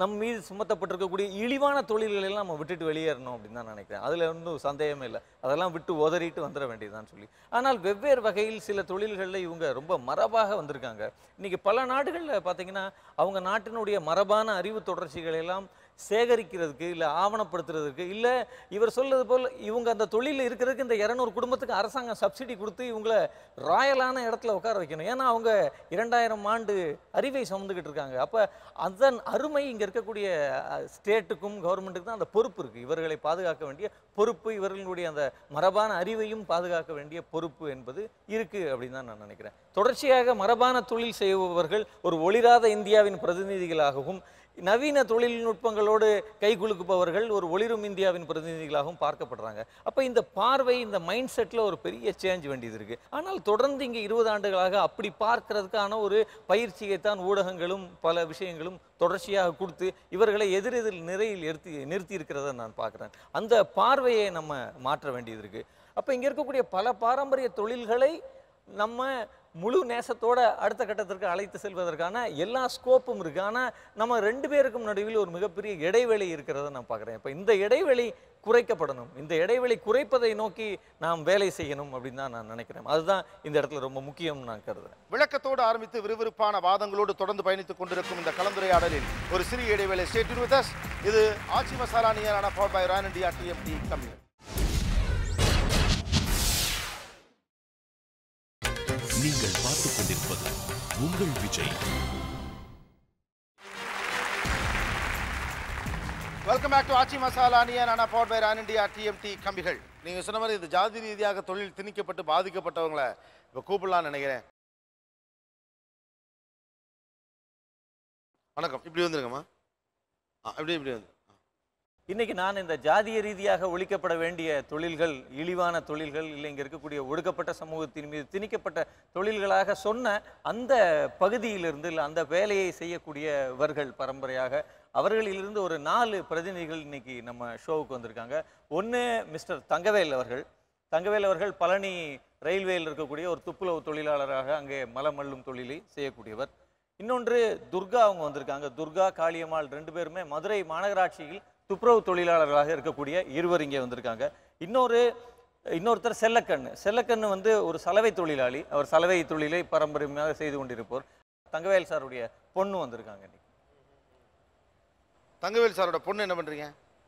நம் மீது சுமத்தப்பட்டிருக்கக்கூடிய இழிவான தொழில்களை எல்லாம் நம்ம விட்டுட்டு வெளியேறணும் அப்படின்னு தான் நினைக்கிறேன் அதில் ஒன்றும் சந்தேகமே இல்லை அதெல்லாம் விட்டு உதறிட்டு வந்துட வேண்டியதுதான் சொல்லி ஆனால் வெவ்வேறு வகையில் சில தொழில்களில் இவங்க ரொம்ப மரபாக வந்திருக்காங்க இன்றைக்கி பல நாடுகளில் பார்த்திங்கன்னா அவங்க நாட்டினுடைய மரபான அறிவு தொடர்ச்சிகளை எல்லாம் சேகரிக்கிறதுக்கு இல்லை ஆவணப்படுத்துறதுக்கு இல்லை இவர் சொல்றது போல் இவங்க அந்த தொழிலில் இருக்கிறதுக்கு இந்த இரநூறு குடும்பத்துக்கு அரசாங்கம் சப்சிடி கொடுத்து இவங்கள ராயலான இடத்துல உட்கார வைக்கணும் ஏன்னா அவங்க இரண்டாயிரம் ஆண்டு அறிவை சுமந்துக்கிட்டு இருக்காங்க அப்போ அதன் அருமை இங்கே இருக்கக்கூடிய ஸ்டேட்டுக்கும் கவர்மெண்ட்டுக்கு தான் அந்த பொறுப்பு இருக்குது இவர்களை பாதுகாக்க வேண்டிய பொறுப்பு இவர்களுடைய அந்த மரபான அறிவையும் பாதுகாக்க வேண்டிய பொறுப்பு என்பது இருக்குது அப்படின்னு தான் நான் நினைக்கிறேன் தொடர்ச்சியாக மரபான தொழில் செய்பவர்கள் ஒரு ஒளிராத இந்தியாவின் பிரதிநிதிகளாகவும் நவீன தொழில்நுட்பங்களோடு கைகுலுக்குபவர்கள் ஒரு ஒளிரும் இந்தியாவின் பிரதிநிதிகளாகவும் பார்க்கப்படுறாங்க அப்போ இந்த பார்வை இந்த மைண்ட் செட்டில் ஒரு பெரிய சேஞ்ச் வேண்டியது இருக்குது ஆனால் தொடர்ந்து இங்கே இருபது ஆண்டுகளாக அப்படி பார்க்கறதுக்கான ஒரு பயிற்சியைத்தான் ஊடகங்களும் பல விஷயங்களும் தொடர்ச்சியாக கொடுத்து இவர்களை எதிரெதிர் நிறையில் எடுத்து நிறுத்தி இருக்கிறத நான் பார்க்குறேன் அந்த பார்வையை நம்ம மாற்ற வேண்டியது இருக்குது அப்போ இங்கே இருக்கக்கூடிய பல பாரம்பரிய தொழில்களை நம்ம முழு நேசத்தோட அடுத்த கட்டத்திற்கு அழைத்து செல்வதற்கான எல்லா ஸ்கோப்பும் இருக்குது ஆனால் நம்ம ரெண்டு பேருக்கும் நடுவில் ஒரு மிகப்பெரிய இடைவெளி இருக்கிறத நான் பார்க்குறேன் இப்போ இந்த இடைவெளி குறைக்கப்படணும் இந்த இடைவெளி குறைப்பதை நோக்கி நாம் வேலை செய்யணும் அப்படின்னு தான் நான் நினைக்கிறேன் அதுதான் இந்த இடத்துல ரொம்ப முக்கியம் நான் கருதுறேன் விளக்கத்தோடு ஆரம்பித்து விறுவிறுப்பான வாதங்களோடு தொடர்ந்து பயணித்துக் கொண்டிருக்கும் இந்த கலந்துரையாடலில் ஒரு சிறிய இடைவேளை இது ஆட்சி மசாலா நியரான கம்பெனி நீங்கள் பார்த்துக் கொண்டிருப்பது உங்கள் Vijay welcome back to Aachi Masala அணியா நானா power by Ron India TMT கம்பிகள் நீங்கள் சொன்ன மாதிரி இது ஜாதி ரீதியாக தொழில் திணிக்கப்பட்டு பாதிக்கப்பட்டவங்களை இப்போ கூப்பிடலாம் நினைக்கிறேன் வணக்கம் இப்படி வந்துருங்கம்மா ஆ இப்படி இப்படி வந்து இன்றைக்கி நான் இந்த ஜாதிய ரீதியாக ஒழிக்கப்பட வேண்டிய தொழில்கள் இழிவான தொழில்கள் இல்லை இங்கே இருக்கக்கூடிய ஒடுக்கப்பட்ட சமூகத்தின் மீது திணிக்கப்பட்ட தொழில்களாக சொன்ன அந்த பகுதியிலிருந்து இல்லை அந்த வேலையை செய்யக்கூடியவர்கள் பரம்பரையாக அவர்களிலிருந்து ஒரு நாலு பிரதிநிதிகள் இன்றைக்கி நம்ம ஷோவுக்கு வந்திருக்காங்க ஒன்று மிஸ்டர் தங்கவேல் அவர்கள் தங்கவேல் அவர்கள் பழனி ரயில்வேயில் இருக்கக்கூடிய ஒரு துப்புளவு தொழிலாளராக அங்கே மலமள்ளும் தொழிலை செய்யக்கூடியவர் இன்னொன்று துர்கா அவங்க வந்திருக்காங்க துர்கா காளியம்மாள் ரெண்டு பேருமே மதுரை மாநகராட்சியில் துப்புரவு தொழிலாளர்களாக இருக்கக்கூடிய இருவர் இங்கே வந்திருக்காங்க இன்னொரு இன்னொருத்தர் செல்லக்கண் செல்லக்கண் வந்து ஒரு சலவை தொழிலாளி அவர் சலவை தொழிலை பரம்பரையாக செய்து கொண்டிருப்போர் தங்கவேல் சாருடைய பொண்ணு வந்திருக்காங்க தங்கவேல் சாரோட பொண்ணு என்ன பண்றீங்க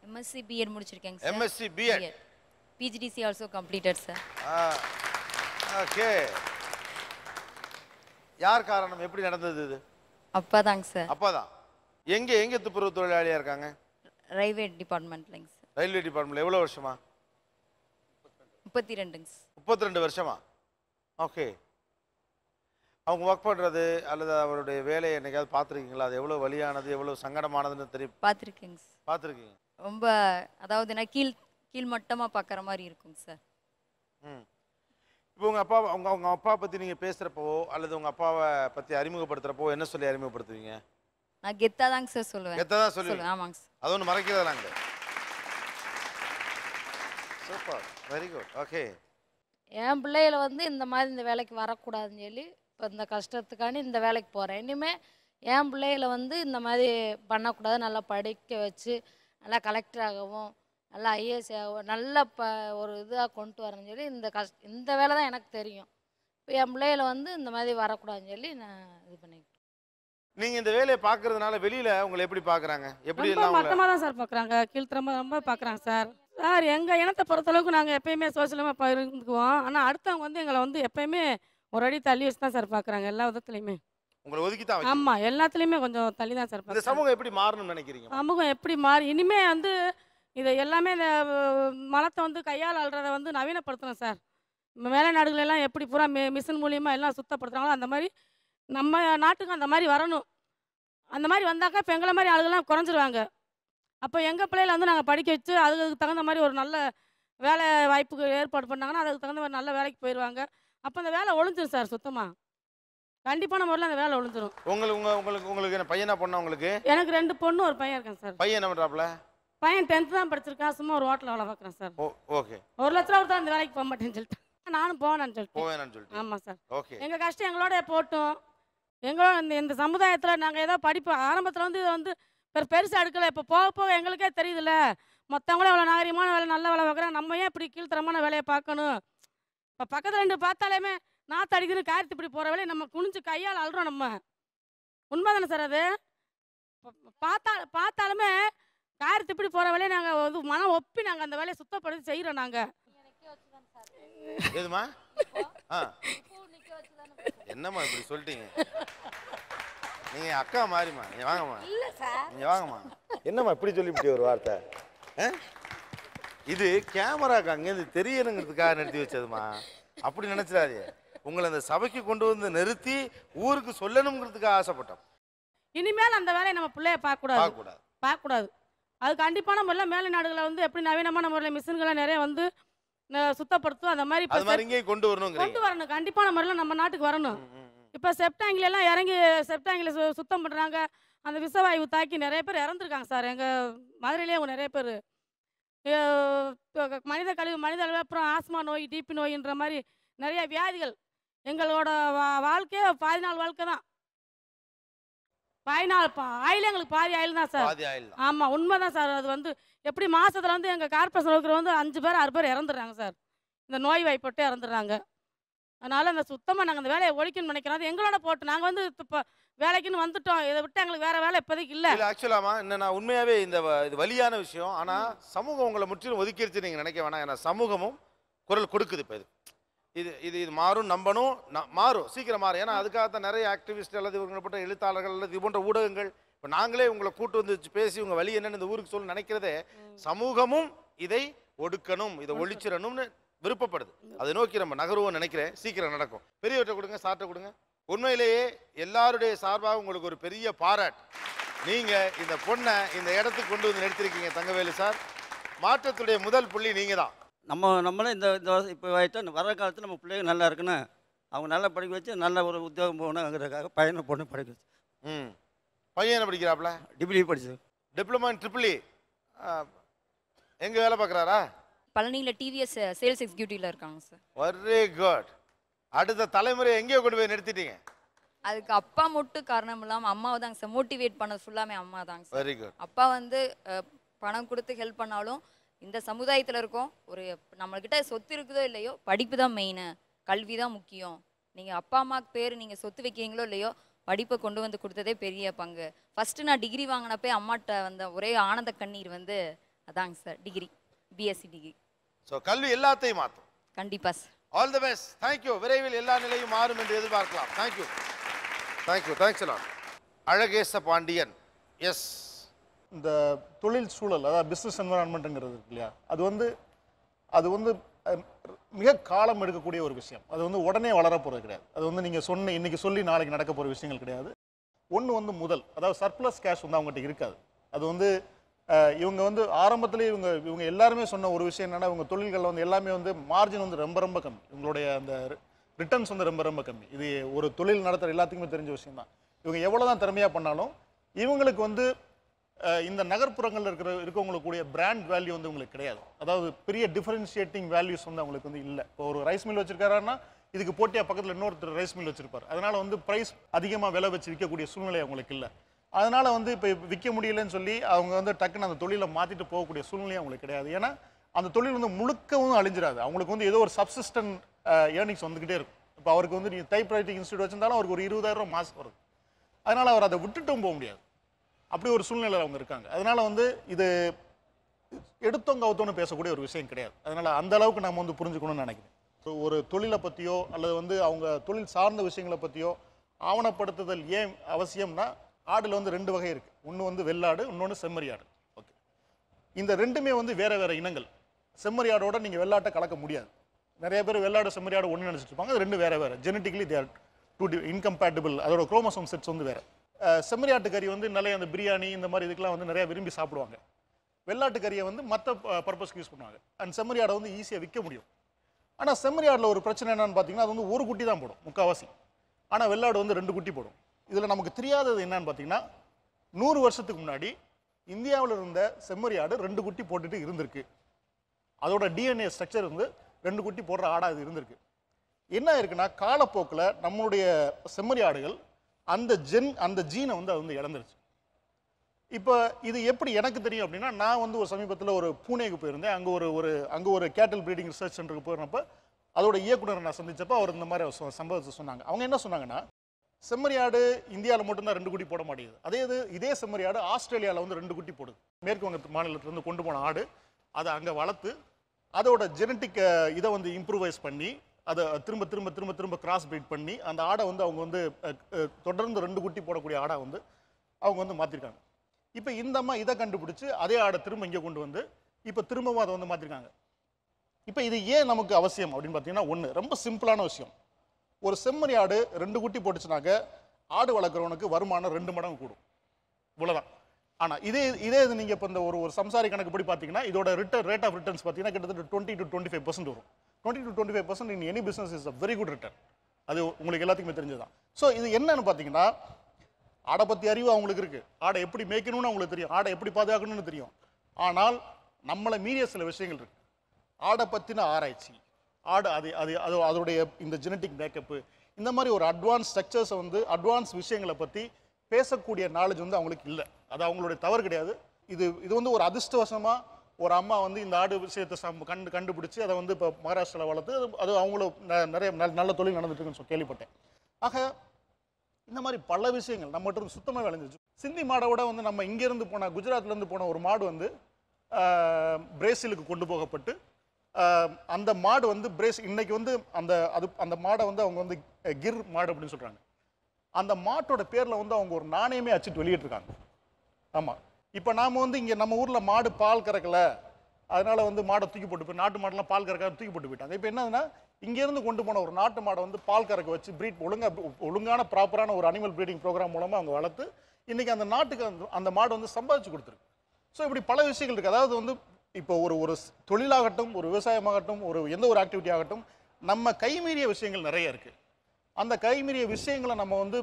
எம்எஸ்சி பிஎட் முடிச்சிருக்கேங்க sir MSc BEd PGDC also completed sir okay யார் காரணம் எப்படி நடந்தது இது அப்பா சார் அப்பா தான் எங்க எங்க துப்புரவு தொழிலாளியா இருக்காங்க ரயில்வே டிபார்ட்மெண்ட்லங்க சார் ரயில்வே டிபார்ட்மெண்ட்ல எவ்வளோ வருஷமா முப்பத்தி ரெண்டுங்க சார் முப்பத்தி ரெண்டு வருஷமா ஓகே அவங்க ஒர்க் பண்ணுறது அல்லது அவருடைய வேலையை என்னைக்காவது பார்த்துருக்கீங்களா அது எவ்வளோ வழியானது எவ்வளோ சங்கடமானதுன்னு தெரியும் பார்த்துருக்கேங்க சார் பார்த்துருக்கீங்க ரொம்ப அதாவது நான் கீழ் கீழ் மட்டமாக பார்க்குற மாதிரி இருக்குங்க சார் ம் இப்போ உங்கள் அப்பா உங்கள் உங்கள் அப்பா பற்றி நீங்கள் பேசுகிறப்போ அல்லது உங்கள் அப்பாவை பற்றி அறிமுகப்படுத்துகிறப்போ என்ன சொல்லி அறிமுகப்படுத்துவீங்க நான் கெத்தா தாங்க சார் சொல்லுவேன் கெத்தா தான் சொல்லுவேன் ஆமாங்க சார் அது ஒன்று மறைக்கிறதா சூப்பர் வெரி குட் ஓகே என் பிள்ளைகளை வந்து இந்த மாதிரி இந்த வேலைக்கு வரக்கூடாதுன்னு சொல்லி இப்போ இந்த கஷ்டத்துக்காண்டி இந்த வேலைக்கு போகிறேன் இனிமேல் என் பிள்ளைகளை வந்து இந்த மாதிரி பண்ணக்கூடாது நல்லா படிக்க வச்சு நல்லா கலெக்டராகவும் நல்லா ஐஏஎஸ் ஆகவும் நல்லா ப ஒரு இதாக கொண்டு வரேன்னு சொல்லி இந்த கஷ்ட இந்த வேலை தான் எனக்கு தெரியும் இப்போ என் பிள்ளைகளை வந்து இந்த மாதிரி வரக்கூடாதுன்னு சொல்லி நான் இது பண்ணிக்கிட்டேன் நீங்க இந்த வேலையை பாக்குறதுனால வெளியில உங்களை எப்படி பாக்குறாங்க எப்படி எல்லாம் மட்டமா தான் சார் பாக்குறாங்க கீழ்த்தரமா ரொம்ப பாக்குறாங்க சார் சார் எங்க இனத்தை பொறுத்த அளவுக்கு நாங்க எப்பயுமே சோசியலமா பகிர்ந்துக்குவோம் ஆனா அடுத்தவங்க வந்து எங்களை வந்து எப்பயுமே ஒரு அடி தள்ளி வச்சு தான் சார் பாக்குறாங்க எல்லா விதத்துலயுமே உங்களை ஒதுக்கி தான் ஆமா எல்லாத்துலயுமே கொஞ்சம் தள்ளி தான் சார் சமூகம் எப்படி மாறணும்னு நினைக்கிறீங்க சமூகம் எப்படி மாறி இனிமே வந்து இதை எல்லாமே இந்த மலத்தை வந்து கையால் அல்றதை வந்து நவீனப்படுத்தணும் சார் மேல நாடுகள் எல்லாம் எப்படி பூரா மிஷின் மூலியமா எல்லாம் சுத்தப்படுத்துறாங்களோ அந்த மாதிரி நம்ம நாட்டுக்கும் அந்த மாதிரி வரணும் அந்த மாதிரி வந்தாக்கா இப்போ எங்களை மாதிரி ஆளுகள்லாம் குறைஞ்சிருவாங்க அப்போ எங்கள் பிள்ளைகள வந்து நாங்கள் படிக்க வச்சு அதுக்கு தகுந்த மாதிரி ஒரு நல்ல வேலை வாய்ப்புக்கு ஏற்பாடு பண்ணாங்கன்னா அதுக்கு தகுந்த மாதிரி நல்ல வேலைக்கு போயிடுவாங்க அப்போ அந்த வேலை ஒழிஞ்சிடும் சார் சுத்தமாக கண்டிப்பான முறையில் அந்த வேலை ஒழிஞ்சிடும் உங்களுக்கு உங்கள் உங்களுக்கு உங்களுக்கு என்ன பையனா பண்ண உங்களுக்கு எனக்கு ரெண்டு பொண்ணு ஒரு பையன் இருக்கான் சார் பையன் என்ன பண்ணுறாப்புல பையன் டென்த்து தான் படிச்சிருக்கான் சும்மா ஒரு ஹோட்டலில் வேலை பார்க்குறேன் சார் ஓகே ஒரு லட்ச ரூபா தான் அந்த வேலைக்கு போக மாட்டேன்னு சொல்லிட்டு நானும் போவேன்னு சொல்லிட்டு போவேன்னு சொல்லிட்டு ஆமாம் சார் ஓகே எங்கள் கஷ்டம் எங்களோட போட்டும் எங்களும் இந்த இந்த சமுதாயத்தில் நாங்கள் ஏதோ படிப்போம் ஆரம்பத்தில் வந்து வந்து பெரு பெருசாக எடுக்கலை இப்போ போக போக எங்களுக்கே தெரியுதுல்ல மற்றவங்களும் இவ்வளோ நாகரிகமான வேலை நல்ல வேலை பார்க்குறாங்க நம்ம ஏன் இப்படி கீழ்த்தரமான வேலையை பார்க்கணும் இப்போ பக்கத்தில் ரெண்டு பார்த்தாலேயுமே நாற்று அடிக்குதுன்னு காரித்து இப்படி போகிற வேலையை நம்ம குனிஞ்சு கையால் அழுறோம் நம்ம உண்மைதானே சார் அது பார்த்தா பார்த்தாலுமே காரித்து இப்படி போகிற வேலையை நாங்கள் இது மனம் ஒப்பி நாங்கள் அந்த வேலையை சுத்தப்படுத்தி செய்கிறோம் நாங்கள் எதுமா என்னம்மா இப்படி சொல்லிட்டீங்க நீங்க அக்கா மாறிமா நீ வாங்கம்மா இல்ல சார் நீ வாங்கம்மா என்னம்மா இப்படி இப்படி ஒரு வார்த்தை இது கேமராக்கு அங்கேருந்து தெரியணுங்கிறதுக்காக நிறுத்தி வச்சதுமா அப்படி நினைச்சிடாதே உங்களை அந்த சபைக்கு கொண்டு வந்து நிறுத்தி ஊருக்கு சொல்லணுங்கிறதுக்காக ஆசைப்பட்டோம் இனிமேல் அந்த வேலையை நம்ம பிள்ளைய பார்க்கக்கூடாது பார்க்கக்கூடாது பார்க்கக்கூடாது அது கண்டிப்பான முறையில் மேலை நாடுகளை வந்து எப்படி நவீனமான முறையில் மிஷின்களை நிறைய வந்து சுத்தப்படுத்தும் அந்த மாதிரி அது இங்கேயும் கொண்டு வரணும் கொண்டு வரணும் கண்டிப்பான முறையில் நம்ம நாட்டுக்கு வரணும் இப்போ செப்டாங்கில எல்லாம் இறங்கி செப்டாங்கில சுத்தம் பண்ணுறாங்க அந்த விஷவாயு தாக்கி நிறைய பேர் இறந்துருக்காங்க சார் எங்கள் மதுரையிலேயே நிறைய பேர் மனித கழிவு மனித அளவு அப்புறம் ஆஸ்மா நோய் டிபி நோயின்ற மாதிரி நிறைய வியாதிகள் எங்களோட வாழ்க்கையே பாதி வாழ்க்கை தான் பதினாலு ஆயில் எங்களுக்கு பாதி ஆயில் தான் சார் பாதி ஆயில் உண்மை தான் சார் அது வந்து எப்படி மாசத்துல வந்து எங்கள் கார்பரேஷன் இருக்கிற வந்து அஞ்சு பேர் ஆறு பேர் இறந்துடுறாங்க சார் இந்த நோய் வாய்ப்பட்டு இறந்துடுறாங்க அதனால் அந்த சுத்தமாக நாங்கள் அந்த வேலையை ஒழிக்கணும்னு நினைக்கிறோம் அது எங்களோட போட்டு நாங்கள் வந்து இப்போ வேலைக்குன்னு வந்துட்டோம் இதை விட்டு எங்களுக்கு வேறு வேலை இப்போதைக்கு இல்லை இல்லை ஆக்சுவலாமா என்னன்னா உண்மையாகவே இந்த இது வலியான விஷயம் ஆனால் சமூகம் உங்களை முற்றிலும் ஒதுக்கிடுச்சு நீங்கள் நினைக்க வேணாம் ஏன்னா சமூகமும் குரல் கொடுக்குது இப்போ இது இது இது இது மாறும் நம்பணும் மாறும் சீக்கிரம் மாறும் ஏன்னா அதுக்காக நிறைய ஆக்டிவிஸ்ட் அல்லது இவங்கப்பட்ட எழுத்தாளர்கள் அல்லது இது போன்ற ஊடகங்கள் இப்போ நாங்களே உங்களை கூட்டு வந்து பேசி உங்கள் வழி என்னன்னு இந்த ஊருக்கு சொல்லி நினைக்கிறதே சமூகமும் இதை ஒடுக்கணும் இதை ஒழிச்சிடணும்னு விருப்பப்படுது அதை நோக்கி நம்ம நகர்வோம் நினைக்கிறேன் சீக்கிரம் நடக்கும் பெரியவற்றை கொடுங்க சாட்டை கொடுங்க உண்மையிலேயே எல்லாருடைய சார்பாக உங்களுக்கு ஒரு பெரிய பாராட்டு நீங்கள் இந்த பொண்ணை இந்த இடத்துக்கு கொண்டு வந்து நிறுத்திருக்கீங்க தங்கவேலு சார் மாற்றத்துடைய முதல் புள்ளி நீங்கள் தான் நம்ம நம்மளும் இந்த இந்த இப்போ ஆகிட்டா வர காலத்தில் நம்ம பிள்ளைங்க நல்லா இருக்குன்னு அவங்க நல்லா படிக்க வச்சு நல்ல ஒரு உத்தியோகம் போகணுங்கிறதுக்காக பையனை பொண்ணு படிக்க வச்சு ம் பையன் என்ன படிக்கிறாப்ல டிபிளி படிச்சு டிப்ளமா ட்ரிபிளி e. எங்கே வேலை பார்க்குறாரா பழனியில் டிவிஎஸ் சேல்ஸ் எக்ஸிக்யூட்டிவ்ல இருக்காங்க சார் வெரி குட் அடுத்த தலைமுறை எங்கேயோ கொண்டு போய் நிறுத்திட்டீங்க அதுக்கு அப்பா மட்டும் காரணம் இல்லாமல் அம்மாவை தாங்க சார் மோட்டிவேட் பண்ண ஃபுல்லாமே அம்மா தாங்க சார் வெரி குட் அப்பா வந்து பணம் கொடுத்து ஹெல்ப் பண்ணாலும் இந்த சமுதாயத்தில் இருக்கோம் ஒரு நம்மக்கிட்ட சொத்து இருக்குதோ இல்லையோ படிப்பு தான் மெயினு கல்வி தான் முக்கியம் நீங்கள் அப்பா அம்மாவுக்கு பேர் நீங்கள் சொத்து வைக்கிறீங்களோ இல்லையோ படிப்பை கொண்டு வந்து கொடுத்ததே பெரிய பங்கு ஃபஸ்ட்டு நான் டிகிரி வாங்கினப்பே அம்மாட்ட வந்த ஒரே ஆனந்த கண்ணீர் வந்து அதாங்க sir degree BSc degree so கல்வி எல்லாத்தையும் மாற்றும் கண்டிப்பாக sir all the best thank you விரைவில் எல்லா நிலையும் மாறும் என்று எதிர்பார்க்கலாம் thank you thank you thanks Alagesa Pandian yes இந்த தொழில் சூழல் அதாவது பிஸ்னஸ் என்வரான்மெண்ட்டுங்கிறது இருக்கு இல்லையா அது வந்து அது வந்து மிக காலம் எடுக்கக்கூடிய ஒரு விஷயம் அது வந்து உடனே வளர போகிறது கிடையாது அது வந்து நீங்கள் சொன்ன இன்றைக்கி சொல்லி நாளைக்கு நடக்க போகிற விஷயங்கள் கிடையாது ஒன்று வந்து முதல் அதாவது சர்ப்ளஸ் கேஷ் வந்து அவங்ககிட்ட இருக்காது அது வந்து இவங்க வந்து ஆரம்பத்தில் இவங்க இவங்க எல்லாருமே சொன்ன ஒரு விஷயம் என்னென்னா இவங்க தொழில்களில் வந்து எல்லாமே வந்து மார்ஜின் வந்து ரொம்ப ரொம்ப கம்மி இவங்களுடைய அந்த ரிட்டர்ன்ஸ் வந்து ரொம்ப ரொம்ப கம்மி இது ஒரு தொழில் நடத்துகிற எல்லாத்துக்குமே தெரிஞ்ச விஷயம் தான் இவங்க எவ்வளோ தான் திறமையாக பண்ணாலும் இவங்களுக்கு வந்து இந்த நகர்ப்புறங்களில் இருக்கிற இருக்கவங்களுக்கு கூடிய பிராண்ட் வேல்யூ வந்து உங்களுக்கு கிடையாது அதாவது பெரிய டிஃபரன்ஷியேட்டிங் வேல்யூஸ் வந்து அவங்களுக்கு வந்து இல்லை இப்போ ஒரு ரைஸ் மில் வச்சிருக்காருன்னா இதுக்கு போட்டியாக பக்கத்தில் இன்னொருத்தர் ரைஸ் மில் வச்சிருப்பார் அதனால் வந்து ப்ரைஸ் அதிகமாக விலை வச்சு விற்கக்கூடிய சூழ்நிலை அவங்களுக்கு இல்லை அதனால் வந்து இப்போ விற்க முடியலன்னு சொல்லி அவங்க வந்து டக்குன்னு அந்த தொழிலை மாற்றிட்டு போகக்கூடிய சூழ்நிலை அவங்களுக்கு கிடையாது ஏன்னா அந்த தொழில் வந்து முழுக்கவும் அழிஞ்சிடாது அவங்களுக்கு வந்து ஏதோ ஒரு சப்சிஸ்டன்ட் ஏர்னிங்ஸ் வந்துக்கிட்டே இருக்கும் இப்போ அவருக்கு வந்து நீங்கள் டைப் ரைட்டிங் இன்ஸ்டியூட் வச்சிருந்தாலும் அவருக்கு ஒரு இருபதாயிரம் ரூபா மாதம் வருது அதனால் அவர் அதை விட்டுட்டும் போக முடியாது அப்படி ஒரு சூழ்நிலையில் அவங்க இருக்காங்க அதனால் வந்து இது எடுத்தவங்க அவுத்தோன்னு பேசக்கூடிய ஒரு விஷயம் கிடையாது அதனால் அந்த அளவுக்கு நம்ம வந்து புரிஞ்சுக்கணும்னு நினைக்கிறேன் ஒரு தொழிலை பற்றியோ அல்லது வந்து அவங்க தொழில் சார்ந்த விஷயங்களை பற்றியோ ஆவணப்படுத்துதல் ஏன் அவசியம்னா ஆடில் வந்து ரெண்டு வகை இருக்குது ஒன்று வந்து வெள்ளாடு இன்னொன்று செம்மறி ஆடு ஓகே இந்த ரெண்டுமே வந்து வேறு வேறு இனங்கள் செம்மறி ஆடோட நீங்கள் வெள்ளாட்டை கலக்க முடியாது நிறைய பேர் வெள்ளாடு செம்மறியாடு ஒன்று நினச்சிட்டு இருப்பாங்க அது ரெண்டு வேறு வேறு ஜெனட்டிக்லி தேர் டூ இன்கம்பேட்டபிள் அதோட குரோமோசோம் செட்ஸ் வந்து வேறு செம்மறியாட்டு கறி வந்து நிறைய அந்த பிரியாணி இந்த மாதிரி இதுக்கெல்லாம் வந்து நிறையா விரும்பி சாப்பிடுவாங்க வெள்ளாட்டு கறியை வந்து மற்ற பர்பஸ்க்கு யூஸ் பண்ணுவாங்க அண்ட் செம்மறியாடை வந்து ஈஸியாக விற்க முடியும் ஆனால் செம்மறியாடில் ஒரு பிரச்சனை என்னென்னு பார்த்தீங்கன்னா அது வந்து ஒரு குட்டி தான் போடும் முக்கால்வாசி ஆனால் வெள்ளாடு வந்து ரெண்டு குட்டி போடும் இதில் நமக்கு தெரியாதது என்னன்னு பார்த்தீங்கன்னா நூறு வருஷத்துக்கு முன்னாடி இந்தியாவில் இருந்த செம்மறியாடு ரெண்டு குட்டி போட்டுட்டு இருந்திருக்கு அதோட டிஎன்ஏ ஸ்ட்ரக்சர் வந்து ரெண்டு குட்டி போடுற ஆடாக இது இருந்திருக்கு என்ன இருக்குன்னா காலப்போக்கில் நம்மளுடைய செம்மறி ஆடுகள் அந்த ஜென் அந்த ஜீனை வந்து அது வந்து இழந்துருச்சு இப்போ இது எப்படி எனக்கு தெரியும் அப்படின்னா நான் வந்து ஒரு சமீபத்தில் ஒரு பூனேக்கு போயிருந்தேன் அங்கே ஒரு ஒரு அங்கே ஒரு கேட்டல் ப்ரீடிங் ரிசர்ச் சென்டருக்கு போயிருந்தப்போ அதோட இயக்குனர் நான் சந்தித்தப்போ அவர் இந்த மாதிரி சம்பவத்தை சொன்னாங்க அவங்க என்ன சொன்னாங்கன்னா செம்மறியாடு இந்தியாவில் மட்டும்தான் ரெண்டு குட்டி போட மாட்டேங்குது அதே இது இதே செம்மறியாடு ஆஸ்திரேலியாவில் வந்து ரெண்டு குட்டி போடுது மேற்கு வங்க மாநிலத்திலேருந்து கொண்டு போன ஆடு அதை அங்கே வளர்த்து அதோட ஜெனட்டிக்கை இதை வந்து இம்ப்ரூவைஸ் பண்ணி அதை திரும்ப திரும்ப திரும்ப திரும்ப கிராஸ் பிரீட் பண்ணி அந்த ஆடை வந்து அவங்க வந்து தொடர்ந்து ரெண்டு குட்டி போடக்கூடிய ஆடை வந்து அவங்க வந்து மாற்றிருக்காங்க இப்போ இந்த அம்மா இதை கண்டுபிடிச்சி அதே ஆடை திரும்ப இங்கே கொண்டு வந்து இப்போ திரும்பவும் அதை வந்து மாற்றிருக்காங்க இப்போ இது ஏன் நமக்கு அவசியம் அப்படின்னு பார்த்தீங்கன்னா ஒன்று ரொம்ப சிம்பிளான விஷயம் ஒரு செம்மறி ஆடு ரெண்டு குட்டி போட்டுச்சுனாக்க ஆடு வளர்க்குறவனுக்கு வருமானம் ரெண்டு மடங்கு கூடும் இவ்வளோதான் ஆனால் இதே இதே இது நீங்கள் இப்போ இந்த ஒரு ஒரு சம்சாரி கணக்கு படி பார்த்தீங்கன்னா இதோட ரிட்டர் ரேட் ஆஃப் ரிட்டர்ன்ஸ் பார்த்தீங்கன்னா கிட்டத்தட்ட twenty to twenty five percent வரும் twenty to twenty five percent in any business is very good return அது உங்களுக்கு எல்லாத்துக்குமே தெரிஞ்சதுதான் ஸோ இது என்னன்னு பார்த்தீங்கன்னா ஆடை பற்றி அறிவு அவங்களுக்கு இருக்குது ஆடை எப்படி மேய்க்கணும்னு அவங்களுக்கு தெரியும் ஆடை எப்படி பாதுகாக்கணும்னு தெரியும் ஆனால் நம்மளை மீறிய சில விஷயங்கள் இருக்குது ஆடை பற்றின ஆராய்ச்சி ஆடு அது அது அது அதோடைய இந்த ஜெனட்டிக் மேக்கப்பு இந்த மாதிரி ஒரு அட்வான்ஸ் ஸ்ட்ரக்சர்ஸை வந்து அட்வான்ஸ் விஷயங்களை பற்றி பேசக்கூடிய நாலேஜ் வந்து அவங்களுக்கு இல்லை அது அவங்களுடைய தவறு கிடையாது இது இது வந்து ஒரு அதிர்ஷ்டவசமாக ஒரு அம்மா வந்து இந்த ஆடு விஷயத்தை சம் கண்டு கண்டுபிடிச்சி அதை வந்து இப்போ மகாராஷ்டிராவில் வளர்த்து அது அது அவங்களும் நிறைய நல்ல தொழில் நடந்துட்டுருக்குன்னு சொல்லி கேள்விப்பட்டேன் ஆக இந்த மாதிரி பல விஷயங்கள் நம்ம மட்டும் சுத்தமாக விளைஞ்சிச்சு சிந்தி மாடை விட வந்து நம்ம இங்கேருந்து போனால் குஜராத்லேருந்து போன ஒரு மாடு வந்து பிரேசிலுக்கு கொண்டு போகப்பட்டு அந்த மாடு வந்து பிரேஸ் இன்னைக்கு வந்து அந்த அது அந்த மாடை வந்து அவங்க வந்து கிர் மாடு அப்படின்னு சொல்கிறாங்க அந்த மாட்டோட பேரில் வந்து அவங்க ஒரு நாணயமே அச்சுட்டு வெளியிட்டிருக்காங்க ஆமாம் இப்போ நாம் வந்து இங்கே நம்ம ஊரில் மாடு பால் கறக்கல அதனால் வந்து மாடை தூக்கி போட்டு போய் நாட்டு மாடெலாம் பால் கறக்க தூக்கி போட்டு போயிட்டாங்க இப்போ என்னதுன்னா இங்கேருந்து கொண்டு போன ஒரு நாட்டு மாடை வந்து பால் கறக்க வச்சு ப்ரீட் ஒழுங்காக ஒழுங்கான ப்ராப்பரான ஒரு அனிமல் ப்ரீடிங் ப்ரோக்ராம் மூலமாக அவங்க வளர்த்து இன்றைக்கி அந்த நாட்டுக்கு அந்த அந்த மாடு வந்து சம்பாதிச்சு கொடுத்துருக்கு ஸோ இப்படி பல விஷயங்கள் இருக்குது அதாவது வந்து இப்போ ஒரு ஒரு தொழிலாகட்டும் ஒரு விவசாயமாகட்டும் ஒரு எந்த ஒரு ஆக்டிவிட்டி ஆகட்டும் நம்ம கைமீறிய விஷயங்கள் நிறைய இருக்குது அந்த கைமீறிய விஷயங்களை நம்ம வந்து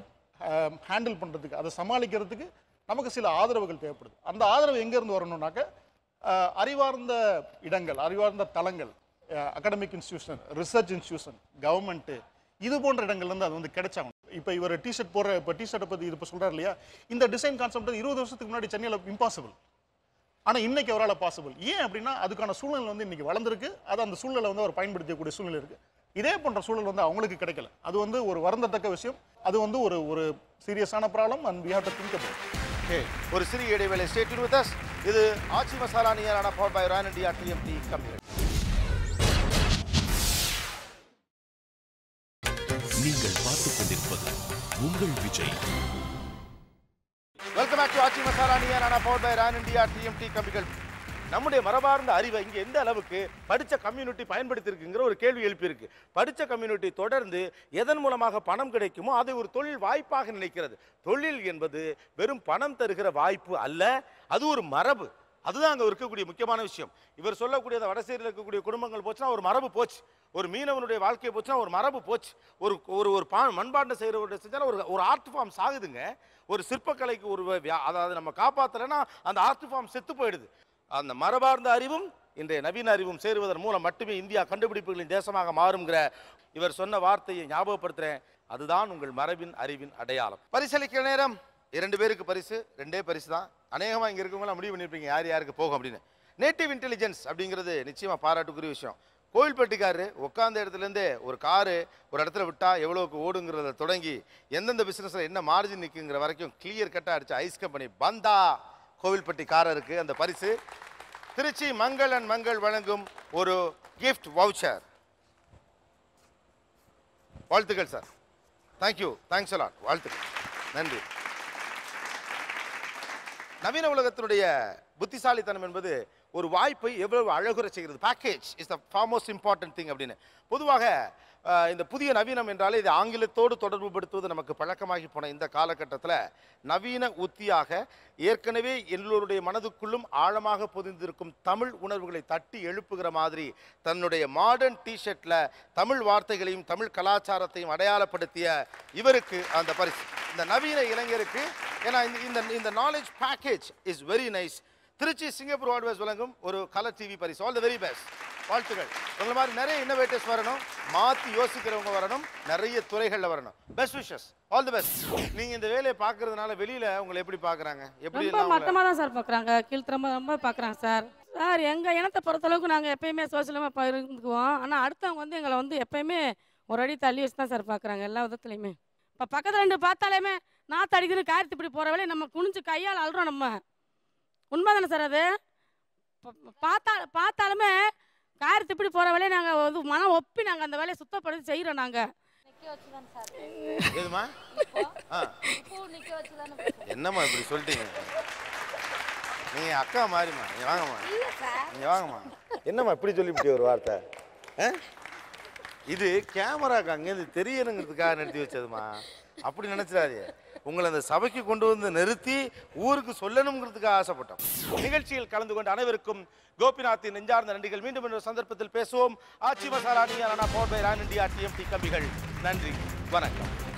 ஹேண்டில் பண்ணுறதுக்கு அதை சமாளிக்கிறதுக்கு நமக்கு சில ஆதரவுகள் தேவைப்படுது அந்த ஆதரவு எங்கேருந்து வரணும்னாக்க அறிவார்ந்த இடங்கள் அறிவார்ந்த தளங்கள் academic institution research institution government இது போன்ற இடங்கள்லேருந்து அது வந்து கிடைச்சாங்க இப்போ இவர் டிஷர்ட் போடுற இப்போ டிஷர்ட்டை பற்றி இப்போ சொல்கிறார் இல்லையா இந்த டிசைன் கான்செப்ட் இருபது வருஷத்துக்கு முன்னாடி சென்னையில் இம்பாசிபிள் ஆனால் இன்னைக்கு அவரால் பாசிபிள் ஏன் அப்படின்னா அதுக்கான சூழ்நிலை வந்து இன்றைக்கி வளர்ந்துருக்கு அது அந்த சூழ்நிலை வந்து அவர் பயன்படுத்தக்கூடிய சூழ்நிலை இருக்குது இதே போன்ற சூழல் வந்து அவங்களுக்கு கிடைக்கல அது வந்து ஒரு வருந்தத்தக்க விஷயம் அது வந்து ஒரு ஒரு சீரியஸான problem and we have to think about okay ஒரு சிறிய இடைவேளை ஸ்டேட் வித் அஸ் இது ஆச்சி மசாலா நியரான பவர் பை ராயன் இண்டியா டிஎம்டி கம்பெனி நீங்கள் பார்த்துக் கொண்டிருப்பது உங்கள் Vijay welcome back to Masala நியரான பவர் பை ராயன் இண்டியா டிஎம்டி நம்முடைய மரபார்ந்த அறிவை இங்கே எந்த அளவுக்கு படித்த கம்யூனிட்டி பயன்படுத்தியிருக்குங்கிற ஒரு கேள்வி எழுப்பியிருக்கு படித்த கம்யூனிட்டி தொடர்ந்து எதன் மூலமாக பணம் கிடைக்குமோ அதை ஒரு தொழில் வாய்ப்பாக நினைக்கிறது தொழில் என்பது வெறும் பணம் தருகிற வாய்ப்பு அல்ல அது ஒரு மரபு அதுதான் அங்கே இருக்கக்கூடிய முக்கியமான விஷயம் இவர் சொல்லக்கூடிய அந்த வடசேரியில் இருக்கக்கூடிய குடும்பங்கள் போச்சுன்னா ஒரு மரபு போச்சு ஒரு மீனவனுடைய வாழ்க்கையை போச்சுன்னா ஒரு மரபு போச்சு ஒரு ஒரு ஒரு பா மண்பாண்டை செய்கிறவருடைய செஞ்சால் ஒரு ஒரு ஆர்ட் ஃபார்ம் ஆகுதுங்க ஒரு சிற்பக்கலைக்கு ஒரு அதாவது நம்ம காப்பாற்றலைன்னா அந்த ஆர்ட் ஃபார்ம் செத்து போயிடுது அந்த மரபார்ந்த அறிவும் இன்றைய நவீன அறிவும் சேருவதன் மூலம் மட்டுமே இந்தியா கண்டுபிடிப்புகளின் தேசமாக மாறுங்கிற இவர் சொன்ன வார்த்தையை ஞாபகப்படுத்துகிறேன் அதுதான் உங்கள் மரபின் அறிவின் அடையாளம் பரிசளிக்கிற நேரம் இரண்டு பேருக்கு பரிசு ரெண்டே பரிசு தான் அநேகமாக இங்கே இருக்கவங்களாம் முடிவு பண்ணியிருப்பீங்க யார் யாருக்கு போகும் அப்படின்னு நேட்டிவ் இன்டெலிஜென்ஸ் அப்படிங்கிறது நிச்சயமாக பாராட்டுக்குரிய விஷயம் கோவில்பட்டிக்காரு உட்காந்த இடத்துலேருந்தே ஒரு காரு ஒரு இடத்துல விட்டால் எவ்வளோக்கு ஓடுங்கிறத தொடங்கி எந்தெந்த பிஸ்னஸில் என்ன மார்ஜின் நிற்குங்கிற வரைக்கும் கிளியர் கட்டாக அடிச்சு ஐஸ் கம்பெனி பந்தா கோவில்பட்டி காரருக்கு அந்த பரிசு திருச்சி மங்கள் அண்ட் மங்கள் வழங்கும் ஒரு கிஃப்ட் வவுச்சர் வாழ்த்துக்கள் சார் தேங்க்யூ தேங்க்ஸ் அலாட் வாழ்த்துக்கள் நன்றி நவீன உலகத்தினுடைய புத்திசாலித்தனம் என்பது ஒரு வாய்ப்பை எவ்வளவு அழகுரை செய்கிறது package is the foremost most important thing அப்படின்னு பொதுவாக இந்த புதிய நவீனம் என்றாலே இது ஆங்கிலத்தோடு தொடர்பு படுத்துவது நமக்கு பழக்கமாகி போன இந்த காலகட்டத்தில் நவீன உத்தியாக ஏற்கனவே எல்லோருடைய மனதுக்குள்ளும் ஆழமாக பொதிந்திருக்கும் தமிழ் உணர்வுகளை தட்டி எழுப்புகிற மாதிரி தன்னுடைய மாடர்ன் டிஷர்ட்டில் தமிழ் வார்த்தைகளையும் தமிழ் கலாச்சாரத்தையும் அடையாளப்படுத்திய இவருக்கு அந்த பரிசு இந்த நவீன இளைஞருக்கு ஏன்னா இந்த இந்த knowledge package is very nice Trichy Singapore வாட்வேஸ் வழங்கும் ஒரு கலர் டிவி பரிசு ஆல் த வெரி பெஸ்ட் வாழ்த்துக்கள் உங்களை மாதிரி நிறைய இன்னோவேட்டர்ஸ் வரணும் மாற்றி யோசிக்கிறவங்க வரணும் நிறைய துறைகளில் வரணும் best wishes all the best நீங்கள் இந்த வேலையை பார்க்கறதுனால வெளியில் உங்களை எப்படி பார்க்குறாங்க எப்படி ரொம்ப மட்டமாக தான் சார் பார்க்குறாங்க கீழ்த்தரமாக ரொம்ப பார்க்குறாங்க சார் சார் எங்கள் இனத்தை பொறுத்தளவுக்கு நாங்கள் எப்பயுமே சோசியலமாக இருந்துக்குவோம் ஆனால் அடுத்தவங்க வந்து எங்களை வந்து எப்பயுமே ஒரு அடி தள்ளி வச்சு தான் சார் பார்க்குறாங்க எல்லா விதத்துலையுமே இப்போ பக்கத்தில் ரெண்டு பார்த்தாலேமே நாற்று அடிக்கிற காயத்து இப்படி போகிற வேலையை நம்ம குனிஞ்சு கையால் அழுறோம் நம்ம உண்மை தானே சார் அது பார்த்தா பார்த்தாலுமே கார் திருப்பி போகிற வேலையை நாங்கள் வந்து மனம் ஒப்பி நாங்கள் அந்த வேலையை சுத்தப்படுத்தி செய்கிறோம் நாங்கள் என்னம்மா இப்படி சொல்லிட்டீங்க நீ அக்கா மாறிமா நீ வாங்கம்மா நீ வாங்கம்மா என்னம்மா இப்படி சொல்லி சொல்லிவிட்டு ஒரு வார்த்தை இது கேமராக்கு அங்கேருந்து தெரியணுங்கிறதுக்காக நிறுத்தி வச்சதுமா அப்படி நினைச்சிடாதே உங்களை அந்த சபைக்கு கொண்டு வந்து நிறுத்தி ஊருக்கு சொல்லணுங்கிறதுக்கு ஆசைப்பட்டோம் நிகழ்ச்சியில் கலந்து கொண்ட அனைவருக்கும் கோபிநாத்தின் நெஞ்சார்ந்த நன்றிகள் மீண்டும் இன்னொரு சந்தர்ப்பத்தில் பேசுவோம் ஆட்சி மசாலா அணியானா போர்வை ரான் இண்டியா டிஎம்டி கம்பிகள் நன்றி வணக்கம்